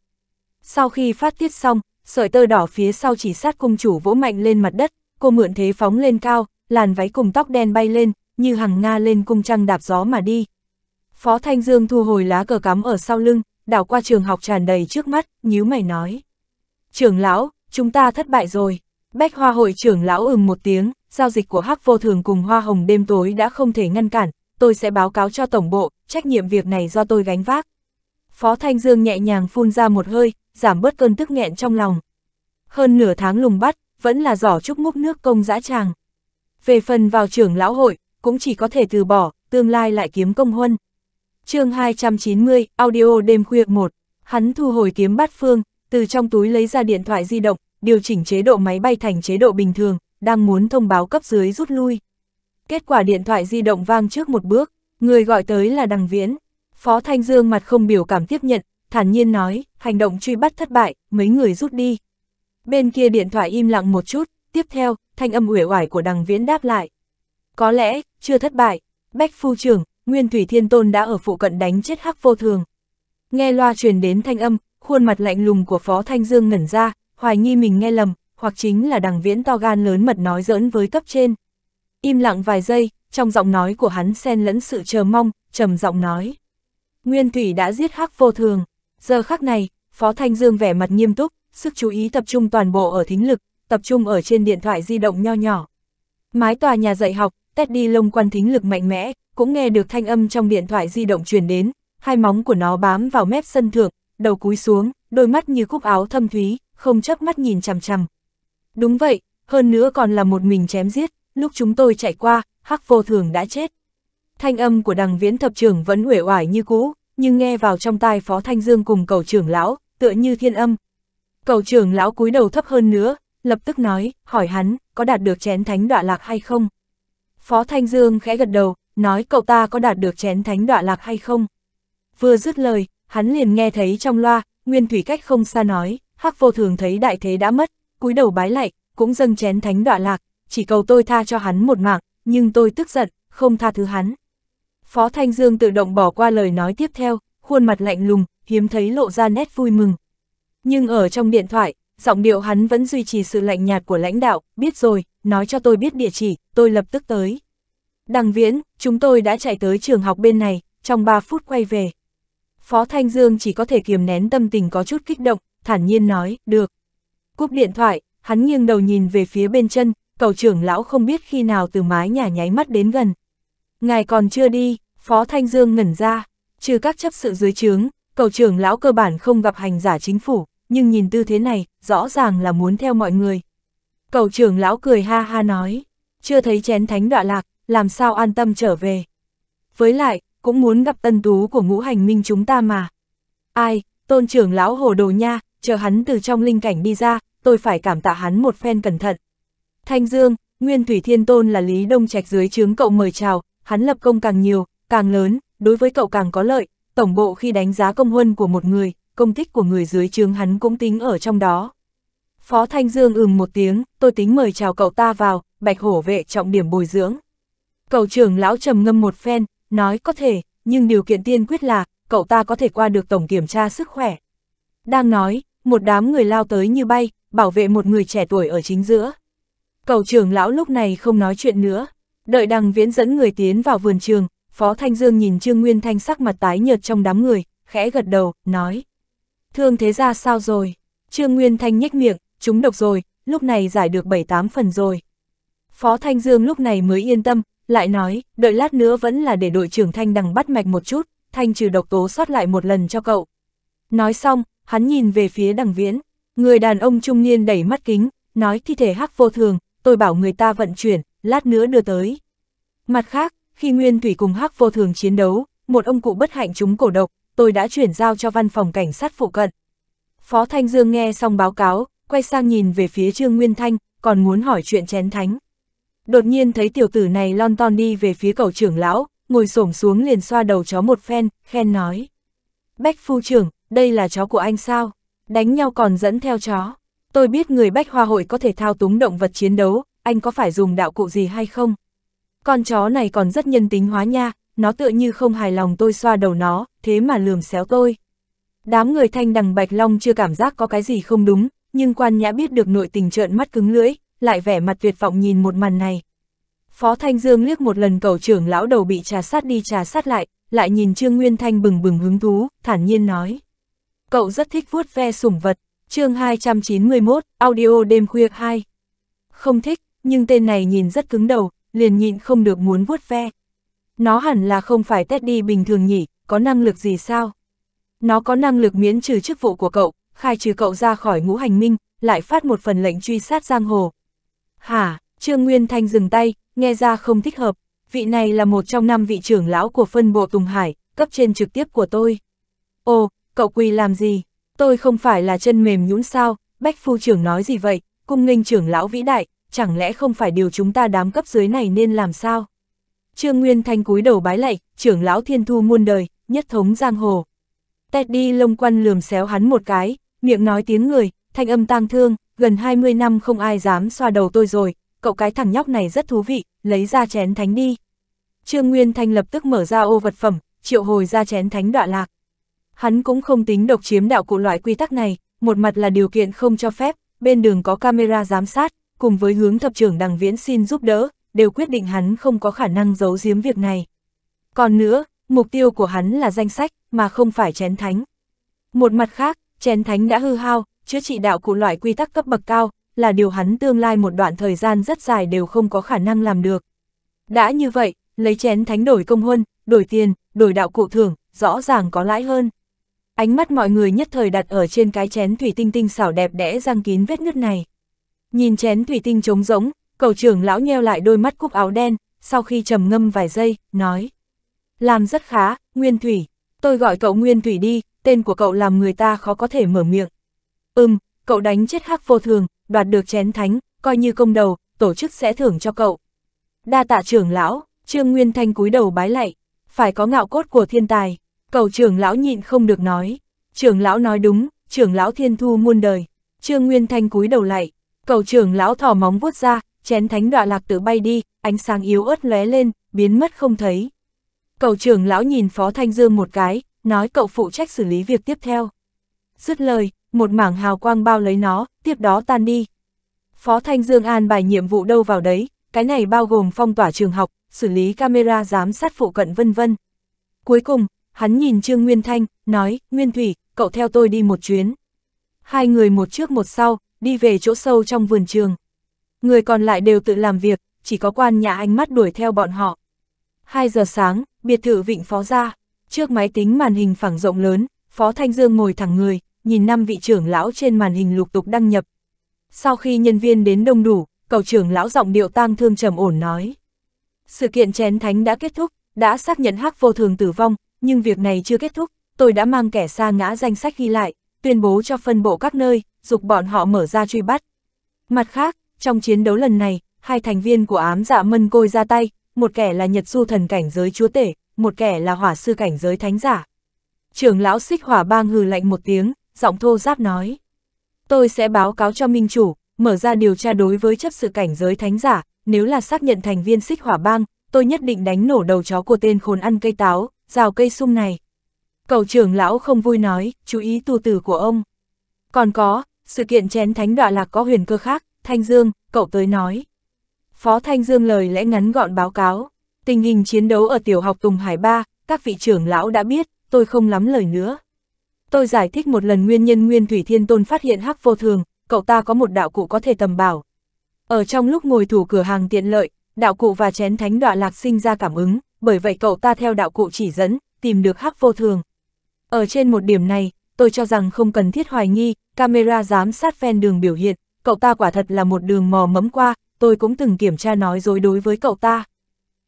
Sau khi phát tiết xong, sợi tơ đỏ phía sau chỉ sát cung chủ vỗ mạnh lên mặt đất, cô mượn thế phóng lên cao, làn váy cùng tóc đen bay lên, như hằng Nga lên cung trăng đạp gió mà đi. Phó Thanh Dương thu hồi lá cờ cắm ở sau lưng, đảo qua trường học tràn đầy trước mắt, nhíu mày nói. Trường lão, chúng ta thất bại rồi. Bách hoa hội trưởng lão ừm một tiếng, giao dịch của Hắc Vô Thường cùng Hoa Hồng đêm tối đã không thể ngăn cản, tôi sẽ báo cáo cho tổng bộ, trách nhiệm việc này do tôi gánh vác. Phó Thanh Dương nhẹ nhàng phun ra một hơi, giảm bớt cơn tức nghẹn trong lòng. Hơn nửa tháng lùng bắt, vẫn là giỏ chúc múc nước công dã tràng. Về phần vào trưởng lão hội, cũng chỉ có thể từ bỏ, tương lai lại kiếm công huân chương 290, audio đêm khuya 1. Hắn thu hồi kiếm bắt phương, từ trong túi lấy ra điện thoại di động, điều chỉnh chế độ máy bay thành chế độ bình thường, đang muốn thông báo cấp dưới rút lui. Kết quả điện thoại di động vang trước một bước, người gọi tới là Đằng Viễn. Phó Thanh Dương mặt không biểu cảm tiếp nhận, thản nhiên nói, hành động truy bắt thất bại, mấy người rút đi. Bên kia điện thoại im lặng một chút, tiếp theo, thanh âm uể oải của Đằng Viễn đáp lại. Có lẽ, chưa thất bại, Bách Phu trưởng, Nguyên Thủy Thiên Tôn đã ở phụ cận đánh chết hắc vô thường. Nghe loa truyền đến thanh âm, khuôn mặt lạnh lùng của Phó Thanh Dương ngẩn ra, hoài nghi mình nghe lầm, hoặc chính là đằng viễn to gan lớn mật nói giỡn với cấp trên. Im lặng vài giây, trong giọng nói của hắn xen lẫn sự chờ mong, trầm giọng nói. Nguyên Thủy đã giết hắc vô thường. Giờ khắc này, Phó Thanh Dương vẻ mặt nghiêm túc, sức chú ý tập trung toàn bộ ở thính lực, tập trung ở trên điện thoại di động nho nhỏ. Mái tòa nhà dạy học, Teddy lông quan thính lực mạnh mẽ, cũng nghe được thanh âm trong điện thoại di động truyền đến, hai móng của nó bám vào mép sân thượng, đầu cúi xuống, đôi mắt như cúc áo thâm thúy, không chớp mắt nhìn chằm chằm. Đúng vậy, hơn nữa còn là một mình chém giết, lúc chúng tôi chạy qua, Hắc Vô Thường đã chết. Thanh âm của đằng viễn thập trưởng vẫn uể oải như cũ, nhưng nghe vào trong tai Phó Thanh Dương cùng cầu trưởng lão, tựa như thiên âm. Cầu trưởng lão cúi đầu thấp hơn nữa, lập tức nói, hỏi hắn, có đạt được chén thánh đọa lạc hay không? Phó Thanh Dương khẽ gật đầu, nói cậu ta có đạt được chén thánh đọa lạc hay không. Vừa dứt lời, hắn liền nghe thấy trong loa, Nguyên Thủy cách không xa nói, Hắc Vô Thường thấy đại thế đã mất, cúi đầu bái lạy, cũng dâng chén thánh đọa lạc, chỉ cầu tôi tha cho hắn một mạng, nhưng tôi tức giận, không tha thứ hắn. Phó Thanh Dương tự động bỏ qua lời nói tiếp theo, khuôn mặt lạnh lùng, hiếm thấy lộ ra nét vui mừng. Nhưng ở trong điện thoại, giọng điệu hắn vẫn duy trì sự lạnh nhạt của lãnh đạo, biết rồi, nói cho tôi biết địa chỉ, tôi lập tức tới. Đằng viễn, chúng tôi đã chạy tới trường học bên này, trong 3 phút quay về. Phó Thanh Dương chỉ có thể kiềm nén tâm tình có chút kích động, thản nhiên nói, được. Cúp điện thoại, hắn nghiêng đầu nhìn về phía bên chân, cầu trưởng lão không biết khi nào từ mái nhà nháy mắt đến gần. Ngài còn chưa đi, Phó Thanh Dương ngẩn ra, trừ các chấp sự dưới trướng, cầu trưởng lão cơ bản không gặp hành giả chính phủ, nhưng nhìn tư thế này, rõ ràng là muốn theo mọi người. Cầu trưởng lão cười ha ha nói, chưa thấy chén thánh đọa lạc, làm sao an tâm trở về. Với lại, cũng muốn gặp tân tú của ngũ hành minh chúng ta mà. Ai, tôn trưởng lão hồ đồ nha, chờ hắn từ trong linh cảnh đi ra, tôi phải cảm tạ hắn một phen cẩn thận. Thanh Dương, Nguyên Thủy Thiên Tôn là Lý Đông Trạch dưới chướng cậu mời chào, hắn lập công càng nhiều, càng lớn, đối với cậu càng có lợi, tổng bộ khi đánh giá công huân của một người, công kích của người dưới trướng hắn cũng tính ở trong đó. Phó Thanh Dương ừm một tiếng, tôi tính mời chào cậu ta vào, bạch hổ vệ trọng điểm bồi dưỡng. Cậu trưởng lão trầm ngâm một phen, nói có thể, nhưng điều kiện tiên quyết là, cậu ta có thể qua được tổng kiểm tra sức khỏe. Đang nói, một đám người lao tới như bay, bảo vệ một người trẻ tuổi ở chính giữa. Cậu trưởng lão lúc này không nói chuyện nữa, đợi đằng viễn dẫn người tiến vào vườn trường, Phó Thanh Dương nhìn Trương Nguyên Thanh sắc mặt tái nhợt trong đám người, khẽ gật đầu, nói, Thương thế ra sao rồi? Trương Nguyên Thanh nhếch miệng, chúng độc rồi, lúc này giải được 7-8 phần rồi. Phó Thanh Dương lúc này mới yên tâm, lại nói, đợi lát nữa vẫn là để đội trưởng Thanh đằng bắt mạch một chút, Thanh trừ độc tố sót lại một lần cho cậu. Nói xong, hắn nhìn về phía đằng viễn, người đàn ông trung niên đẩy mắt kính, nói thi thể hắc vô thường, tôi bảo người ta vận chuyển, lát nữa đưa tới. Mặt khác, khi Nguyên Thủy cùng hắc vô thường chiến đấu, một ông cụ bất hạnh chúng cổ độc, tôi đã chuyển giao cho văn phòng cảnh sát phụ cận. Phó Thanh Dương nghe xong báo cáo, quay sang nhìn về phía Trương Nguyên Thanh, còn muốn hỏi chuyện chén thánh. Đột nhiên thấy tiểu tử này lon ton đi về phía cầu trưởng lão, ngồi xổm xuống liền xoa đầu chó một phen, khen nói. Bách phu trưởng, đây là chó của anh sao? Đánh nhau còn dẫn theo chó. Tôi biết người Bách Hoa Hội có thể thao túng động vật chiến đấu, anh có phải dùng đạo cụ gì hay không? Con chó này còn rất nhân tính hóa nha, nó tựa như không hài lòng tôi xoa đầu nó, thế mà lườm xéo tôi. Đám người thanh đằng Bạch Long chưa cảm giác có cái gì không đúng, nhưng quan nhã biết được nội tình trợn mắt cứng lưỡi, lại vẻ mặt tuyệt vọng nhìn một màn này. Phó Thanh Dương liếc một lần cầu trưởng lão đầu bị trà sát đi trà sát lại, lại nhìn Trương Nguyên Thanh bừng bừng hứng thú, thản nhiên nói. Cậu rất thích vuốt ve sủng vật, chương 291, audio đêm khuya 2. Không thích, nhưng tên này nhìn rất cứng đầu, liền nhịn không được muốn vuốt ve. Nó hẳn là không phải Teddy bình thường nhỉ, có năng lực gì sao? Nó có năng lực miễn trừ chức vụ của cậu, khai trừ cậu ra khỏi ngũ hành minh, lại phát một phần lệnh truy sát giang hồ. Hả, Trương Nguyên Thanh dừng tay, nghe ra không thích hợp, vị này là một trong năm vị trưởng lão của phân bộ Tùng Hải, cấp trên trực tiếp của tôi. Ồ, cậu quỳ làm gì? Tôi không phải là chân mềm nhũn sao, Bách Phu trưởng nói gì vậy, cung nghênh trưởng lão vĩ đại, chẳng lẽ không phải điều chúng ta đám cấp dưới này nên làm sao? Trương Nguyên Thanh cúi đầu bái lạy, trưởng lão thiên thu muôn đời, nhất thống giang hồ. Teddy lông quăn lườm xéo hắn một cái, miệng nói tiếng người, thanh âm tang thương, gần 20 năm không ai dám xoa đầu tôi rồi, cậu cái thằng nhóc này rất thú vị, lấy ra chén thánh đi. Trương Nguyên Thanh lập tức mở ra ô vật phẩm, triệu hồi ra chén thánh đọa lạc. Hắn cũng không tính độc chiếm đạo cụ loại quy tắc này, một mặt là điều kiện không cho phép, bên đường có camera giám sát, cùng với hướng thập trưởng đằng viễn xin giúp đỡ, đều quyết định hắn không có khả năng giấu giếm việc này. Còn nữa, mục tiêu của hắn là danh sách, mà không phải chén thánh. Một mặt khác, chén thánh đã hư hao, chữa trị đạo cụ loại quy tắc cấp bậc cao, là điều hắn tương lai một đoạn thời gian rất dài đều không có khả năng làm được. Đã như vậy, lấy chén thánh đổi công huân, đổi tiền, đổi đạo cụ thưởng, rõ ràng có lãi hơn. Ánh mắt mọi người nhất thời đặt ở trên cái chén thủy tinh tinh xảo đẹp đẽ răng kín vết nứt này. Nhìn chén thủy tinh trống rỗng, Cầu trưởng lão nheo lại đôi mắt cúc áo đen, sau khi trầm ngâm vài giây, nói. Làm rất khá, Nguyên Thủy. Tôi gọi cậu Nguyên Thủy đi, tên của cậu làm người ta khó có thể mở miệng. Ừm, cậu đánh chết hắc vô thường, đoạt được chén thánh, coi như công đầu, tổ chức sẽ thưởng cho cậu. Đa tạ trưởng lão, Trương Nguyên Thanh cúi đầu bái lạy, phải có ngạo cốt của thiên tài. Cầu trưởng lão nhịn không được nói. Trưởng lão nói đúng, trưởng lão thiên thu muôn đời. Trương Nguyên Thanh cúi đầu lại, cầu trưởng lão thò móng vuốt ra, chén thánh đọa lạc tự bay đi, ánh sáng yếu ớt lóe lên, biến mất không thấy. cậu trưởng lão nhìn Phó Thanh Dương một cái, nói cậu phụ trách xử lý việc tiếp theo. Dứt lời, một mảng hào quang bao lấy nó, tiếp đó tan đi. Phó Thanh Dương an bài nhiệm vụ đâu vào đấy, cái này bao gồm phong tỏa trường học, xử lý camera giám sát phụ cận vân vân. Cuối cùng, hắn nhìn Trương Nguyên Thanh, nói, Nguyên Thủy, cậu theo tôi đi một chuyến. Hai người một trước một sau, đi về chỗ sâu trong vườn trường người còn lại đều tự làm việc, chỉ có quan nhà ánh mắt đuổi theo bọn họ. 2 giờ sáng, biệt thự vịnh phó ra, trước máy tính màn hình phẳng rộng lớn, phó Thanh Dương ngồi thẳng người, nhìn năm vị trưởng lão trên màn hình lục tục đăng nhập. Sau khi nhân viên đến đông đủ, cầu trưởng lão giọng điệu tang thương trầm ổn nói. Sự kiện chén thánh đã kết thúc, đã xác nhận hắc vô thường tử vong, nhưng việc này chưa kết thúc, tôi đã mang kẻ xa ngã danh sách ghi lại, tuyên bố cho phân bộ các nơi, dục bọn họ mở ra truy bắt. Mặt khác, trong chiến đấu lần này, hai thành viên của ám dạ mân côi ra tay, một kẻ là nhật du thần cảnh giới chúa tể, một kẻ là hỏa sư cảnh giới thánh giả. Trưởng lão xích hỏa bang hừ lạnh một tiếng, giọng thô giáp nói. Tôi sẽ báo cáo cho minh chủ, mở ra điều tra đối với chấp sự cảnh giới thánh giả, nếu là xác nhận thành viên xích hỏa bang, tôi nhất định đánh nổ đầu chó của tên khốn ăn cây táo, rào cây sung này. Cầu trưởng lão không vui nói, chú ý tu tử của ông. Còn có, sự kiện chén thánh đọa lạc có huyền cơ khác, Thanh Dương, cậu tới nói. Phó Thanh Dương lời lẽ ngắn gọn báo cáo, tình hình chiến đấu ở tiểu học Tùng Hải Ba, các vị trưởng lão đã biết, tôi không lắm lời nữa. Tôi giải thích một lần nguyên nhân Nguyên Thủy Thiên Tôn phát hiện hắc vô thường, cậu ta có một đạo cụ có thể tầm bảo. Ở trong lúc ngồi thủ cửa hàng tiện lợi, đạo cụ và chén thánh đọa lạc sinh ra cảm ứng, bởi vậy cậu ta theo đạo cụ chỉ dẫn, tìm được hắc vô thường. Ở trên một điểm này, tôi cho rằng không cần thiết hoài nghi, camera giám sát ven đường biểu hiện, cậu ta quả thật là một đường mò mẫm qua, tôi cũng từng kiểm tra nói dối đối với cậu ta.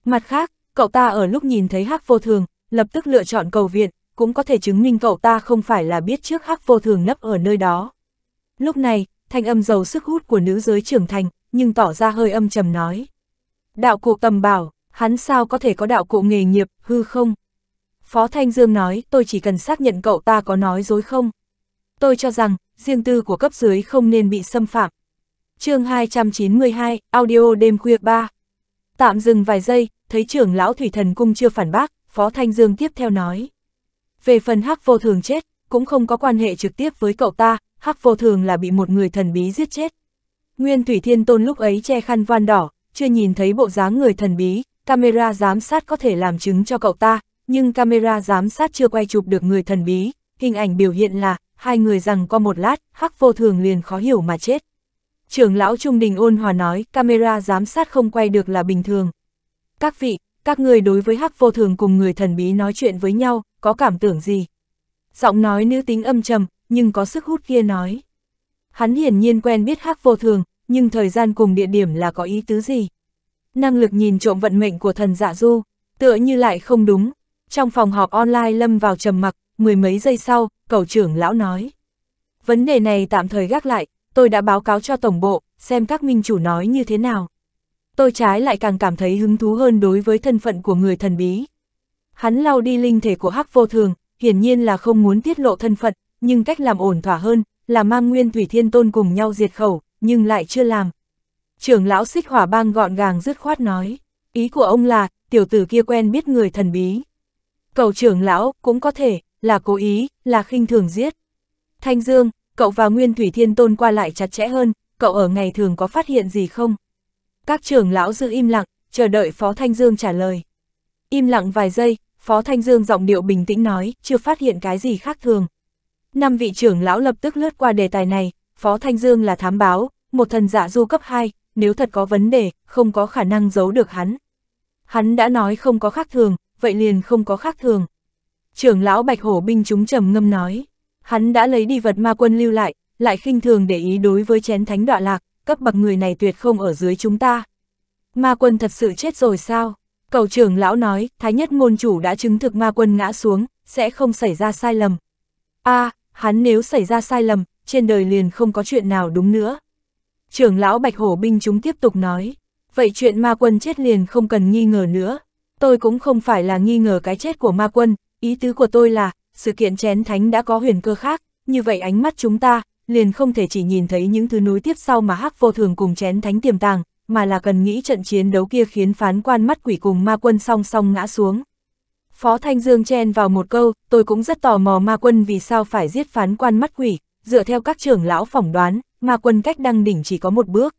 Mặt khác, cậu ta ở lúc nhìn thấy hắc vô thường, lập tức lựa chọn cầu viện, cũng có thể chứng minh cậu ta không phải là biết trước hắc vô thường nấp ở nơi đó. Lúc này, thanh âm giàu sức hút của nữ giới trưởng thành, nhưng tỏ ra hơi âm trầm nói. Đạo cụ tầm bảo, hắn sao có thể có đạo cụ nghề nghiệp, hư không? Phó Thanh Dương nói, tôi chỉ cần xác nhận cậu ta có nói dối không. Tôi cho rằng, riêng tư của cấp dưới không nên bị xâm phạm. chương 292, audio đêm khuya 3. Tạm dừng vài giây, thấy trưởng lão Thủy Thần Cung chưa phản bác, Phó Thanh Dương tiếp theo nói. Về phần hắc vô thường chết, cũng không có quan hệ trực tiếp với cậu ta, hắc vô thường là bị một người thần bí giết chết. Nguyên Thủy Thiên Tôn lúc ấy che khăn voan đỏ, chưa nhìn thấy bộ dáng người thần bí, camera giám sát có thể làm chứng cho cậu ta, nhưng camera giám sát chưa quay chụp được người thần bí, hình ảnh biểu hiện là hai người rằng qua một lát, hắc vô thường liền khó hiểu mà chết. Trưởng lão Trung Đình ôn hòa nói, camera giám sát không quay được là bình thường. Các vị, các người đối với hắc vô thường cùng người thần bí nói chuyện với nhau, có cảm tưởng gì? Giọng nói nữ tính âm trầm, nhưng có sức hút kia nói. Hắn hiển nhiên quen biết hắc vô thường, nhưng thời gian cùng địa điểm là có ý tứ gì? Năng lực nhìn trộm vận mệnh của thần dạ du, tựa như lại không đúng. Trong phòng họp online lâm vào trầm mặc, mười mấy giây sau, cầu trưởng lão nói. Vấn đề này tạm thời gác lại, tôi đã báo cáo cho tổng bộ, xem các minh chủ nói như thế nào. Tôi trái lại càng cảm thấy hứng thú hơn đối với thân phận của người thần bí. Hắn lau đi linh thể của hắc vô thường, hiển nhiên là không muốn tiết lộ thân phận, nhưng cách làm ổn thỏa hơn là mang nguyên thủy thiên tôn cùng nhau diệt khẩu, nhưng lại chưa làm. Trưởng lão xích hỏa bang gọn gàng dứt khoát nói, ý của ông là, tiểu tử kia quen biết người thần bí. Cầu trưởng lão, cũng có thể, là cố ý, là khinh thường giết. Thanh Dương, cậu và Nguyên Thủy Thiên Tôn qua lại chặt chẽ hơn, cậu ở ngày thường có phát hiện gì không? Các trưởng lão giữ im lặng, chờ đợi Phó Thanh Dương trả lời. Im lặng vài giây, Phó Thanh Dương giọng điệu bình tĩnh nói, chưa phát hiện cái gì khác thường. Năm vị trưởng lão lập tức lướt qua đề tài này, Phó Thanh Dương là thám báo, một thần giả du cấp 2, nếu thật có vấn đề, không có khả năng giấu được hắn. Hắn đã nói không có khác thường, vậy liền không có khác thường trưởng lão Bạch Hổ binh chúng trầm ngâm nói. Hắn đã lấy đi vật ma quân lưu lại, lại khinh thường để ý đối với chén thánh đọa lạc, cấp bậc người này tuyệt không ở dưới chúng ta. Ma quân thật sự chết rồi sao? Cầu trưởng lão nói, thái nhất môn chủ đã chứng thực ma quân ngã xuống, sẽ không xảy ra sai lầm. a à, hắn nếu xảy ra sai lầm, trên đời liền không có chuyện nào đúng nữa. Trưởng lão Bạch Hổ binh chúng tiếp tục nói, vậy chuyện ma quân chết liền không cần nghi ngờ nữa. Tôi cũng không phải là nghi ngờ cái chết của ma quân, ý tứ của tôi là, sự kiện chén thánh đã có huyền cơ khác, như vậy ánh mắt chúng ta, liền không thể chỉ nhìn thấy những thứ núi tiếp sau mà hắc vô thường cùng chén thánh tiềm tàng, mà là cần nghĩ trận chiến đấu kia khiến phán quan mắt quỷ cùng ma quân song song ngã xuống. Phó Thanh Dương chen vào một câu, tôi cũng rất tò mò ma quân vì sao phải giết phán quan mắt quỷ, dựa theo các trưởng lão phỏng đoán, ma quân cách đăng đỉnh chỉ có một bước.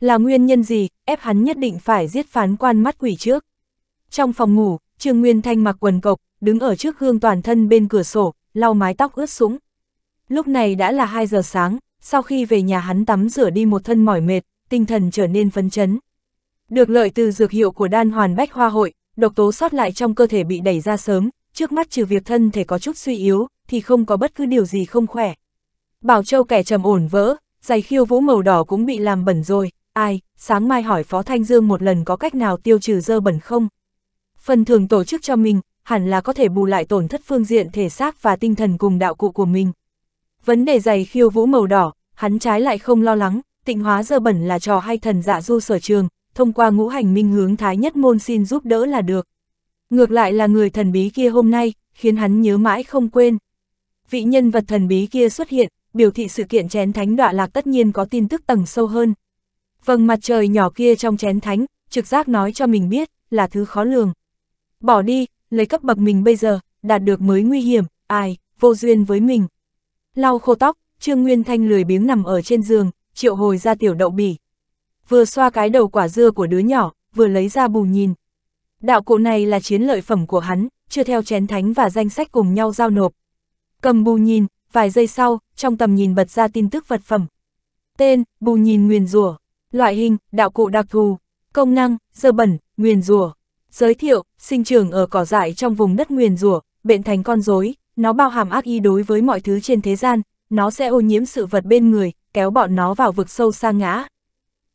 Là nguyên nhân gì, ép hắn nhất định phải giết phán quan mắt quỷ trước. Trong phòng ngủ, Trương Nguyên Thanh mặc quần cộc, đứng ở trước gương toàn thân bên cửa sổ, lau mái tóc ướt sũng. Lúc này đã là 2 giờ sáng, sau khi về nhà hắn tắm rửa đi một thân mỏi mệt, tinh thần trở nên phấn chấn. Được lợi từ dược hiệu của đan hoàn bách hoa hội, độc tố sót lại trong cơ thể bị đẩy ra sớm, trước mắt trừ việc thân thể có chút suy yếu, thì không có bất cứ điều gì không khỏe. Bảo Châu kẻ trầm ổn vỡ, giày khiêu vũ màu đỏ cũng bị làm bẩn rồi, ai, sáng mai hỏi Phó Thanh Dương một lần có cách nào tiêu trừ dơ bẩn không? Phần thường tổ chức cho mình, hẳn là có thể bù lại tổn thất phương diện thể xác và tinh thần cùng đạo cụ của mình. Vấn đề giày khiêu vũ màu đỏ, hắn trái lại không lo lắng, tịnh hóa dơ bẩn là trò hay thần dạ du sở trường, thông qua ngũ hành minh hướng thái nhất môn xin giúp đỡ là được. Ngược lại là người thần bí kia hôm nay, khiến hắn nhớ mãi không quên. Vị nhân vật thần bí kia xuất hiện, biểu thị sự kiện chén thánh đọa lạc tất nhiên có tin tức tầng sâu hơn. Vầng mặt trời nhỏ kia trong chén thánh, trực giác nói cho mình biết, là thứ khó lường. Bỏ đi, lấy cấp bậc mình bây giờ, đạt được mới nguy hiểm, ai, vô duyên với mình. Lau khô tóc, Trương Nguyên Thanh lười biếng nằm ở trên giường, triệu hồi ra tiểu đậu bỉ. Vừa xoa cái đầu quả dưa của đứa nhỏ, vừa lấy ra bù nhìn. Đạo cụ này là chiến lợi phẩm của hắn, chưa theo chén thánh và danh sách cùng nhau giao nộp. Cầm bù nhìn, vài giây sau, trong tầm nhìn bật ra tin tức vật phẩm. Tên, bù nhìn nguyền rủa Loại hình, đạo cụ đặc thù. Công năng, dơ bẩn, nguyền rủa Giới thiệu, sinh trưởng ở cỏ dại trong vùng đất nguyền rủa, bệnh thành con rối, nó bao hàm ác ý đối với mọi thứ trên thế gian, nó sẽ ô nhiễm sự vật bên người, kéo bọn nó vào vực sâu xa ngã.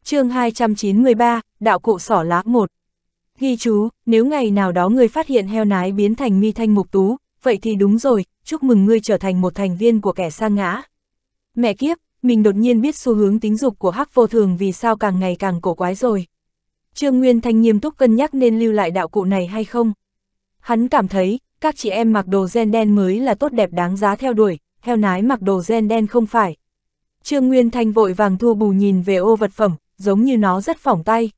chương 293, Đạo Cụ Sỏ Lá 1 Ghi chú, nếu ngày nào đó ngươi phát hiện heo nái biến thành mi thanh mục tú, vậy thì đúng rồi, chúc mừng ngươi trở thành một thành viên của kẻ sa ngã. Mẹ kiếp, mình đột nhiên biết xu hướng tính dục của hắc vô thường vì sao càng ngày càng cổ quái rồi. Trương Nguyên Thanh nghiêm túc cân nhắc nên lưu lại đạo cụ này hay không. Hắn cảm thấy, các chị em mặc đồ gen đen mới là tốt đẹp đáng giá theo đuổi, theo nái mặc đồ gen đen không phải. Trương Nguyên Thanh vội vàng thu bù nhìn về ô vật phẩm, giống như nó rất phỏng tay.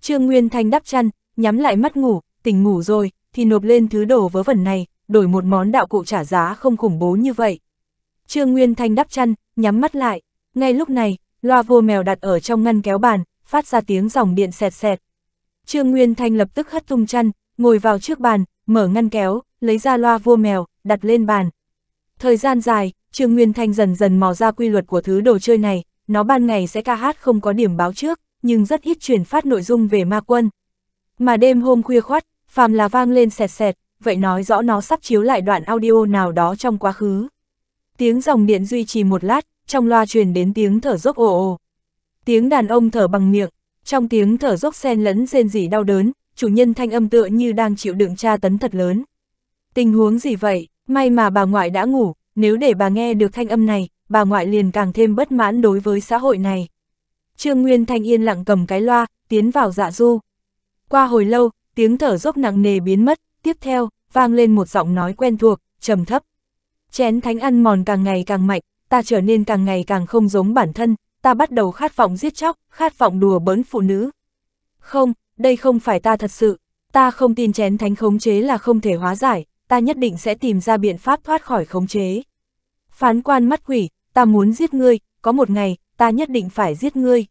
Trương Nguyên Thanh đắp chăn, nhắm lại mắt ngủ, tỉnh ngủ rồi, thì nộp lên thứ đồ vớ vẩn này, đổi một món đạo cụ trả giá không khủng bố như vậy. Trương Nguyên Thanh đắp chăn, nhắm mắt lại. Ngay lúc này, loa vô mèo đặt ở trong ngăn kéo bàn, phát ra tiếng dòng điện xẹt xẹt. Trương Nguyên Thanh lập tức hất tung chăn, ngồi vào trước bàn, mở ngăn kéo, lấy ra loa vua mèo, đặt lên bàn. Thời gian dài, Trương Nguyên Thanh dần dần mò ra quy luật của thứ đồ chơi này, nó ban ngày sẽ ca hát không có điểm báo trước, nhưng rất ít truyền phát nội dung về ma quân. Mà đêm hôm khuya khoắt, phàm là vang lên sẹt sẹt, vậy nói rõ nó sắp chiếu lại đoạn audio nào đó trong quá khứ. Tiếng dòng điện duy trì một lát, trong loa truyền đến tiếng thở dốc ồ ồ. Tiếng đàn ông thở bằng miệng, trong tiếng thở dốc xen lẫn rên rỉ đau đớn, chủ nhân thanh âm tựa như đang chịu đựng tra tấn thật lớn. Tình huống gì vậy, may mà bà ngoại đã ngủ, nếu để bà nghe được thanh âm này, bà ngoại liền càng thêm bất mãn đối với xã hội này. Trương Nguyên Thanh yên lặng cầm cái loa, tiến vào dạ du. Qua hồi lâu, tiếng thở dốc nặng nề biến mất, tiếp theo, vang lên một giọng nói quen thuộc, trầm thấp. Chén thánh ăn mòn càng ngày càng mạnh, ta trở nên càng ngày càng không giống bản thân, ta bắt đầu khát vọng giết chóc, khát vọng đùa bỡn phụ nữ. Không, đây không phải ta thật sự, ta không tin chén thánh khống chế là không thể hóa giải, ta nhất định sẽ tìm ra biện pháp thoát khỏi khống chế. Phán quan mắt quỷ, ta muốn giết ngươi, có một ngày, ta nhất định phải giết ngươi.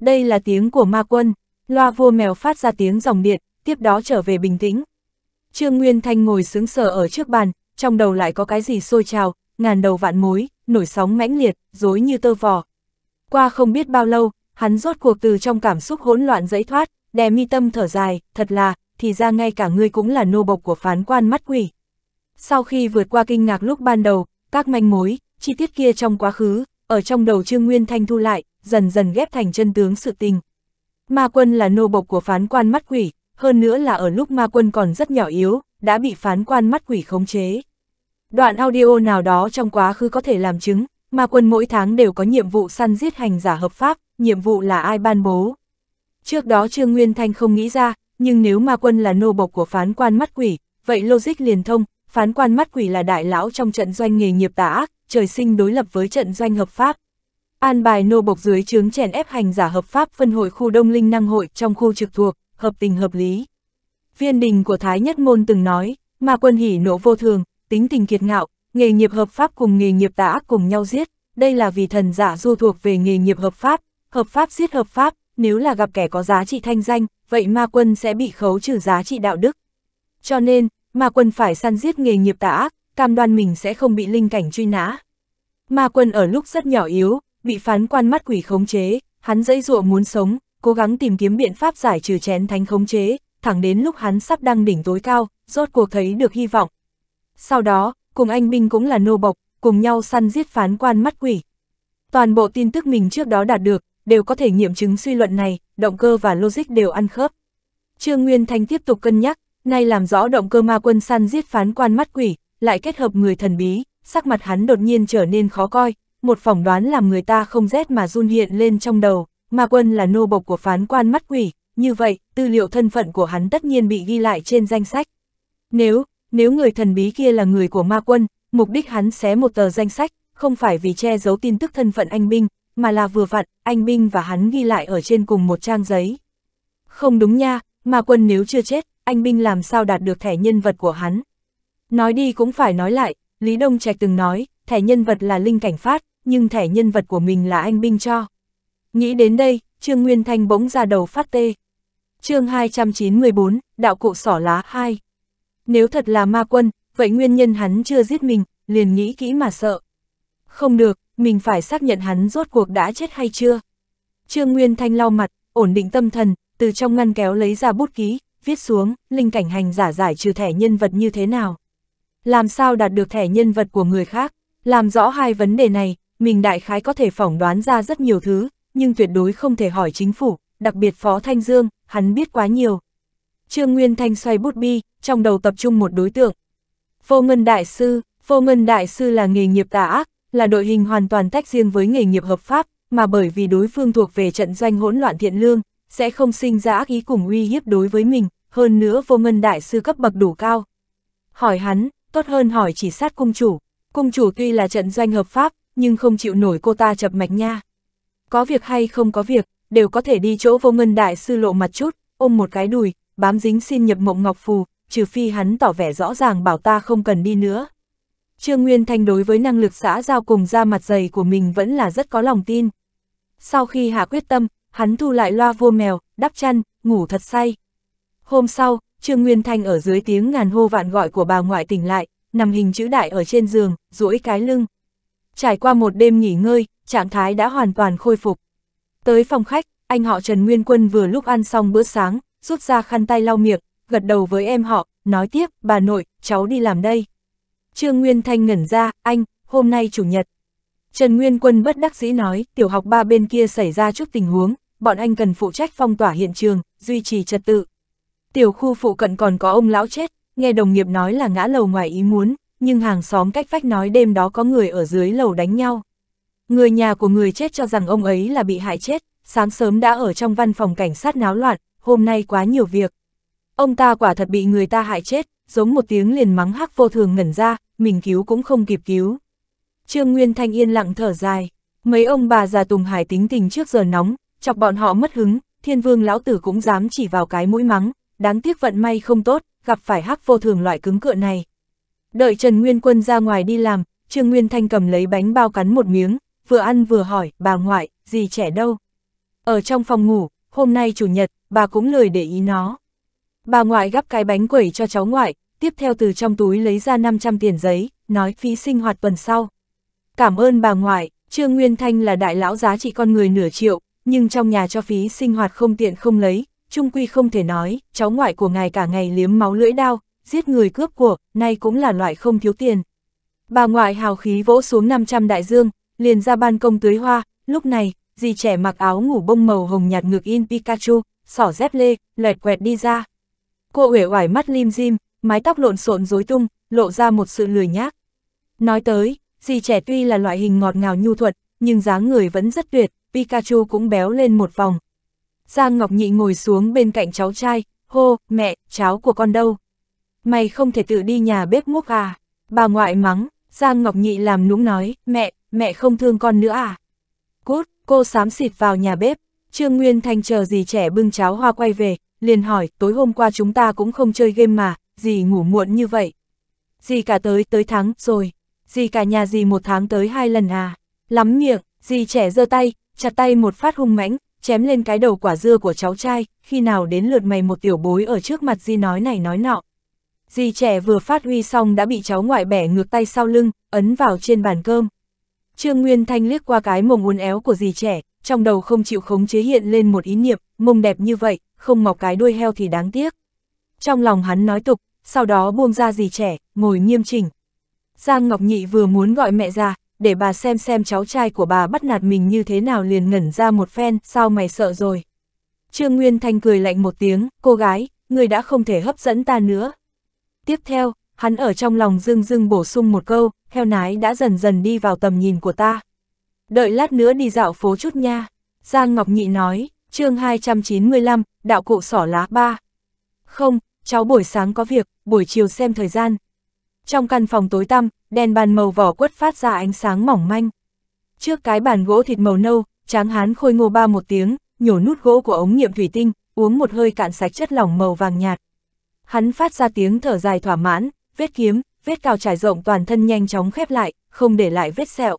Đây là tiếng của ma quân, loa vua mèo phát ra tiếng dòng điện, tiếp đó trở về bình tĩnh. Trương Nguyên Thanh ngồi sướng sờ ở trước bàn, trong đầu lại có cái gì sôi trào, ngàn đầu vạn mối, nổi sóng mãnh liệt, dối như tơ vò, qua không biết bao lâu, hắn rốt cuộc từ trong cảm xúc hỗn loạn dẫy thoát, đè mi tâm thở dài, thật là, thì ra ngay cả ngươi cũng là nô bộc của phán quan mắt quỷ. Sau khi vượt qua kinh ngạc lúc ban đầu, các manh mối, chi tiết kia trong quá khứ, ở trong đầu Trương Nguyên Thanh thu lại, dần dần ghép thành chân tướng sự tình. Ma quân là nô bộc của phán quan mắt quỷ, hơn nữa là ở lúc ma quân còn rất nhỏ yếu, đã bị phán quan mắt quỷ khống chế. Đoạn audio nào đó trong quá khứ có thể làm chứng, Ma quân mỗi tháng đều có nhiệm vụ săn giết hành giả hợp pháp, nhiệm vụ là ai ban bố. Trước đó Trương Nguyên Thanh không nghĩ ra, nhưng nếu ma quân là nô bộc của phán quan mắt quỷ, vậy logic liền thông, phán quan mắt quỷ là đại lão trong trận doanh nghề nghiệp tà ác, trời sinh đối lập với trận doanh hợp pháp. An bài nô bộc dưới trướng chèn ép hành giả hợp pháp phân hội khu đông linh năng hội trong khu trực thuộc, hợp tình hợp lý. Viên đình của Thái Nhất Môn từng nói, ma quân hỉ nộ vô thường, tính tình kiệt ngạo, Nghề nghiệp hợp pháp cùng nghề nghiệp tà ác cùng nhau giết, đây là vì thần giả du thuộc về nghề nghiệp hợp pháp, hợp pháp giết hợp pháp, nếu là gặp kẻ có giá trị thanh danh, vậy ma quân sẽ bị khấu trừ giá trị đạo đức. Cho nên, ma quân phải săn giết nghề nghiệp tà ác, cam đoan mình sẽ không bị linh cảnh truy nã. Ma quân ở lúc rất nhỏ yếu, bị phán quan mắt quỷ khống chế, hắn dãy dụa muốn sống, cố gắng tìm kiếm biện pháp giải trừ chén thánh khống chế, thẳng đến lúc hắn sắp đăng đỉnh tối cao, rốt cuộc thấy được hy vọng. Sau đó, cùng anh binh cũng là nô bộc, cùng nhau săn giết phán quan mắt quỷ. Toàn bộ tin tức mình trước đó đạt được, đều có thể nghiệm chứng suy luận này, động cơ và logic đều ăn khớp. Trương Nguyên Thanh tiếp tục cân nhắc, nay làm rõ động cơ ma quân săn giết phán quan mắt quỷ, lại kết hợp người thần bí, sắc mặt hắn đột nhiên trở nên khó coi, một phỏng đoán làm người ta không rét mà run hiện lên trong đầu, ma quân là nô bộc của phán quan mắt quỷ, như vậy, tư liệu thân phận của hắn tất nhiên bị ghi lại trên danh sách. Nếu, nếu người thần bí kia là người của ma quân, mục đích hắn xé một tờ danh sách, không phải vì che giấu tin tức thân phận anh binh, mà là vừa vặn, anh binh và hắn ghi lại ở trên cùng một trang giấy. Không đúng nha, ma quân nếu chưa chết, anh binh làm sao đạt được thẻ nhân vật của hắn. Nói đi cũng phải nói lại, Lý Đông Trạch từng nói, thẻ nhân vật là linh cảnh phát, nhưng thẻ nhân vật của mình là anh binh cho. Nghĩ đến đây, Trương Nguyên Thanh bỗng ra đầu phát tê. chương 294, Đạo Cụ Sỏ Lá 2 nếu thật là ma quân, vậy nguyên nhân hắn chưa giết mình, liền nghĩ kỹ mà sợ. Không được, mình phải xác nhận hắn rốt cuộc đã chết hay chưa. Trương Nguyên Thanh lau mặt, ổn định tâm thần, từ trong ngăn kéo lấy ra bút ký, viết xuống, linh cảnh hành giả giải trừ thẻ nhân vật như thế nào. Làm sao đạt được thẻ nhân vật của người khác, làm rõ hai vấn đề này, mình đại khái có thể phỏng đoán ra rất nhiều thứ, nhưng tuyệt đối không thể hỏi chính phủ, đặc biệt Phó Thanh Dương, hắn biết quá nhiều, Trương Nguyên Thanh xoay bút bi, trong đầu tập trung một đối tượng. Vô ngân đại sư, vô ngân đại sư là nghề nghiệp tà ác, là đội hình hoàn toàn tách riêng với nghề nghiệp hợp pháp, mà bởi vì đối phương thuộc về trận doanh hỗn loạn thiện lương, sẽ không sinh ra ác ý cùng uy hiếp đối với mình, hơn nữa vô ngân đại sư cấp bậc đủ cao. Hỏi hắn, tốt hơn hỏi chỉ sát cung chủ, cung chủ tuy là trận doanh hợp pháp, nhưng không chịu nổi cô ta chập mạch nha. Có việc hay không có việc, đều có thể đi chỗ vô ngân đại sư lộ mặt chút, ôm một cái đùi, bám dính xin nhập mộng ngọc phù, trừ phi hắn tỏ vẻ rõ ràng bảo ta không cần đi nữa. Trương Nguyên Thanh đối với năng lực xã giao cùng ra mặt dày của mình vẫn là rất có lòng tin. Sau khi hạ quyết tâm, hắn thu lại loa vua mèo, đắp chăn, ngủ thật say. Hôm sau, Trương Nguyên Thanh ở dưới tiếng ngàn hô vạn gọi của bà ngoại tỉnh lại, nằm hình chữ đại ở trên giường, duỗi cái lưng. Trải qua một đêm nghỉ ngơi, trạng thái đã hoàn toàn khôi phục. Tới phòng khách, anh họ Trần Nguyên Quân vừa lúc ăn xong bữa sáng, rút ra khăn tay lau miệng, gật đầu với em họ, nói tiếp, bà nội, cháu đi làm đây. Trương Nguyên Thanh ngẩn ra, anh, hôm nay chủ nhật. Trần Nguyên Quân bất đắc dĩ nói, tiểu học ba bên kia xảy ra chút tình huống, bọn anh cần phụ trách phong tỏa hiện trường, duy trì trật tự. Tiểu khu phụ cận còn có ông lão chết, nghe đồng nghiệp nói là ngã lầu ngoài ý muốn, nhưng hàng xóm cách vách nói đêm đó có người ở dưới lầu đánh nhau. Người nhà của người chết cho rằng ông ấy là bị hại chết, sáng sớm đã ở trong văn phòng cảnh sát náo loạn, hôm nay quá nhiều việc. Ông ta quả thật bị người ta hại chết, giống một tiếng liền mắng hắc vô thường ngẩn ra, mình cứu cũng không kịp cứu. Trương Nguyên Thanh yên lặng thở dài, mấy ông bà già Tùng Hải tính tình trước giờ nóng, chọc bọn họ mất hứng, thiên vương lão tử cũng dám chỉ vào cái mũi mắng, đáng tiếc vận may không tốt, gặp phải hắc vô thường loại cứng cựa này. Đợi Trần Nguyên Quân ra ngoài đi làm, Trương Nguyên Thanh cầm lấy bánh bao cắn một miếng, vừa ăn vừa hỏi, bà ngoại, gì trẻ đâu. Ở trong phòng ngủ, hôm nay chủ nhật, bà cũng lười để ý nó. Bà ngoại gắp cái bánh quẩy cho cháu ngoại, tiếp theo từ trong túi lấy ra 500 tiền giấy, nói phí sinh hoạt tuần sau. Cảm ơn bà ngoại, Trương Nguyên Thanh là đại lão giá trị con người nửa triệu, nhưng trong nhà cho phí sinh hoạt không tiện không lấy, trung quy không thể nói, cháu ngoại của ngài cả ngày liếm máu lưỡi đao, giết người cướp của, nay cũng là loại không thiếu tiền. Bà ngoại hào khí vỗ xuống 500 đại dương, liền ra ban công tưới hoa, lúc này dì trẻ mặc áo ngủ bông màu hồng nhạt ngược in Pikachu, sỏ dép lê, lẹt quẹt đi ra. Cô uể oải mắt lim dim, mái tóc lộn xộn rối tung, lộ ra một sự lười nhác. Nói tới, dì trẻ tuy là loại hình ngọt ngào nhu thuận, nhưng dáng người vẫn rất tuyệt, Pikachu cũng béo lên một vòng. Giang Ngọc Nhị ngồi xuống bên cạnh cháu trai, hô, mẹ, cháu của con đâu? Mày không thể tự đi nhà bếp múc à? Bà ngoại mắng, Giang Ngọc Nhị làm nũng nói, mẹ, mẹ không thương con nữa à? Cô xám xịt vào nhà bếp, Trương Nguyên Thanh chờ gì trẻ bưng cháo hoa quay về, liền hỏi, tối hôm qua chúng ta cũng không chơi game mà, gì ngủ muộn như vậy. Gì cả tới, tới tháng, rồi. Gì cả nhà gì một tháng tới hai lần à. Lắm miệng, gì trẻ giơ tay, chặt tay một phát hung mãnh, chém lên cái đầu quả dưa của cháu trai, khi nào đến lượt mày một tiểu bối ở trước mặt di nói này nói nọ. Di trẻ vừa phát huy xong đã bị cháu ngoại bẻ ngược tay sau lưng, ấn vào trên bàn cơm. Trương Nguyên Thanh liếc qua cái mồm uốn éo của dì trẻ, trong đầu không chịu khống chế hiện lên một ý niệm, mông đẹp như vậy, không mọc cái đuôi heo thì đáng tiếc. Trong lòng hắn nói tục, sau đó buông ra dì trẻ, ngồi nghiêm chỉnh. Giang Ngọc Nhị vừa muốn gọi mẹ ra, để bà xem xem cháu trai của bà bắt nạt mình như thế nào liền ngẩn ra một phen, sao mày sợ rồi. Trương Nguyên Thanh cười lạnh một tiếng, cô gái, người đã không thể hấp dẫn ta nữa. Tiếp theo, hắn ở trong lòng dưng dưng bổ sung một câu, heo nái đã dần dần đi vào tầm nhìn của ta. Đợi lát nữa đi dạo phố chút nha. Giang Ngọc Nhị nói, chương 295, đạo cụ sỏ lá 3. Không, cháu buổi sáng có việc, buổi chiều xem thời gian. Trong căn phòng tối tăm, đèn bàn màu vỏ quất phát ra ánh sáng mỏng manh. Trước cái bàn gỗ thịt màu nâu, tráng hán khôi ngô ba một tiếng, nhổ nút gỗ của ống nghiệm thủy tinh, uống một hơi cạn sạch chất lỏng màu vàng nhạt. Hắn phát ra tiếng thở dài thỏa mãn, vết kiếm, vết cào trải rộng toàn thân nhanh chóng khép lại, không để lại vết sẹo.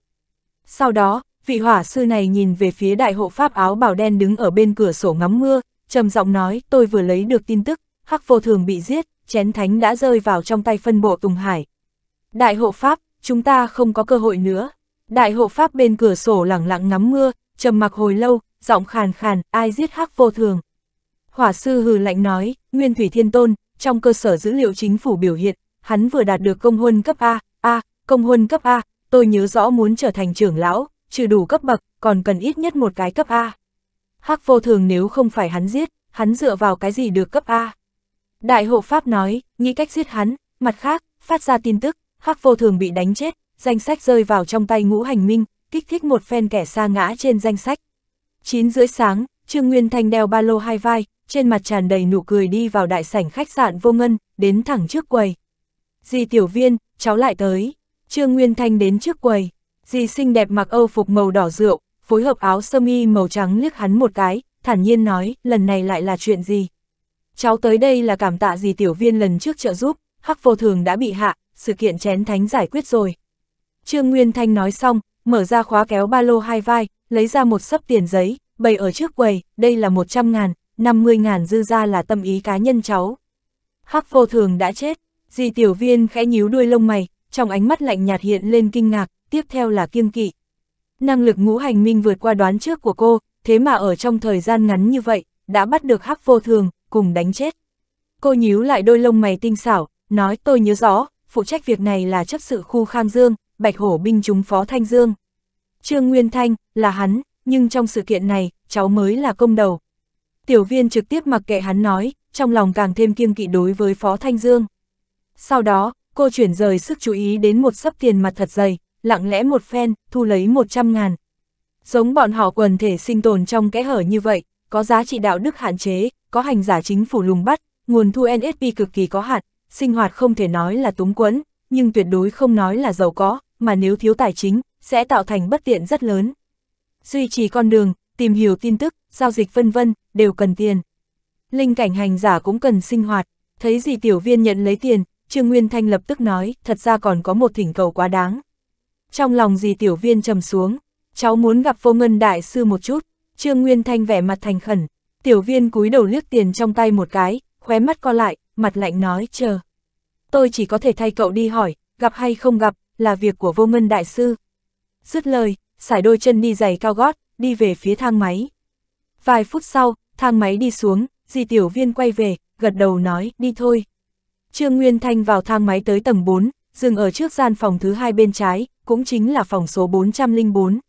Sau đó, vị hỏa sư này nhìn về phía đại hộ pháp áo bào đen đứng ở bên cửa sổ ngắm mưa, trầm giọng nói tôi vừa lấy được tin tức, hắc vô thường bị giết, chén thánh đã rơi vào trong tay phân bộ Tùng Hải. Đại hộ pháp, chúng ta không có cơ hội nữa. Đại hộ pháp bên cửa sổ lẳng lặng ngắm mưa, trầm mặc hồi lâu, giọng khàn khàn, ai giết hắc vô thường. Hỏa sư hừ lạnh nói, Nguyên Thủy Thiên Tôn, trong cơ sở dữ liệu chính phủ biểu hiện, hắn vừa đạt được công huân cấp A, A, công huân cấp A, tôi nhớ rõ muốn trở thành trưởng lão, trừ đủ cấp bậc, còn cần ít nhất một cái cấp A. Hắc vô thường nếu không phải hắn giết, hắn dựa vào cái gì được cấp A. Đại hộ Pháp nói, nghĩ cách giết hắn, mặt khác, phát ra tin tức, Hắc vô thường bị đánh chết, danh sách rơi vào trong tay ngũ hành minh, kích thích một phen kẻ xa ngã trên danh sách. 9 rưỡi sáng, Trương Nguyên Thanh đeo ba lô hai vai, trên mặt tràn đầy nụ cười đi vào đại sảnh khách sạn vô ngân, đến thẳng trước quầy. Dì tiểu viên, cháu lại tới. Trương Nguyên Thanh đến trước quầy. Dì xinh đẹp mặc âu phục màu đỏ rượu, phối hợp áo sơ mi màu trắng liếc hắn một cái, thản nhiên nói, lần này lại là chuyện gì? Cháu tới đây là cảm tạ dì tiểu viên lần trước trợ giúp, hắc vô thường đã bị hạ, sự kiện chén thánh giải quyết rồi. Trương Nguyên Thanh nói xong, mở ra khóa kéo ba lô hai vai, lấy ra một sấp tiền giấy, bày ở trước quầy, đây là 100 ngàn, 50 ngàn dư ra là tâm ý cá nhân cháu. Hắc vô thường đã chết, Di tiểu viên khẽ nhíu đuôi lông mày, trong ánh mắt lạnh nhạt hiện lên kinh ngạc, tiếp theo là kiêng kỵ. Năng lực ngũ hành minh vượt qua đoán trước của cô, thế mà ở trong thời gian ngắn như vậy, đã bắt được hắc vô thường, cùng đánh chết. Cô nhíu lại đôi lông mày tinh xảo, nói tôi nhớ rõ, phụ trách việc này là chấp sự khu Khang Dương, Bạch Hổ binh chúng Phó Thanh Dương. Trương Nguyên Thanh, là hắn, nhưng trong sự kiện này, cháu mới là công đầu. Tiểu viên trực tiếp mặc kệ hắn nói, trong lòng càng thêm kiêng kỵ đối với Phó Thanh Dương. Sau đó, cô chuyển rời sức chú ý đến một sấp tiền mặt thật dày, lặng lẽ một phen, thu lấy 100 ngàn. Giống bọn họ quần thể sinh tồn trong kẽ hở như vậy, có giá trị đạo đức hạn chế, có hành giả chính phủ lùng bắt, nguồn thu NSP cực kỳ có hạn, sinh hoạt không thể nói là túng quẫn, nhưng tuyệt đối không nói là giàu có, mà nếu thiếu tài chính, sẽ tạo thành bất tiện rất lớn. Duy trì con đường, tìm hiểu tin tức, giao dịch vân vân, đều cần tiền. Linh cảnh hành giả cũng cần sinh hoạt, thấy gì tiểu viên nhận lấy tiền, Trương Nguyên Thanh lập tức nói, thật ra còn có một thỉnh cầu quá đáng. Trong lòng dì tiểu viên trầm xuống, cháu muốn gặp vô ngân đại sư một chút, Trương Nguyên Thanh vẻ mặt thành khẩn, tiểu viên cúi đầu liếc tiền trong tay một cái, khóe mắt co lại, mặt lạnh nói chờ. Tôi chỉ có thể thay cậu đi hỏi, gặp hay không gặp, là việc của vô ngân đại sư. Dứt lời, xải đôi chân đi giày cao gót, đi về phía thang máy. Vài phút sau, thang máy đi xuống, dì tiểu viên quay về, gật đầu nói, đi thôi. Trương Nguyên Thanh vào thang máy tới tầng 4, dừng ở trước gian phòng thứ hai bên trái, cũng chính là phòng số 404.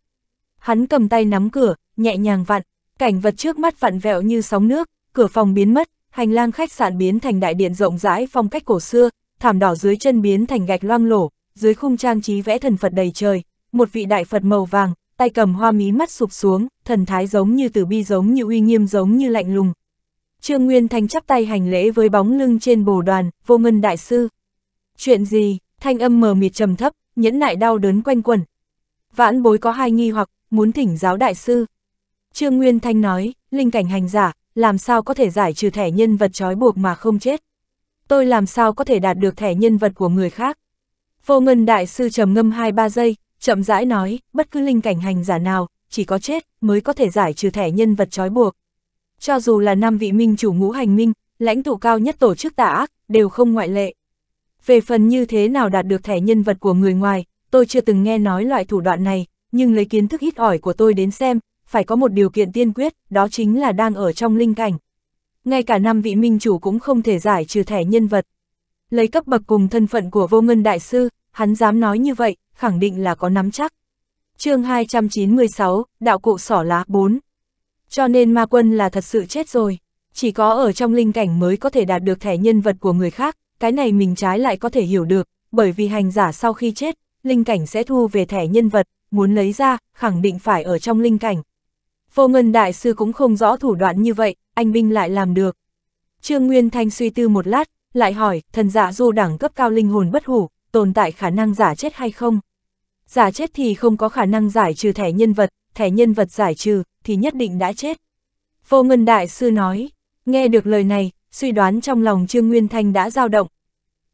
Hắn cầm tay nắm cửa, nhẹ nhàng vặn, cảnh vật trước mắt vặn vẹo như sóng nước, cửa phòng biến mất, hành lang khách sạn biến thành đại điện rộng rãi phong cách cổ xưa, thảm đỏ dưới chân biến thành gạch loang lổ, dưới khung trang trí vẽ thần Phật đầy trời, một vị đại Phật màu vàng, tay cầm hoa mí mắt sụp xuống, thần thái giống như tử bi giống như uy nghiêm giống như lạnh lùng, Trương Nguyên Thanh chắp tay hành lễ với bóng lưng trên bồ đoàn, vô ngân đại sư. Chuyện gì, thanh âm mờ mịt trầm thấp, nhẫn nại đau đớn quanh quẩn. Vãn bối có hai nghi hoặc, muốn thỉnh giáo đại sư. Trương Nguyên Thanh nói, linh cảnh hành giả, làm sao có thể giải trừ thẻ nhân vật trói buộc mà không chết. Tôi làm sao có thể đạt được thẻ nhân vật của người khác. Vô ngân đại sư trầm ngâm 2-3 giây, chậm rãi nói, bất cứ linh cảnh hành giả nào, chỉ có chết mới có thể giải trừ thẻ nhân vật trói buộc cho dù là năm vị minh chủ ngũ hành minh, lãnh tụ cao nhất tổ chức tà ác, đều không ngoại lệ. Về phần như thế nào đạt được thẻ nhân vật của người ngoài, tôi chưa từng nghe nói loại thủ đoạn này, nhưng lấy kiến thức ít ỏi của tôi đến xem, phải có một điều kiện tiên quyết, đó chính là đang ở trong linh cảnh. Ngay cả năm vị minh chủ cũng không thể giải trừ thẻ nhân vật. Lấy cấp bậc cùng thân phận của vô ngân đại sư, hắn dám nói như vậy, khẳng định là có nắm chắc. chương 296, Đạo Cụ Sỏ Lá 4 cho nên ma quân là thật sự chết rồi. Chỉ có ở trong linh cảnh mới có thể đạt được thẻ nhân vật của người khác, cái này mình trái lại có thể hiểu được, bởi vì hành giả sau khi chết, linh cảnh sẽ thu về thẻ nhân vật, muốn lấy ra, khẳng định phải ở trong linh cảnh. Vô Ngân Đại Sư cũng không rõ thủ đoạn như vậy, anh binh lại làm được. Trương Nguyên Thanh suy tư một lát, lại hỏi, thần giả dạ du đẳng cấp cao linh hồn bất hủ, tồn tại khả năng giả chết hay không? Giả chết thì không có khả năng giải trừ thẻ nhân vật, thẻ nhân vật giải trừ, thì nhất định đã chết. Vô Ngân Đại Sư nói, nghe được lời này, suy đoán trong lòng Trương Nguyên Thanh đã dao động.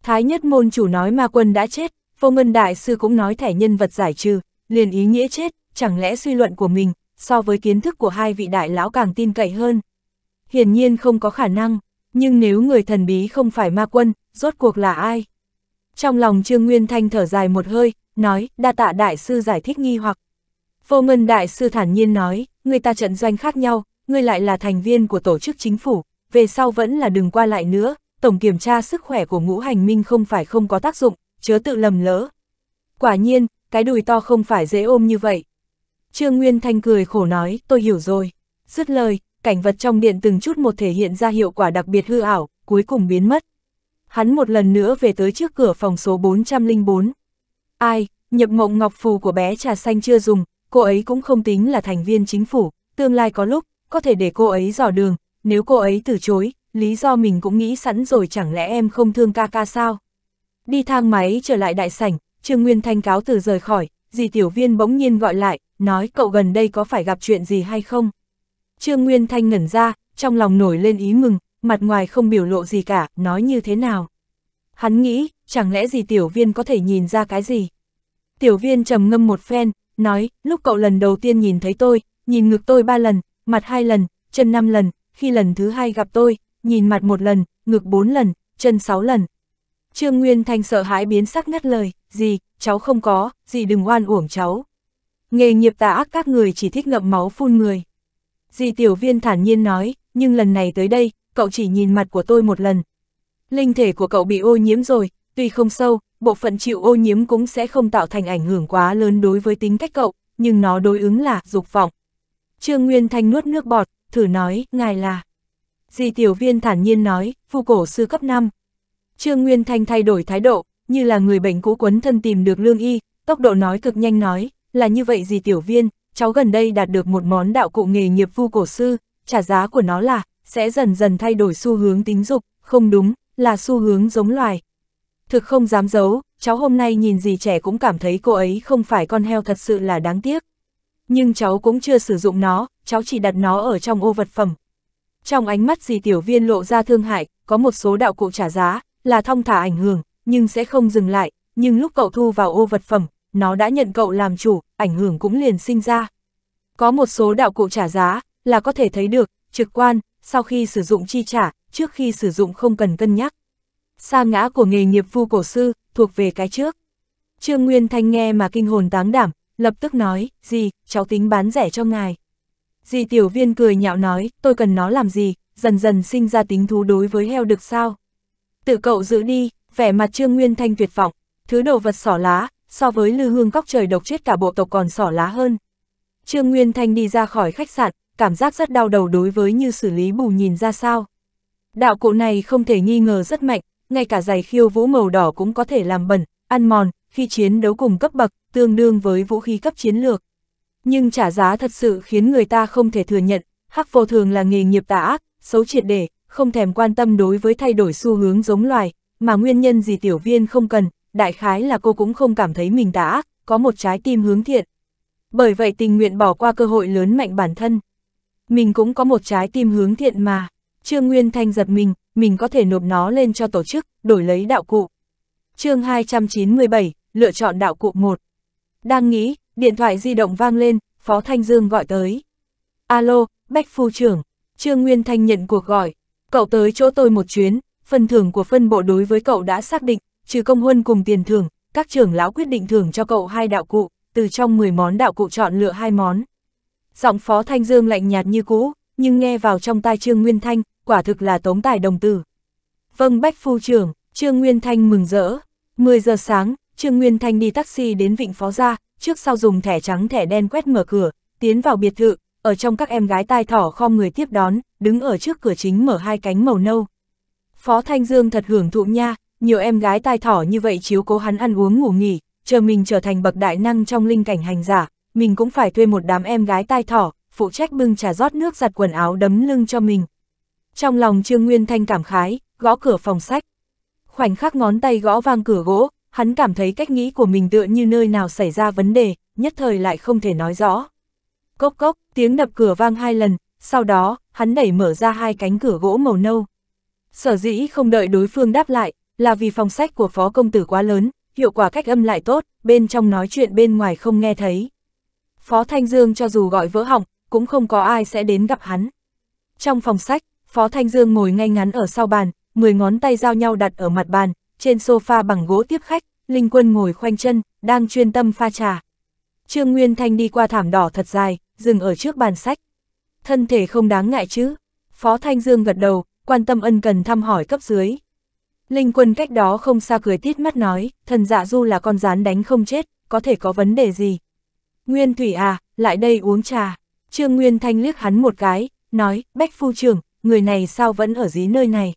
Thái nhất môn chủ nói ma quân đã chết, Vô Ngân Đại Sư cũng nói thẻ nhân vật giải trừ, liền ý nghĩa chết, chẳng lẽ suy luận của mình, so với kiến thức của hai vị đại lão càng tin cậy hơn. Hiển nhiên không có khả năng, nhưng nếu người thần bí không phải ma quân, rốt cuộc là ai? Trong lòng Trương Nguyên Thanh thở dài một hơi, nói, đa tạ đại sư giải thích nghi hoặc. Vô Ngân Đại Sư thản nhiên nói, người ta trận doanh khác nhau, ngươi lại là thành viên của tổ chức chính phủ, về sau vẫn là đừng qua lại nữa, tổng kiểm tra sức khỏe của ngũ hành minh không phải không có tác dụng, chớ tự lầm lỡ. Quả nhiên, cái đùi to không phải dễ ôm như vậy. Trương Nguyên Thanh cười khổ nói, tôi hiểu rồi. Dứt lời, cảnh vật trong điện từng chút một thể hiện ra hiệu quả đặc biệt hư ảo, cuối cùng biến mất. Hắn một lần nữa về tới trước cửa phòng số 404. Ai, nhập mộng ngọc phù của bé trà xanh chưa dùng, cô ấy cũng không tính là thành viên chính phủ, tương lai có lúc, có thể để cô ấy dò đường, nếu cô ấy từ chối, lý do mình cũng nghĩ sẵn rồi chẳng lẽ em không thương ca ca sao. Đi thang máy trở lại đại sảnh, Trương Nguyên Thanh cáo từ rời khỏi, dì tiểu viên bỗng nhiên gọi lại, nói cậu gần đây có phải gặp chuyện gì hay không. Trương Nguyên Thanh ngẩn ra, trong lòng nổi lên ý mừng, mặt ngoài không biểu lộ gì cả, nói như thế nào. Hắn nghĩ, chẳng lẽ Dì tiểu viên có thể nhìn ra cái gì? Tiểu viên trầm ngâm một phen, nói, lúc cậu lần đầu tiên nhìn thấy tôi, nhìn ngực tôi ba lần, mặt hai lần, chân năm lần, khi lần thứ hai gặp tôi, nhìn mặt một lần, ngực bốn lần, chân sáu lần. Trương Nguyên Thanh sợ hãi biến sắc ngắt lời, gì, cháu không có, gì đừng oan uổng cháu. Nghề nghiệp tà ác các người chỉ thích ngậm máu phun người. Dì tiểu viên thản nhiên nói, nhưng lần này tới đây, cậu chỉ nhìn mặt của tôi một lần. Linh thể của cậu bị ô nhiễm rồi, tuy không sâu, bộ phận chịu ô nhiễm cũng sẽ không tạo thành ảnh hưởng quá lớn đối với tính cách cậu, nhưng nó đối ứng là dục vọng. Trương Nguyên Thanh nuốt nước bọt, thử nói, ngài là. Di tiểu viên thản nhiên nói, phu cổ sư cấp 5. Trương Nguyên Thanh thay đổi thái độ, như là người bệnh cũ quấn thân tìm được lương y, tốc độ nói cực nhanh nói, là như vậy gì tiểu viên, cháu gần đây đạt được một món đạo cụ nghề nghiệp vu cổ sư, trả giá của nó là, sẽ dần dần thay đổi xu hướng tính dục, không đúng, là xu hướng giống loài, Thực không dám giấu, cháu hôm nay nhìn gì trẻ cũng cảm thấy cô ấy không phải con heo thật sự là đáng tiếc. Nhưng cháu cũng chưa sử dụng nó, cháu chỉ đặt nó ở trong ô vật phẩm. Trong ánh mắt dì tiểu viên lộ ra thương hại, có một số đạo cụ trả giá, là thong thả ảnh hưởng, nhưng sẽ không dừng lại, nhưng lúc cậu thu vào ô vật phẩm, nó đã nhận cậu làm chủ, ảnh hưởng cũng liền sinh ra. Có một số đạo cụ trả giá, là có thể thấy được, trực quan, sau khi sử dụng chi trả, trước khi sử dụng không cần cân nhắc. Sa ngã của nghề nghiệp vu cổ sư, thuộc về cái trước. Trương Nguyên Thanh nghe mà kinh hồn táng đảm, lập tức nói, gì, cháu tính bán rẻ cho ngài. Dì tiểu viên cười nhạo nói, tôi cần nó làm gì, dần dần sinh ra tính thú đối với heo được sao. Tự cậu giữ đi, vẻ mặt Trương Nguyên Thanh tuyệt vọng, thứ đồ vật sỏ lá, so với lư hương góc trời độc chết cả bộ tộc còn sỏ lá hơn. Trương Nguyên Thanh đi ra khỏi khách sạn, cảm giác rất đau đầu đối với như xử lý bù nhìn ra sao. Đạo cụ này không thể nghi ngờ rất mạnh, ngay cả giày khiêu vũ màu đỏ cũng có thể làm bẩn, ăn mòn, khi chiến đấu cùng cấp bậc, tương đương với vũ khí cấp chiến lược. Nhưng trả giá thật sự khiến người ta không thể thừa nhận, hắc vô thường là nghề nghiệp tà ác, xấu triệt để, không thèm quan tâm đối với thay đổi xu hướng giống loài, mà nguyên nhân gì tiểu viên không cần, đại khái là cô cũng không cảm thấy mình tà ác, có một trái tim hướng thiện. Bởi vậy tình nguyện bỏ qua cơ hội lớn mạnh bản thân. Mình cũng có một trái tim hướng thiện mà. Trương Nguyên Thanh giật mình, mình có thể nộp nó lên cho tổ chức, đổi lấy đạo cụ. chương 297, lựa chọn đạo cụ 1. Đang nghĩ, điện thoại di động vang lên, Phó Thanh Dương gọi tới. Alo, Bách Phu trưởng, Trương Nguyên Thanh nhận cuộc gọi. Cậu tới chỗ tôi một chuyến, phần thưởng của phân bộ đối với cậu đã xác định, trừ công huân cùng tiền thưởng, các trưởng lão quyết định thưởng cho cậu hai đạo cụ, từ trong 10 món đạo cụ chọn lựa hai món. Giọng Phó Thanh Dương lạnh nhạt như cũ, nhưng nghe vào trong tai Trương Nguyên Thanh, quả thực là tống tài đồng tử. Vâng Bách Phu trưởng, Trương Nguyên Thanh mừng rỡ. 10 giờ sáng, Trương Nguyên Thanh đi taxi đến Vịnh Phó Gia, trước sau dùng thẻ trắng thẻ đen quét mở cửa, tiến vào biệt thự, ở trong các em gái tai thỏ khom người tiếp đón, đứng ở trước cửa chính mở hai cánh màu nâu. Phó Thanh Dương thật hưởng thụ nha, nhiều em gái tai thỏ như vậy chiếu cố hắn ăn uống ngủ nghỉ, chờ mình trở thành bậc đại năng trong linh cảnh hành giả, mình cũng phải thuê một đám em gái tai thỏ, phụ trách bưng trà rót nước giặt quần áo đấm lưng cho mình, trong lòng Trương Nguyên Thanh cảm khái, gõ cửa phòng sách. Khoảnh khắc ngón tay gõ vang cửa gỗ, hắn cảm thấy cách nghĩ của mình tựa như nơi nào xảy ra vấn đề, nhất thời lại không thể nói rõ. Cốc cốc, tiếng đập cửa vang hai lần, sau đó, hắn đẩy mở ra hai cánh cửa gỗ màu nâu. Sở dĩ không đợi đối phương đáp lại, là vì phòng sách của phó công tử quá lớn, hiệu quả cách âm lại tốt, bên trong nói chuyện bên ngoài không nghe thấy. Phó Thanh Dương cho dù gọi vỡ họng cũng không có ai sẽ đến gặp hắn. Trong phòng sách, Phó Thanh Dương ngồi ngay ngắn ở sau bàn, 10 ngón tay giao nhau đặt ở mặt bàn, trên sofa bằng gỗ tiếp khách, Linh Quân ngồi khoanh chân, đang chuyên tâm pha trà. Trương Nguyên Thanh đi qua thảm đỏ thật dài, dừng ở trước bàn sách. Thân thể không đáng ngại chứ? Phó Thanh Dương gật đầu, quan tâm ân cần thăm hỏi cấp dưới. Linh Quân cách đó không xa cười tít mắt nói, thần dạ du là con rán đánh không chết, có thể có vấn đề gì? Nguyên Thủy à, lại đây uống trà. Trương Nguyên Thanh liếc hắn một cái, nói, Bách Phu Trường, người này sao vẫn ở dí nơi này.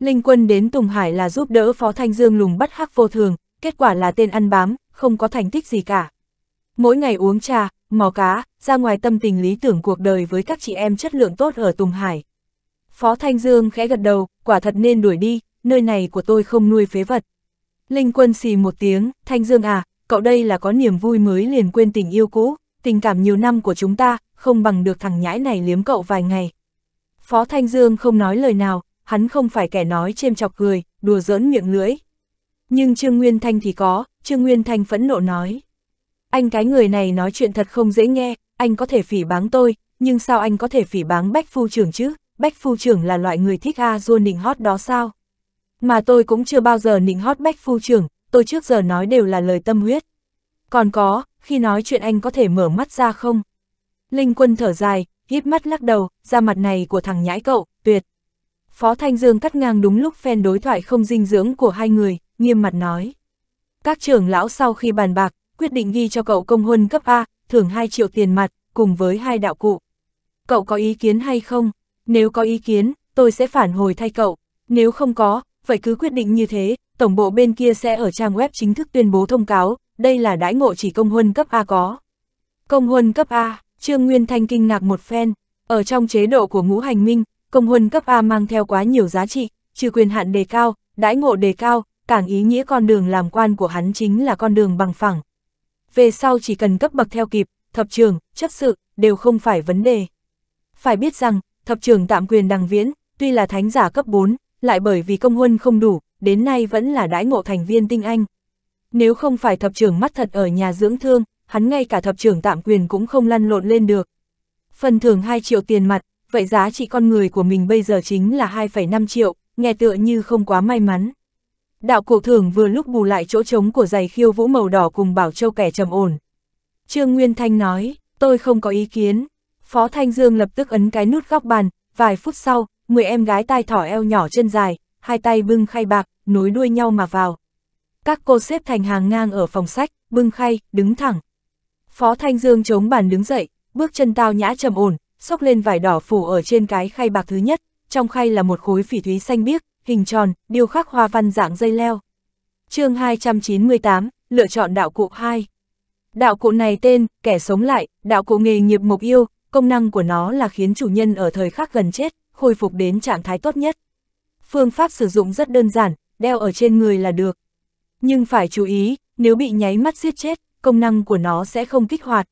Linh quân đến Tùng Hải là giúp đỡ Phó Thanh Dương lùng bắt hắc vô thường, kết quả là tên ăn bám, không có thành tích gì cả. Mỗi ngày uống trà, mò cá, ra ngoài tâm tình lý tưởng cuộc đời với các chị em chất lượng tốt ở Tùng Hải. Phó Thanh Dương khẽ gật đầu, quả thật nên đuổi đi, nơi này của tôi không nuôi phế vật. Linh quân xì một tiếng, Thanh Dương à, cậu đây là có niềm vui mới liền quên tình yêu cũ, tình cảm nhiều năm của chúng ta, không bằng được thằng nhãi này liếm cậu vài ngày. Phó Thanh Dương không nói lời nào, hắn không phải kẻ nói chêm chọc cười, đùa giỡn miệng lưỡi. Nhưng Trương Nguyên Thanh thì có, Trương Nguyên Thanh phẫn nộ nói. Anh cái người này nói chuyện thật không dễ nghe, anh có thể phỉ báng tôi, nhưng sao anh có thể phỉ báng Bách Phu trưởng chứ? Bách Phu trưởng là loại người thích a dua nịnh hót đó sao? Mà tôi cũng chưa bao giờ nịnh hót Bách Phu trưởng, tôi trước giờ nói đều là lời tâm huyết. Còn có, khi nói chuyện anh có thể mở mắt ra không? Linh quân thở dài, híp mắt lắc đầu, ra mặt này của thằng nhãi cậu, tuyệt. Phó Thanh Dương cắt ngang đúng lúc phen đối thoại không dinh dưỡng của hai người, nghiêm mặt nói. Các trưởng lão sau khi bàn bạc, quyết định ghi cho cậu công huân cấp A, thưởng 2 triệu tiền mặt, cùng với hai đạo cụ. Cậu có ý kiến hay không? Nếu có ý kiến, tôi sẽ phản hồi thay cậu. Nếu không có, vậy cứ quyết định như thế, tổng bộ bên kia sẽ ở trang web chính thức tuyên bố thông cáo, đây là đãi ngộ chỉ công huân cấp A có. Công huân cấp A, Trương Nguyên Thanh kinh ngạc một phen, ở trong chế độ của ngũ hành minh, công huân cấp A mang theo quá nhiều giá trị, trừ quyền hạn đề cao, đãi ngộ đề cao, càng ý nghĩa con đường làm quan của hắn chính là con đường bằng phẳng. Về sau chỉ cần cấp bậc theo kịp, thập trường, chấp sự, đều không phải vấn đề. Phải biết rằng, thập trường tạm quyền đằng viễn, tuy là thánh giả cấp 4, lại bởi vì công huân không đủ, đến nay vẫn là đãi ngộ thành viên tinh anh. Nếu không phải thập trường mắt thật ở nhà dưỡng thương, hắn ngay cả thập trưởng tạm quyền cũng không lăn lộn lên được. Phần thưởng 2 triệu tiền mặt, vậy giá trị con người của mình bây giờ chính là 2,5 triệu, nghe tựa như không quá may mắn. Đạo cổ thưởng vừa lúc bù lại chỗ trống của giày khiêu vũ màu đỏ cùng bảo châu kẻ trầm ổn. Trương Nguyên Thanh nói, tôi không có ý kiến. Phó Thanh Dương lập tức ấn cái nút góc bàn, vài phút sau, 10 em gái tai thỏ eo nhỏ chân dài, hai tay bưng khay bạc, nối đuôi nhau mà vào. Các cô xếp thành hàng ngang ở phòng sách, bưng khay, đứng thẳng, Phó Thanh Dương chống bàn đứng dậy, bước chân tao nhã trầm ổn, xốc lên vải đỏ phủ ở trên cái khay bạc thứ nhất, trong khay là một khối phỉ thúy xanh biếc, hình tròn, điêu khắc hoa văn dạng dây leo. chương 298, lựa chọn đạo cụ 2. Đạo cụ này tên, kẻ sống lại, đạo cụ nghề nghiệp mục yêu, công năng của nó là khiến chủ nhân ở thời khắc gần chết, khôi phục đến trạng thái tốt nhất. Phương pháp sử dụng rất đơn giản, đeo ở trên người là được. Nhưng phải chú ý, nếu bị nháy mắt giết chết, công năng của nó sẽ không kích hoạt.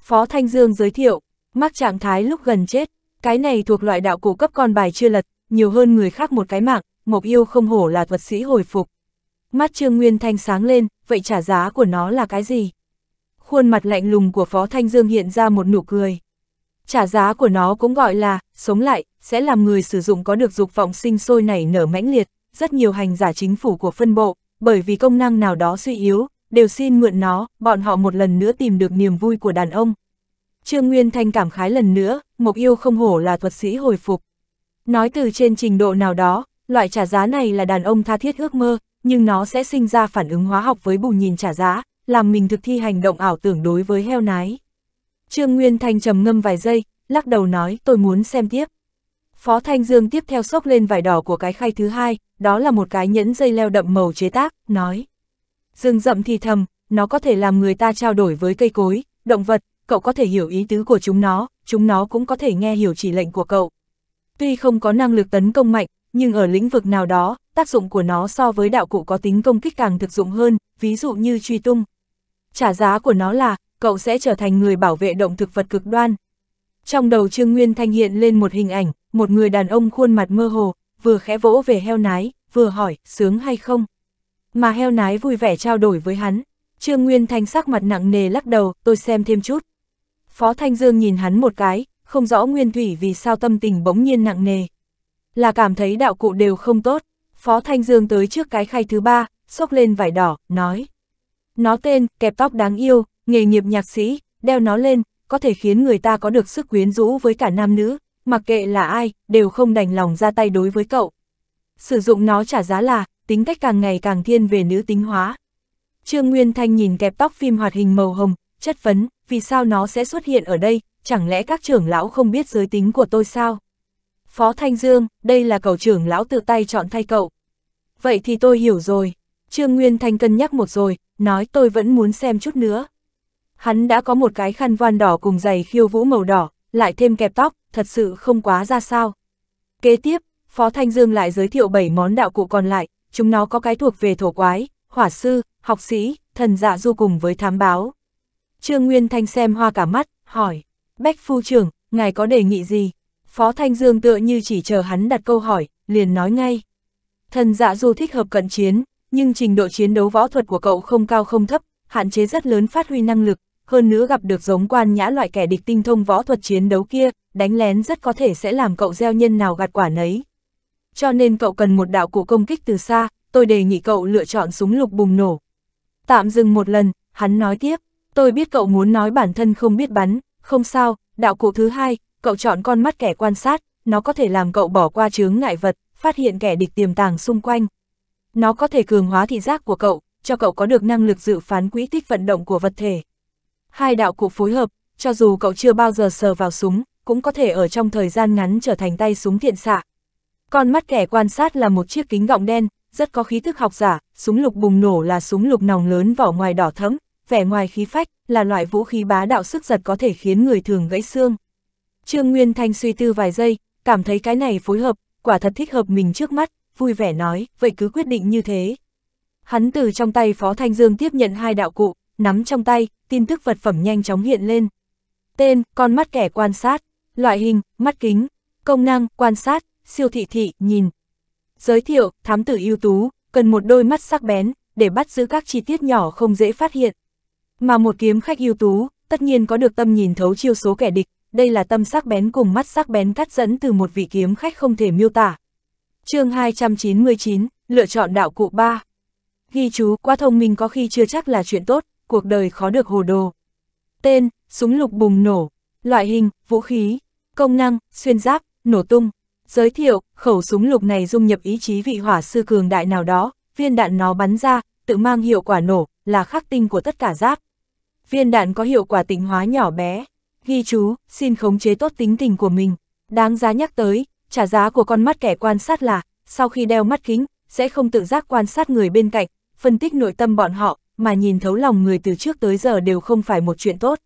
Phó Thanh Dương giới thiệu, mắc trạng thái lúc gần chết, cái này thuộc loại đạo cổ cấp con bài chưa lật, nhiều hơn người khác một cái mạng, Mộc Yêu không hổ là thuật sĩ hồi phục. Mắt Trương Nguyên Thanh sáng lên, vậy trả giá của nó là cái gì? Khuôn mặt lạnh lùng của Phó Thanh Dương hiện ra một nụ cười. Trả giá của nó cũng gọi là, sống lại, sẽ làm người sử dụng có được dục vọng sinh sôi nảy nở mãnh liệt, rất nhiều hành giả chính phủ của phân bộ, bởi vì công năng nào đó suy yếu, đều xin mượn nó, bọn họ một lần nữa tìm được niềm vui của đàn ông. Trương Nguyên Thanh cảm khái lần nữa, mục Yêu không hổ là thuật sĩ hồi phục. Nói từ trên trình độ nào đó, loại trả giá này là đàn ông tha thiết ước mơ, nhưng nó sẽ sinh ra phản ứng hóa học với bù nhìn trả giá, làm mình thực thi hành động ảo tưởng đối với heo nái. Trương Nguyên Thanh trầm ngâm vài giây, lắc đầu nói tôi muốn xem tiếp. Phó Thanh Dương tiếp theo sốc lên vải đỏ của cái khay thứ hai, đó là một cái nhẫn dây leo đậm màu chế tác, nói rừng rậm thì thầm, nó có thể làm người ta trao đổi với cây cối, động vật, cậu có thể hiểu ý tứ của chúng nó, chúng nó cũng có thể nghe hiểu chỉ lệnh của cậu. Tuy không có năng lực tấn công mạnh, nhưng ở lĩnh vực nào đó, tác dụng của nó so với đạo cụ có tính công kích càng thực dụng hơn, ví dụ như truy tung. Trả giá của nó là, cậu sẽ trở thành người bảo vệ động thực vật cực đoan. Trong đầu Trương Nguyên Thanh hiện lên một hình ảnh, một người đàn ông khuôn mặt mơ hồ, vừa khẽ vỗ về heo nái, vừa hỏi, sướng hay không? mà heo nái vui vẻ trao đổi với hắn. Trương Nguyên Thanh sắc mặt nặng nề lắc đầu, tôi xem thêm chút. Phó Thanh Dương nhìn hắn một cái, không rõ Nguyên Thủy vì sao tâm tình bỗng nhiên nặng nề. Là cảm thấy đạo cụ đều không tốt, Phó Thanh Dương tới trước cái khay thứ ba, xốc lên vải đỏ, nói. Nó tên, kẹp tóc đáng yêu, nghề nghiệp nhạc sĩ, đeo nó lên, có thể khiến người ta có được sức quyến rũ với cả nam nữ, mặc kệ là ai, đều không đành lòng ra tay đối với cậu. Sử dụng nó trả giá là, tính cách càng ngày càng thiên về nữ tính hóa. Trương Nguyên Thanh nhìn kẹp tóc phim hoạt hình màu hồng, chất phấn. vì sao nó sẽ xuất hiện ở đây, chẳng lẽ các trưởng lão không biết giới tính của tôi sao? Phó Thanh Dương, đây là cậu trưởng lão tự tay chọn thay cậu. Vậy thì tôi hiểu rồi. Trương Nguyên Thanh cân nhắc một rồi, nói tôi vẫn muốn xem chút nữa. Hắn đã có một cái khăn voan đỏ cùng giày khiêu vũ màu đỏ, lại thêm kẹp tóc, thật sự không quá ra sao. Kế tiếp, Phó Thanh Dương lại giới thiệu 7 món đạo cụ còn lại, chúng nó có cái thuộc về thổ quái, hỏa sư, học sĩ, thần dạ du cùng với thám báo. Trương Nguyên Thanh xem hoa cả mắt, hỏi, Bách Phu trưởng, ngài có đề nghị gì? Phó Thanh Dương tựa như chỉ chờ hắn đặt câu hỏi, liền nói ngay. Thần dạ du thích hợp cận chiến, nhưng trình độ chiến đấu võ thuật của cậu không cao không thấp, hạn chế rất lớn phát huy năng lực, hơn nữa gặp được giống quan nhã loại kẻ địch tinh thông võ thuật chiến đấu kia, đánh lén rất có thể sẽ làm cậu gieo nhân nào gạt quả nấy cho nên cậu cần một đạo cụ công kích từ xa, tôi đề nghị cậu lựa chọn súng lục bùng nổ. Tạm dừng một lần, hắn nói tiếp, tôi biết cậu muốn nói bản thân không biết bắn, không sao, đạo cụ thứ hai, cậu chọn con mắt kẻ quan sát, nó có thể làm cậu bỏ qua chướng ngại vật, phát hiện kẻ địch tiềm tàng xung quanh. Nó có thể cường hóa thị giác của cậu, cho cậu có được năng lực dự phán quỹ tích vận động của vật thể. Hai đạo cụ phối hợp, cho dù cậu chưa bao giờ sờ vào súng, cũng có thể ở trong thời gian ngắn trở thành tay súng thiện xạ, con mắt kẻ quan sát là một chiếc kính gọng đen, rất có khí thức học giả, súng lục bùng nổ là súng lục nòng lớn vỏ ngoài đỏ thẫm, vẻ ngoài khí phách, là loại vũ khí bá đạo sức giật có thể khiến người thường gãy xương. Trương Nguyên Thanh suy tư vài giây, cảm thấy cái này phối hợp, quả thật thích hợp mình trước mắt, vui vẻ nói, vậy cứ quyết định như thế. Hắn từ trong tay Phó Thanh Dương tiếp nhận hai đạo cụ, nắm trong tay, tin tức vật phẩm nhanh chóng hiện lên. Tên, con mắt kẻ quan sát, loại hình, mắt kính, công năng, quan sát, siêu thị thị, nhìn. Giới thiệu, thám tử ưu tú, cần một đôi mắt sắc bén, để bắt giữ các chi tiết nhỏ không dễ phát hiện. Mà một kiếm khách ưu tú, tất nhiên có được tâm nhìn thấu chiêu số kẻ địch, đây là tâm sắc bén cùng mắt sắc bén cắt dẫn từ một vị kiếm khách không thể miêu tả. chương 299, lựa chọn đạo cụ 3. Ghi chú, quá thông minh có khi chưa chắc là chuyện tốt, cuộc đời khó được hồ đồ. Tên, súng lục bùng nổ, loại hình, vũ khí, công năng, xuyên giáp, nổ tung, Giới thiệu, khẩu súng lục này dung nhập ý chí vị hỏa sư cường đại nào đó, viên đạn nó bắn ra, tự mang hiệu quả nổ, là khắc tinh của tất cả giáp. Viên đạn có hiệu quả tịnh hóa nhỏ bé. Ghi chú, xin khống chế tốt tính tình của mình. Đáng giá nhắc tới, trả giá của con mắt kẻ quan sát là, sau khi đeo mắt kính, sẽ không tự giác quan sát người bên cạnh, phân tích nội tâm bọn họ, mà nhìn thấu lòng người từ trước tới giờ đều không phải một chuyện tốt.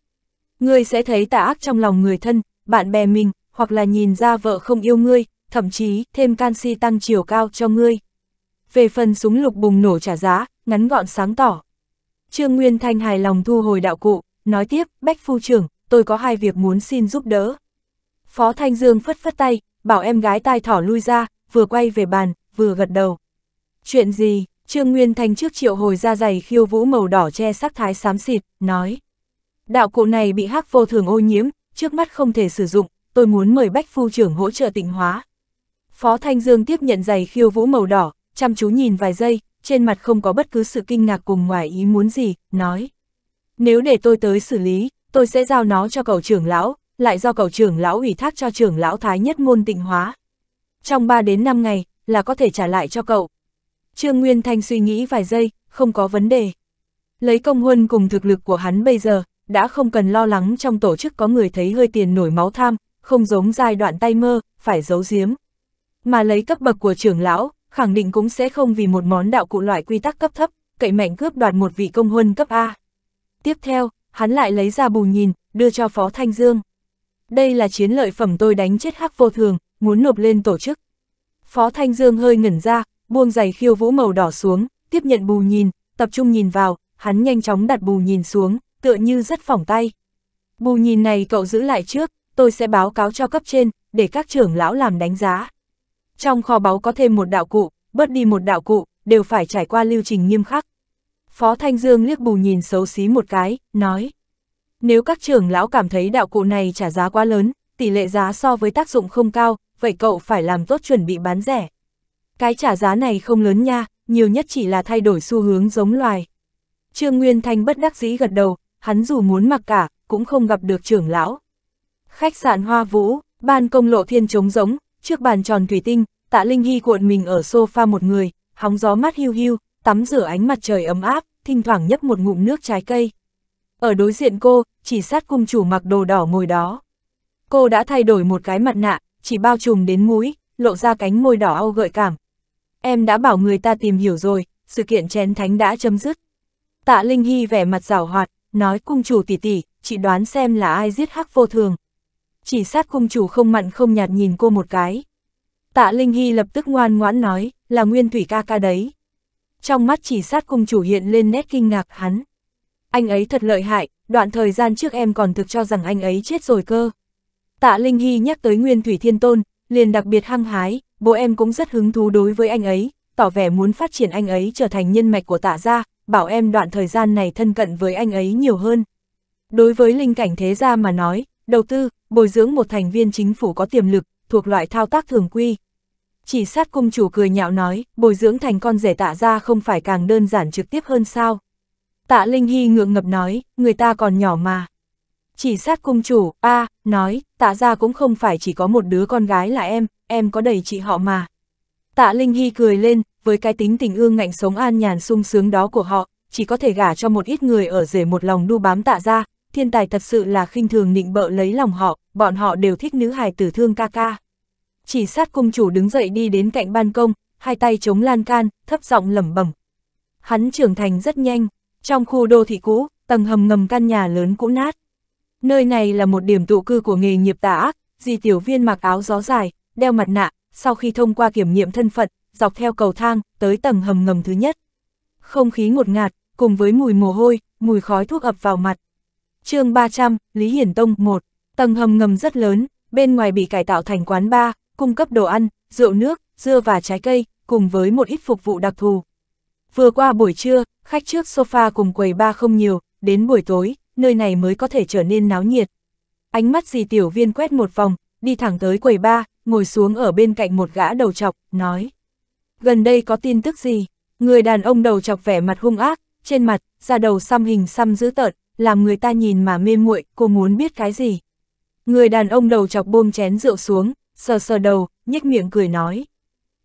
người sẽ thấy tà ác trong lòng người thân, bạn bè mình, hoặc là nhìn ra vợ không yêu ngươi, thậm chí thêm canxi tăng chiều cao cho ngươi. Về phần súng lục bùng nổ trả giá, ngắn gọn sáng tỏ. Trương Nguyên Thanh hài lòng thu hồi đạo cụ, nói tiếp, Bách Phu trưởng, tôi có hai việc muốn xin giúp đỡ. Phó Thanh Dương phất phất tay, bảo em gái tai thỏ lui ra, vừa quay về bàn, vừa gật đầu. Chuyện gì, Trương Nguyên Thanh trước triệu hồi ra giày khiêu vũ màu đỏ che sắc thái xám xịt, nói. Đạo cụ này bị hắc vô thường ô nhiễm, trước mắt không thể sử dụng, tôi muốn mời Bách Phu trưởng hỗ trợ tịnh hóa. Phó Thanh Dương tiếp nhận giày khiêu vũ màu đỏ, chăm chú nhìn vài giây, trên mặt không có bất cứ sự kinh ngạc cùng ngoài ý muốn gì, nói. Nếu để tôi tới xử lý, tôi sẽ giao nó cho cậu trưởng lão, lại do cậu trưởng lão ủy thác cho trưởng lão thái nhất môn tịnh hóa. Trong 3 đến 5 ngày, là có thể trả lại cho cậu. Trương Nguyên Thanh suy nghĩ vài giây, không có vấn đề. Lấy công huân cùng thực lực của hắn bây giờ, đã không cần lo lắng trong tổ chức có người thấy hơi tiền nổi máu tham, không giống giai đoạn tay mơ, phải giấu giếm mà lấy cấp bậc của trưởng lão, khẳng định cũng sẽ không vì một món đạo cụ loại quy tắc cấp thấp, cậy mạnh cướp đoạt một vị công huân cấp A. Tiếp theo, hắn lại lấy ra bù nhìn, đưa cho Phó Thanh Dương. Đây là chiến lợi phẩm tôi đánh chết hắc vô thường, muốn nộp lên tổ chức. Phó Thanh Dương hơi ngẩn ra, buông giày khiêu vũ màu đỏ xuống, tiếp nhận bù nhìn, tập trung nhìn vào, hắn nhanh chóng đặt bù nhìn xuống, tựa như rất phỏng tay. Bù nhìn này cậu giữ lại trước, tôi sẽ báo cáo cho cấp trên, để các trưởng lão làm đánh giá trong kho báu có thêm một đạo cụ, bớt đi một đạo cụ, đều phải trải qua lưu trình nghiêm khắc. Phó Thanh Dương liếc bù nhìn xấu xí một cái, nói. Nếu các trưởng lão cảm thấy đạo cụ này trả giá quá lớn, tỷ lệ giá so với tác dụng không cao, vậy cậu phải làm tốt chuẩn bị bán rẻ. Cái trả giá này không lớn nha, nhiều nhất chỉ là thay đổi xu hướng giống loài. Trương Nguyên Thanh bất đắc dĩ gật đầu, hắn dù muốn mặc cả, cũng không gặp được trưởng lão. Khách sạn Hoa Vũ, ban công lộ thiên trống giống. Trước bàn tròn thủy tinh, tạ Linh Hy cuộn mình ở sofa một người, hóng gió mát hiu hiu, tắm rửa ánh mặt trời ấm áp, thỉnh thoảng nhấp một ngụm nước trái cây. Ở đối diện cô, chỉ sát cung chủ mặc đồ đỏ ngồi đó. Cô đã thay đổi một cái mặt nạ, chỉ bao trùm đến mũi, lộ ra cánh môi đỏ au gợi cảm. Em đã bảo người ta tìm hiểu rồi, sự kiện chén thánh đã chấm dứt. Tạ Linh Hy vẻ mặt rào hoạt, nói cung chủ tỉ tỉ, chị đoán xem là ai giết hắc vô thường chỉ sát cung chủ không mặn không nhạt nhìn cô một cái. Tạ Linh Hy lập tức ngoan ngoãn nói, là Nguyên Thủy ca ca đấy. Trong mắt chỉ sát cung chủ hiện lên nét kinh ngạc hắn. Anh ấy thật lợi hại, đoạn thời gian trước em còn thực cho rằng anh ấy chết rồi cơ. Tạ Linh Hy nhắc tới Nguyên Thủy Thiên Tôn, liền đặc biệt hăng hái, bố em cũng rất hứng thú đối với anh ấy, tỏ vẻ muốn phát triển anh ấy trở thành nhân mạch của tạ gia, bảo em đoạn thời gian này thân cận với anh ấy nhiều hơn. Đối với linh cảnh thế gia mà nói, Đầu tư, bồi dưỡng một thành viên chính phủ có tiềm lực, thuộc loại thao tác thường quy. Chỉ sát cung chủ cười nhạo nói, bồi dưỡng thành con rể tạ ra không phải càng đơn giản trực tiếp hơn sao. Tạ Linh Hy ngượng ngập nói, người ta còn nhỏ mà. Chỉ sát cung chủ, a nói, tạ ra cũng không phải chỉ có một đứa con gái là em, em có đầy chị họ mà. Tạ Linh Hy cười lên, với cái tính tình ương ngạnh sống an nhàn sung sướng đó của họ, chỉ có thể gả cho một ít người ở rể một lòng đu bám tạ ra, thiên tài thật sự là khinh thường nịnh bợ lấy lòng họ, bọn họ đều thích nữ hài tử thương ca ca. Chỉ sát cung chủ đứng dậy đi đến cạnh ban công, hai tay chống lan can, thấp giọng lẩm bẩm. Hắn trưởng thành rất nhanh, trong khu đô thị cũ, tầng hầm ngầm căn nhà lớn cũ nát. Nơi này là một điểm tụ cư của nghề nghiệp tà ác, di tiểu viên mặc áo gió dài, đeo mặt nạ, sau khi thông qua kiểm nghiệm thân phận, dọc theo cầu thang, tới tầng hầm ngầm thứ nhất. Không khí ngột ngạt, cùng với mùi mồ hôi, mùi khói thuốc ập vào mặt, chương 300, Lý Hiển Tông 1, tầng hầm ngầm rất lớn, bên ngoài bị cải tạo thành quán bar, cung cấp đồ ăn, rượu nước, dưa và trái cây, cùng với một ít phục vụ đặc thù. Vừa qua buổi trưa, khách trước sofa cùng quầy bar không nhiều, đến buổi tối, nơi này mới có thể trở nên náo nhiệt. Ánh mắt dì tiểu viên quét một vòng, đi thẳng tới quầy bar, ngồi xuống ở bên cạnh một gã đầu chọc, nói. Gần đây có tin tức gì? Người đàn ông đầu chọc vẻ mặt hung ác, trên mặt, da đầu xăm hình xăm dữ tợn, làm người ta nhìn mà mê muội, cô muốn biết cái gì. Người đàn ông đầu chọc buông chén rượu xuống, sờ sờ đầu, nhếch miệng cười nói.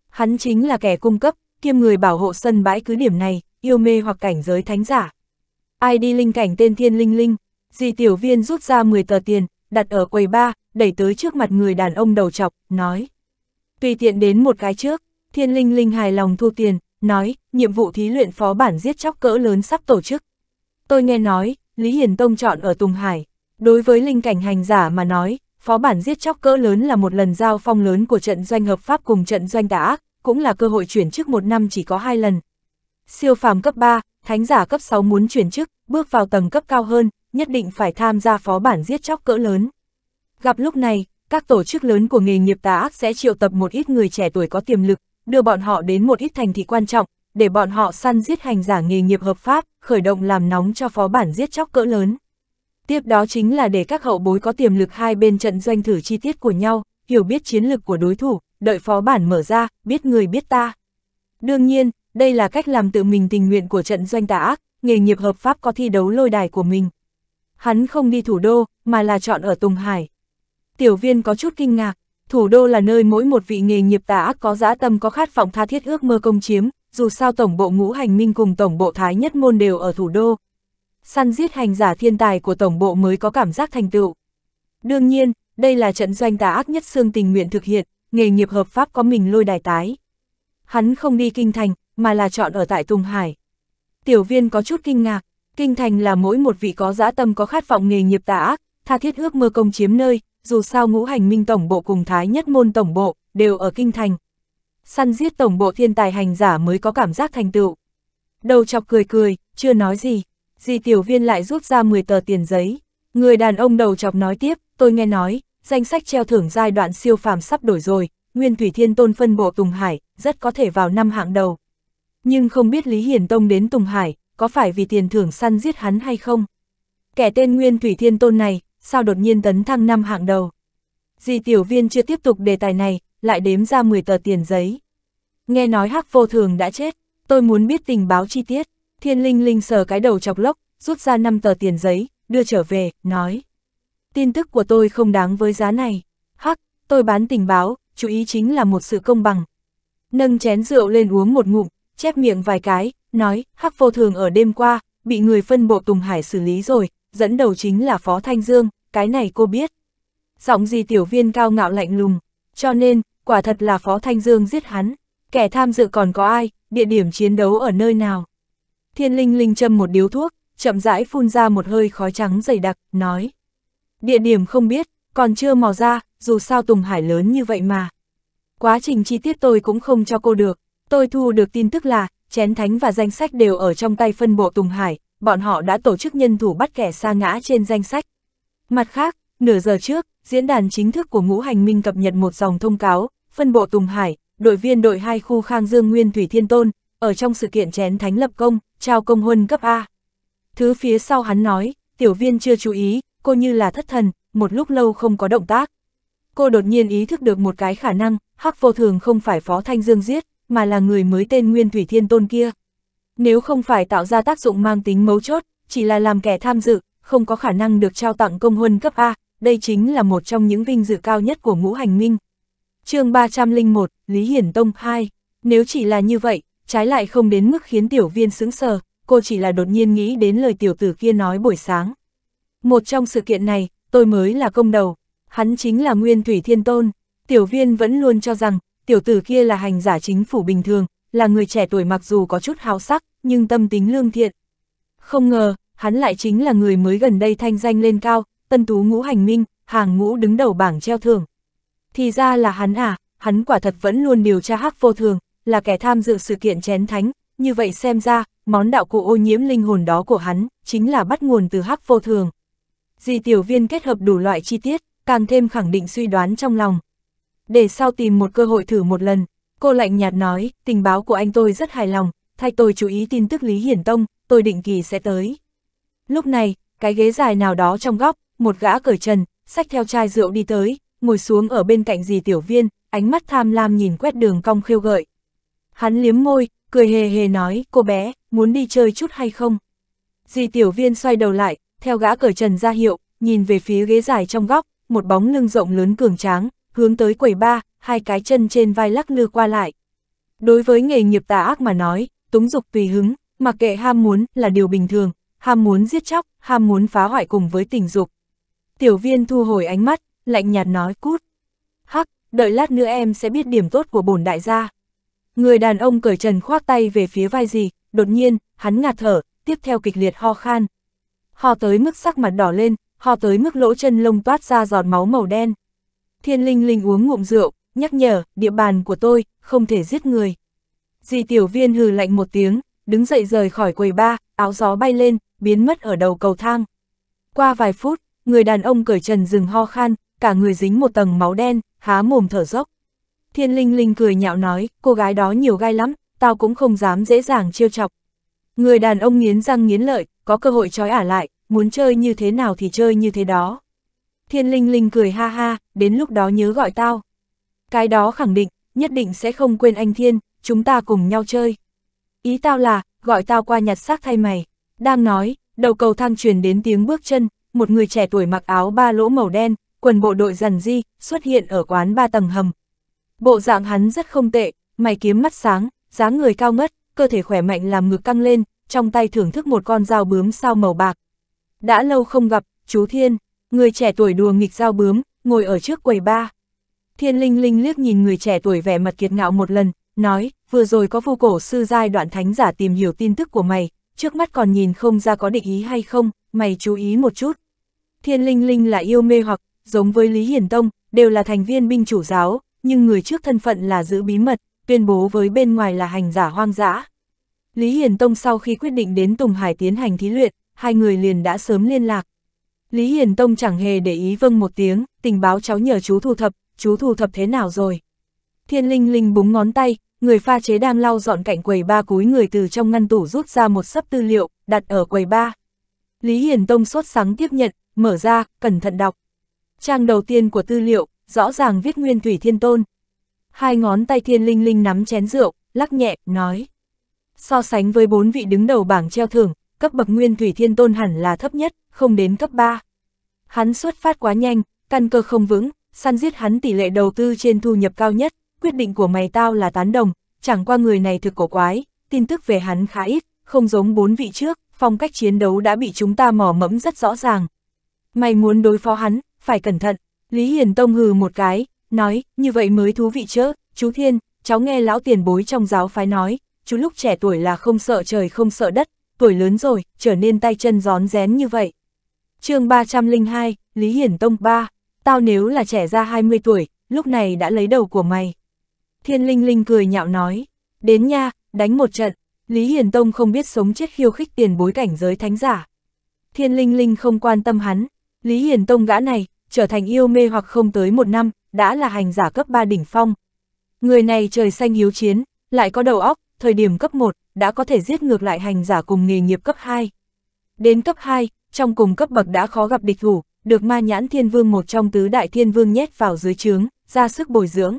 Hắn chính là kẻ cung cấp, kiêm người bảo hộ sân bãi cứ điểm này, yêu mê hoặc cảnh giới thánh giả. Ai đi linh cảnh tên thiên linh linh, dì tiểu viên rút ra 10 tờ tiền, đặt ở quầy ba, đẩy tới trước mặt người đàn ông đầu chọc, nói. Tùy tiện đến một cái trước, thiên linh linh hài lòng thu tiền, nói, nhiệm vụ thí luyện phó bản giết chóc cỡ lớn sắp tổ chức. Tôi nghe nói, Lý Hiền Tông chọn ở Tùng Hải. Đối với linh cảnh hành giả mà nói, phó bản giết chóc cỡ lớn là một lần giao phong lớn của trận doanh hợp pháp cùng trận doanh tà ác, cũng là cơ hội chuyển chức một năm chỉ có hai lần. Siêu phàm cấp 3, thánh giả cấp 6 muốn chuyển chức, bước vào tầng cấp cao hơn, nhất định phải tham gia phó bản giết chóc cỡ lớn. Gặp lúc này, các tổ chức lớn của nghề nghiệp tà ác sẽ triệu tập một ít người trẻ tuổi có tiềm lực, đưa bọn họ đến một ít thành thị quan trọng, để bọn họ săn giết hành giả nghề nghiệp hợp pháp, khởi động làm nóng cho phó bản giết chóc cỡ lớn. Tiếp đó chính là để các hậu bối có tiềm lực hai bên trận doanh thử chi tiết của nhau, hiểu biết chiến lực của đối thủ, đợi phó bản mở ra, biết người biết ta. Đương nhiên, đây là cách làm tự mình tình nguyện của trận doanh tà ác, nghề nghiệp hợp pháp có thi đấu lôi đài của mình. Hắn không đi thủ đô, mà là chọn ở Tùng Hải. Tiểu viên có chút kinh ngạc, thủ đô là nơi mỗi một vị nghề nghiệp tà ác có dã tâm có khát vọng tha thiết ước mơ công chiếm, dù sao tổng bộ ngũ hành minh cùng tổng bộ Thái Nhất Môn đều ở thủ đô. Săn giết hành giả thiên tài của tổng bộ mới có cảm giác thành tựu. Đương nhiên, đây là trận doanh tà ác nhất xương tình nguyện thực hiện, nghề nghiệp hợp pháp có mình lôi đài tái. Hắn không đi kinh thành, mà là chọn ở tại Tùng Hải. Tiểu viên có chút kinh ngạc, kinh thành là mỗi một vị có dã tâm có khát vọng nghề nghiệp tà ác, tha thiết ước mơ công chiếm nơi, dù sao ngũ hành minh tổng bộ cùng thái nhất môn tổng bộ, đều ở kinh thành săn giết tổng bộ thiên tài hành giả mới có cảm giác thành tựu. Đầu chọc cười cười, chưa nói gì, dì Tiểu Viên lại rút ra 10 tờ tiền giấy. Người đàn ông đầu chọc nói tiếp, tôi nghe nói, danh sách treo thưởng giai đoạn siêu phàm sắp đổi rồi, Nguyên Thủy Thiên Tôn phân bộ Tùng Hải, rất có thể vào năm hạng đầu. Nhưng không biết Lý Hiển Tông đến Tùng Hải, có phải vì tiền thưởng săn giết hắn hay không? Kẻ tên Nguyên Thủy Thiên Tôn này, sao đột nhiên tấn thăng năm hạng đầu? dì Tiểu Viên chưa tiếp tục đề tài này, lại đếm ra 10 tờ tiền giấy. Nghe nói hắc vô thường đã chết, tôi muốn biết tình báo chi tiết, thiên linh linh sờ cái đầu chọc lốc, rút ra 5 tờ tiền giấy, đưa trở về, nói. Tin tức của tôi không đáng với giá này, hắc, tôi bán tình báo, chú ý chính là một sự công bằng. Nâng chén rượu lên uống một ngụm, chép miệng vài cái, nói, hắc vô thường ở đêm qua, bị người phân bộ Tùng Hải xử lý rồi, dẫn đầu chính là Phó Thanh Dương, cái này cô biết. Giọng gì tiểu viên cao ngạo lạnh lùng, cho nên, quả thật là Phó Thanh Dương giết hắn, kẻ tham dự còn có ai, địa điểm chiến đấu ở nơi nào. Thiên Linh Linh châm một điếu thuốc, chậm rãi phun ra một hơi khói trắng dày đặc, nói. Địa điểm không biết, còn chưa mò ra, dù sao Tùng Hải lớn như vậy mà. Quá trình chi tiết tôi cũng không cho cô được, tôi thu được tin tức là, chén thánh và danh sách đều ở trong tay phân bộ Tùng Hải, bọn họ đã tổ chức nhân thủ bắt kẻ xa ngã trên danh sách. Mặt khác, nửa giờ trước, diễn đàn chính thức của ngũ hành minh cập nhật một dòng thông cáo, phân bộ Tùng Hải, đội viên đội 2 khu Khang Dương Nguyên Thủy Thiên Tôn, ở trong sự kiện chén thánh lập công, trao công huân cấp A. Thứ phía sau hắn nói, tiểu viên chưa chú ý, cô như là thất thần, một lúc lâu không có động tác. Cô đột nhiên ý thức được một cái khả năng, Hắc Vô Thường không phải Phó Thanh Dương giết, mà là người mới tên Nguyên Thủy Thiên Tôn kia. Nếu không phải tạo ra tác dụng mang tính mấu chốt, chỉ là làm kẻ tham dự, không có khả năng được trao tặng công huân cấp A, đây chính là một trong những vinh dự cao nhất của ngũ hành minh chương 301, Lý Hiển Tông 2. Nếu chỉ là như vậy, trái lại không đến mức khiến tiểu viên sững sờ, cô chỉ là đột nhiên nghĩ đến lời tiểu tử kia nói buổi sáng. Một trong sự kiện này, tôi mới là công đầu, hắn chính là Nguyên Thủy Thiên Tôn. Tiểu viên vẫn luôn cho rằng, tiểu tử kia là hành giả chính phủ bình thường, là người trẻ tuổi mặc dù có chút háo sắc, nhưng tâm tính lương thiện. Không ngờ, hắn lại chính là người mới gần đây thanh danh lên cao, tân tú ngũ hành minh, hàng ngũ đứng đầu bảng treo thưởng thì ra là hắn à, hắn quả thật vẫn luôn điều tra hắc vô thường, là kẻ tham dự sự kiện chén thánh, như vậy xem ra, món đạo cụ ô nhiễm linh hồn đó của hắn, chính là bắt nguồn từ hắc vô thường. Di tiểu viên kết hợp đủ loại chi tiết, càng thêm khẳng định suy đoán trong lòng. Để sau tìm một cơ hội thử một lần, cô lạnh nhạt nói, tình báo của anh tôi rất hài lòng, thay tôi chú ý tin tức Lý Hiển Tông, tôi định kỳ sẽ tới. Lúc này, cái ghế dài nào đó trong góc, một gã cởi trần, xách theo chai rượu đi tới, ngồi xuống ở bên cạnh dì tiểu viên, ánh mắt tham lam nhìn quét đường cong khiêu gợi. Hắn liếm môi, cười hề hề nói, cô bé, muốn đi chơi chút hay không? Dì tiểu viên xoay đầu lại, theo gã cởi trần ra hiệu, nhìn về phía ghế dài trong góc, một bóng lưng rộng lớn cường tráng, hướng tới quầy ba, hai cái chân trên vai lắc lư qua lại. Đối với nghề nghiệp tà ác mà nói, túng dục tùy hứng, mặc kệ ham muốn là điều bình thường, ham muốn giết chóc, ham muốn phá hoại cùng với tình dục. Tiểu viên thu hồi ánh mắt, lạnh nhạt nói cút. Hắc, đợi lát nữa em sẽ biết điểm tốt của bổn đại gia. Người đàn ông cởi trần khoác tay về phía vai gì, đột nhiên, hắn ngạt thở, tiếp theo kịch liệt ho khan. Ho tới mức sắc mặt đỏ lên, ho tới mức lỗ chân lông toát ra giọt máu màu đen. Thiên linh linh uống ngụm rượu, nhắc nhở, địa bàn của tôi, không thể giết người. dì tiểu viên hừ lạnh một tiếng, đứng dậy rời khỏi quầy ba, áo gió bay lên, biến mất ở đầu cầu thang. Qua vài phút, người đàn ông cởi trần dừng ho khan, cả người dính một tầng máu đen, há mồm thở dốc. Thiên Linh Linh cười nhạo nói, cô gái đó nhiều gai lắm, tao cũng không dám dễ dàng chiêu chọc. Người đàn ông nghiến răng nghiến lợi, có cơ hội trói ả lại, muốn chơi như thế nào thì chơi như thế đó. Thiên Linh Linh cười ha ha, đến lúc đó nhớ gọi tao. Cái đó khẳng định, nhất định sẽ không quên anh Thiên, chúng ta cùng nhau chơi. Ý tao là, gọi tao qua nhặt xác thay mày. Đang nói, đầu cầu thang truyền đến tiếng bước chân, một người trẻ tuổi mặc áo ba lỗ màu đen, quần bộ đội dần di, xuất hiện ở quán ba tầng hầm. Bộ dạng hắn rất không tệ, mày kiếm mắt sáng, dáng người cao ngất, cơ thể khỏe mạnh làm ngực căng lên, trong tay thưởng thức một con dao bướm sao màu bạc. Đã lâu không gặp, chú Thiên, người trẻ tuổi đùa nghịch dao bướm, ngồi ở trước quầy ba. Thiên Linh Linh liếc nhìn người trẻ tuổi vẻ mặt kiệt ngạo một lần, nói, vừa rồi có vô cổ sư giai đoạn thánh giả tìm hiểu tin tức của mày, trước mắt còn nhìn không ra có định ý hay không, mày chú ý một chút. Thiên Linh Linh là yêu mê hoặc, giống với Lý Hiển Tông, đều là thành viên binh chủ giáo, nhưng người trước thân phận là giữ bí mật, tuyên bố với bên ngoài là hành giả hoang dã. Lý Hiển Tông sau khi quyết định đến Tùng Hải tiến hành thí luyện, hai người liền đã sớm liên lạc. Lý Hiển Tông chẳng hề để ý vâng một tiếng, tình báo cháu nhờ chú thu thập, chú thu thập thế nào rồi. Thiên Linh Linh búng ngón tay, người pha chế đang lau dọn cạnh quầy ba cúi người từ trong ngăn tủ rút ra một sấp tư liệu, đặt ở quầy ba. Lý Hiển Tông sốt sáng tiếp nhận, mở ra, cẩn thận đọc. Trang đầu tiên của tư liệu, rõ ràng viết nguyên thủy thiên tôn. Hai ngón tay thiên linh linh nắm chén rượu, lắc nhẹ, nói. So sánh với bốn vị đứng đầu bảng treo thưởng, cấp bậc nguyên thủy thiên tôn hẳn là thấp nhất, không đến cấp 3. Hắn xuất phát quá nhanh, căn cơ không vững, săn giết hắn tỷ lệ đầu tư trên thu nhập cao nhất, quyết định của mày tao là tán đồng, chẳng qua người này thực cổ quái, tin tức về hắn khá ít, không giống bốn vị trước, phong cách chiến đấu đã bị chúng ta mỏ mẫm rất rõ ràng. Mày muốn đối phó hắn, phải cẩn thận. Lý Hiền Tông hừ một cái, nói, như vậy mới thú vị chứ, chú Thiên, cháu nghe lão tiền bối trong giáo phái nói, chú lúc trẻ tuổi là không sợ trời không sợ đất, tuổi lớn rồi, trở nên tay chân gión rén như vậy. chương 302, Lý Hiển Tông 3, tao nếu là trẻ ra 20 tuổi, lúc này đã lấy đầu của mày. Thiên Linh Linh cười nhạo nói, đến nha, đánh một trận, Lý Hiền Tông không biết sống chết khiêu khích tiền bối cảnh giới thánh giả. Thiên Linh Linh không quan tâm hắn, Lý Hiền Tông gã này, trở thành yêu mê hoặc không tới một năm, đã là hành giả cấp 3 đỉnh phong. Người này trời xanh hiếu chiến, lại có đầu óc, thời điểm cấp 1, đã có thể giết ngược lại hành giả cùng nghề nghiệp cấp 2. Đến cấp 2, trong cùng cấp bậc đã khó gặp địch thủ, được ma nhãn thiên vương một trong tứ đại thiên vương nhét vào dưới trướng, ra sức bồi dưỡng.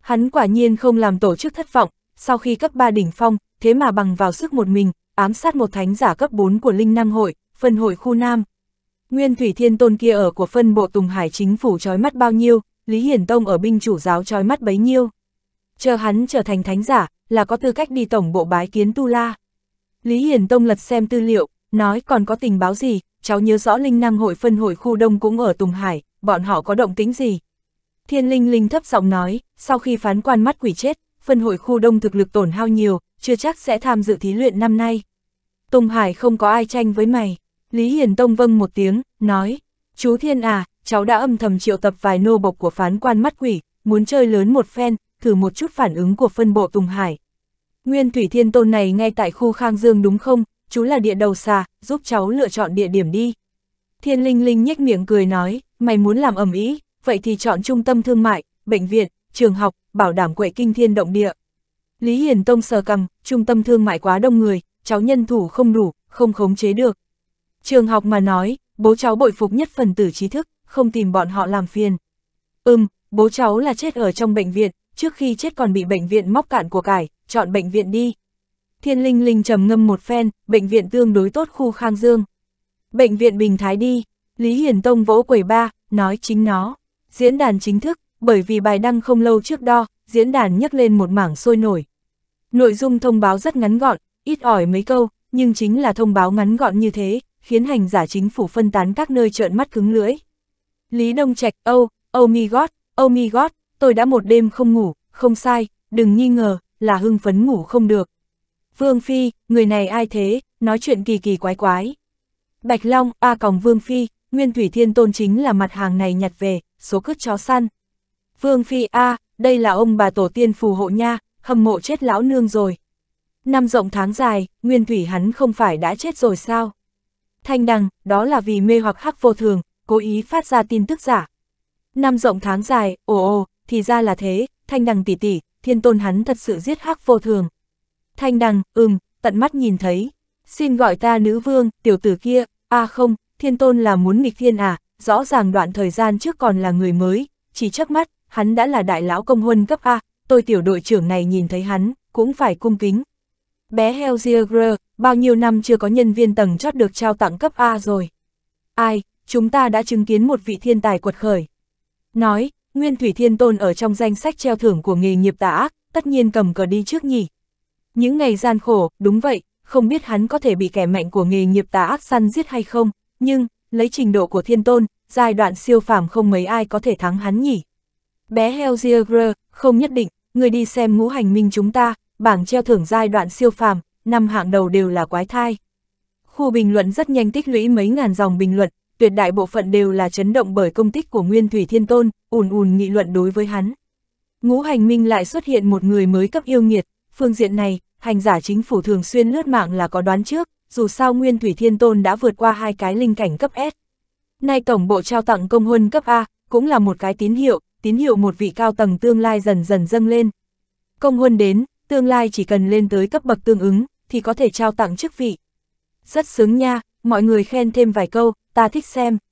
Hắn quả nhiên không làm tổ chức thất vọng, sau khi cấp 3 đỉnh phong, thế mà bằng vào sức một mình, ám sát một thánh giả cấp 4 của Linh Nam Hội, phân hội khu Nam. Nguyên Thủy Thiên Tôn kia ở của phân bộ Tùng Hải chính phủ trói mắt bao nhiêu, Lý Hiển Tông ở binh chủ giáo trói mắt bấy nhiêu. Chờ hắn trở thành thánh giả, là có tư cách đi tổng bộ bái kiến Tu La. Lý Hiển Tông lật xem tư liệu, nói còn có tình báo gì, cháu nhớ rõ Linh Năng hội phân hội khu đông cũng ở Tùng Hải, bọn họ có động tính gì. Thiên Linh Linh thấp giọng nói, sau khi phán quan mắt quỷ chết, phân hội khu đông thực lực tổn hao nhiều, chưa chắc sẽ tham dự thí luyện năm nay. Tùng Hải không có ai tranh với mày. Lý Hiền Tông vâng một tiếng, nói, chú Thiên à, cháu đã âm thầm triệu tập vài nô bộc của phán quan mắt quỷ, muốn chơi lớn một phen, thử một chút phản ứng của phân bộ Tùng Hải. Nguyên Thủy Thiên Tôn này ngay tại khu Khang Dương đúng không, chú là địa đầu xà, giúp cháu lựa chọn địa điểm đi. Thiên Linh Linh nhếch miệng cười nói, mày muốn làm ẩm ý, vậy thì chọn trung tâm thương mại, bệnh viện, trường học, bảo đảm quậy kinh thiên động địa. Lý Hiền Tông sờ cằm, trung tâm thương mại quá đông người, cháu nhân thủ không đủ, không khống chế được, Trường học mà nói, bố cháu bội phục nhất phần tử trí thức, không tìm bọn họ làm phiền. Ừm, bố cháu là chết ở trong bệnh viện, trước khi chết còn bị bệnh viện móc cạn của cải, chọn bệnh viện đi. Thiên Linh Linh trầm ngâm một phen, bệnh viện tương đối tốt khu Khang Dương. Bệnh viện Bình Thái đi, Lý hiền Tông vỗ quầy ba, nói chính nó. Diễn đàn chính thức, bởi vì bài đăng không lâu trước đó, diễn đàn nhấc lên một mảng sôi nổi. Nội dung thông báo rất ngắn gọn, ít ỏi mấy câu, nhưng chính là thông báo ngắn gọn như thế, khiến hành giả chính phủ phân tán các nơi trợn mắt cứng lưỡi. Lý Đông Trạch, ô, ô mi gót, ô mi gót, tôi đã một đêm không ngủ, không sai, đừng nghi ngờ, là hưng phấn ngủ không được. Vương Phi, người này ai thế, nói chuyện kỳ kỳ quái quái. Bạch Long, A còng Vương Phi, Nguyên Thủy Thiên Tôn chính là mặt hàng này nhặt về, số cướp chó săn. Vương Phi A, đây là ông bà tổ tiên phù hộ nha, hâm mộ chết lão nương rồi. Năm rộng tháng dài, Nguyên Thủy hắn không phải đã chết rồi sao? Thanh đằng, đó là vì mê hoặc hắc vô thường, cố ý phát ra tin tức giả. Năm rộng tháng dài, ồ ồ, thì ra là thế, thanh đằng tỷ tỷ, thiên tôn hắn thật sự giết hắc vô thường. Thanh đằng, ừm, tận mắt nhìn thấy. Xin gọi ta nữ vương, tiểu tử kia, a à không, thiên tôn là muốn nghịch thiên à, rõ ràng đoạn thời gian trước còn là người mới, chỉ chớp mắt, hắn đã là đại lão công huân cấp A, tôi tiểu đội trưởng này nhìn thấy hắn, cũng phải cung kính, bé Helzier, bao nhiêu năm chưa có nhân viên tầng chót được trao tặng cấp A rồi. Ai, chúng ta đã chứng kiến một vị thiên tài quật khởi. Nói, Nguyên Thủy Thiên Tôn ở trong danh sách treo thưởng của nghề nghiệp tà ác, tất nhiên cầm cờ đi trước nhỉ. Những ngày gian khổ, đúng vậy, không biết hắn có thể bị kẻ mạnh của nghề nghiệp tà ác săn giết hay không, nhưng, lấy trình độ của Thiên Tôn, giai đoạn siêu phàm không mấy ai có thể thắng hắn nhỉ. Bé Helzier, không nhất định, người đi xem ngũ hành minh chúng ta, bảng treo thưởng giai đoạn siêu phàm, năm hạng đầu đều là quái thai. Khu bình luận rất nhanh tích lũy mấy ngàn dòng bình luận, tuyệt đại bộ phận đều là chấn động bởi công tích của Nguyên Thủy Thiên Tôn, ùn ùn nghị luận đối với hắn. Ngũ hành minh lại xuất hiện một người mới cấp yêu nghiệt, phương diện này, hành giả chính phủ thường xuyên lướt mạng là có đoán trước, dù sao Nguyên Thủy Thiên Tôn đã vượt qua hai cái linh cảnh cấp S. Nay tổng bộ trao tặng công huân cấp A, cũng là một cái tín hiệu, tín hiệu một vị cao tầng tương lai dần dần dâng lên. Công huân đến, tương lai chỉ cần lên tới cấp bậc tương ứng, thì có thể trao tặng chức vị. Rất sướng nha, mọi người khen thêm vài câu, ta thích xem.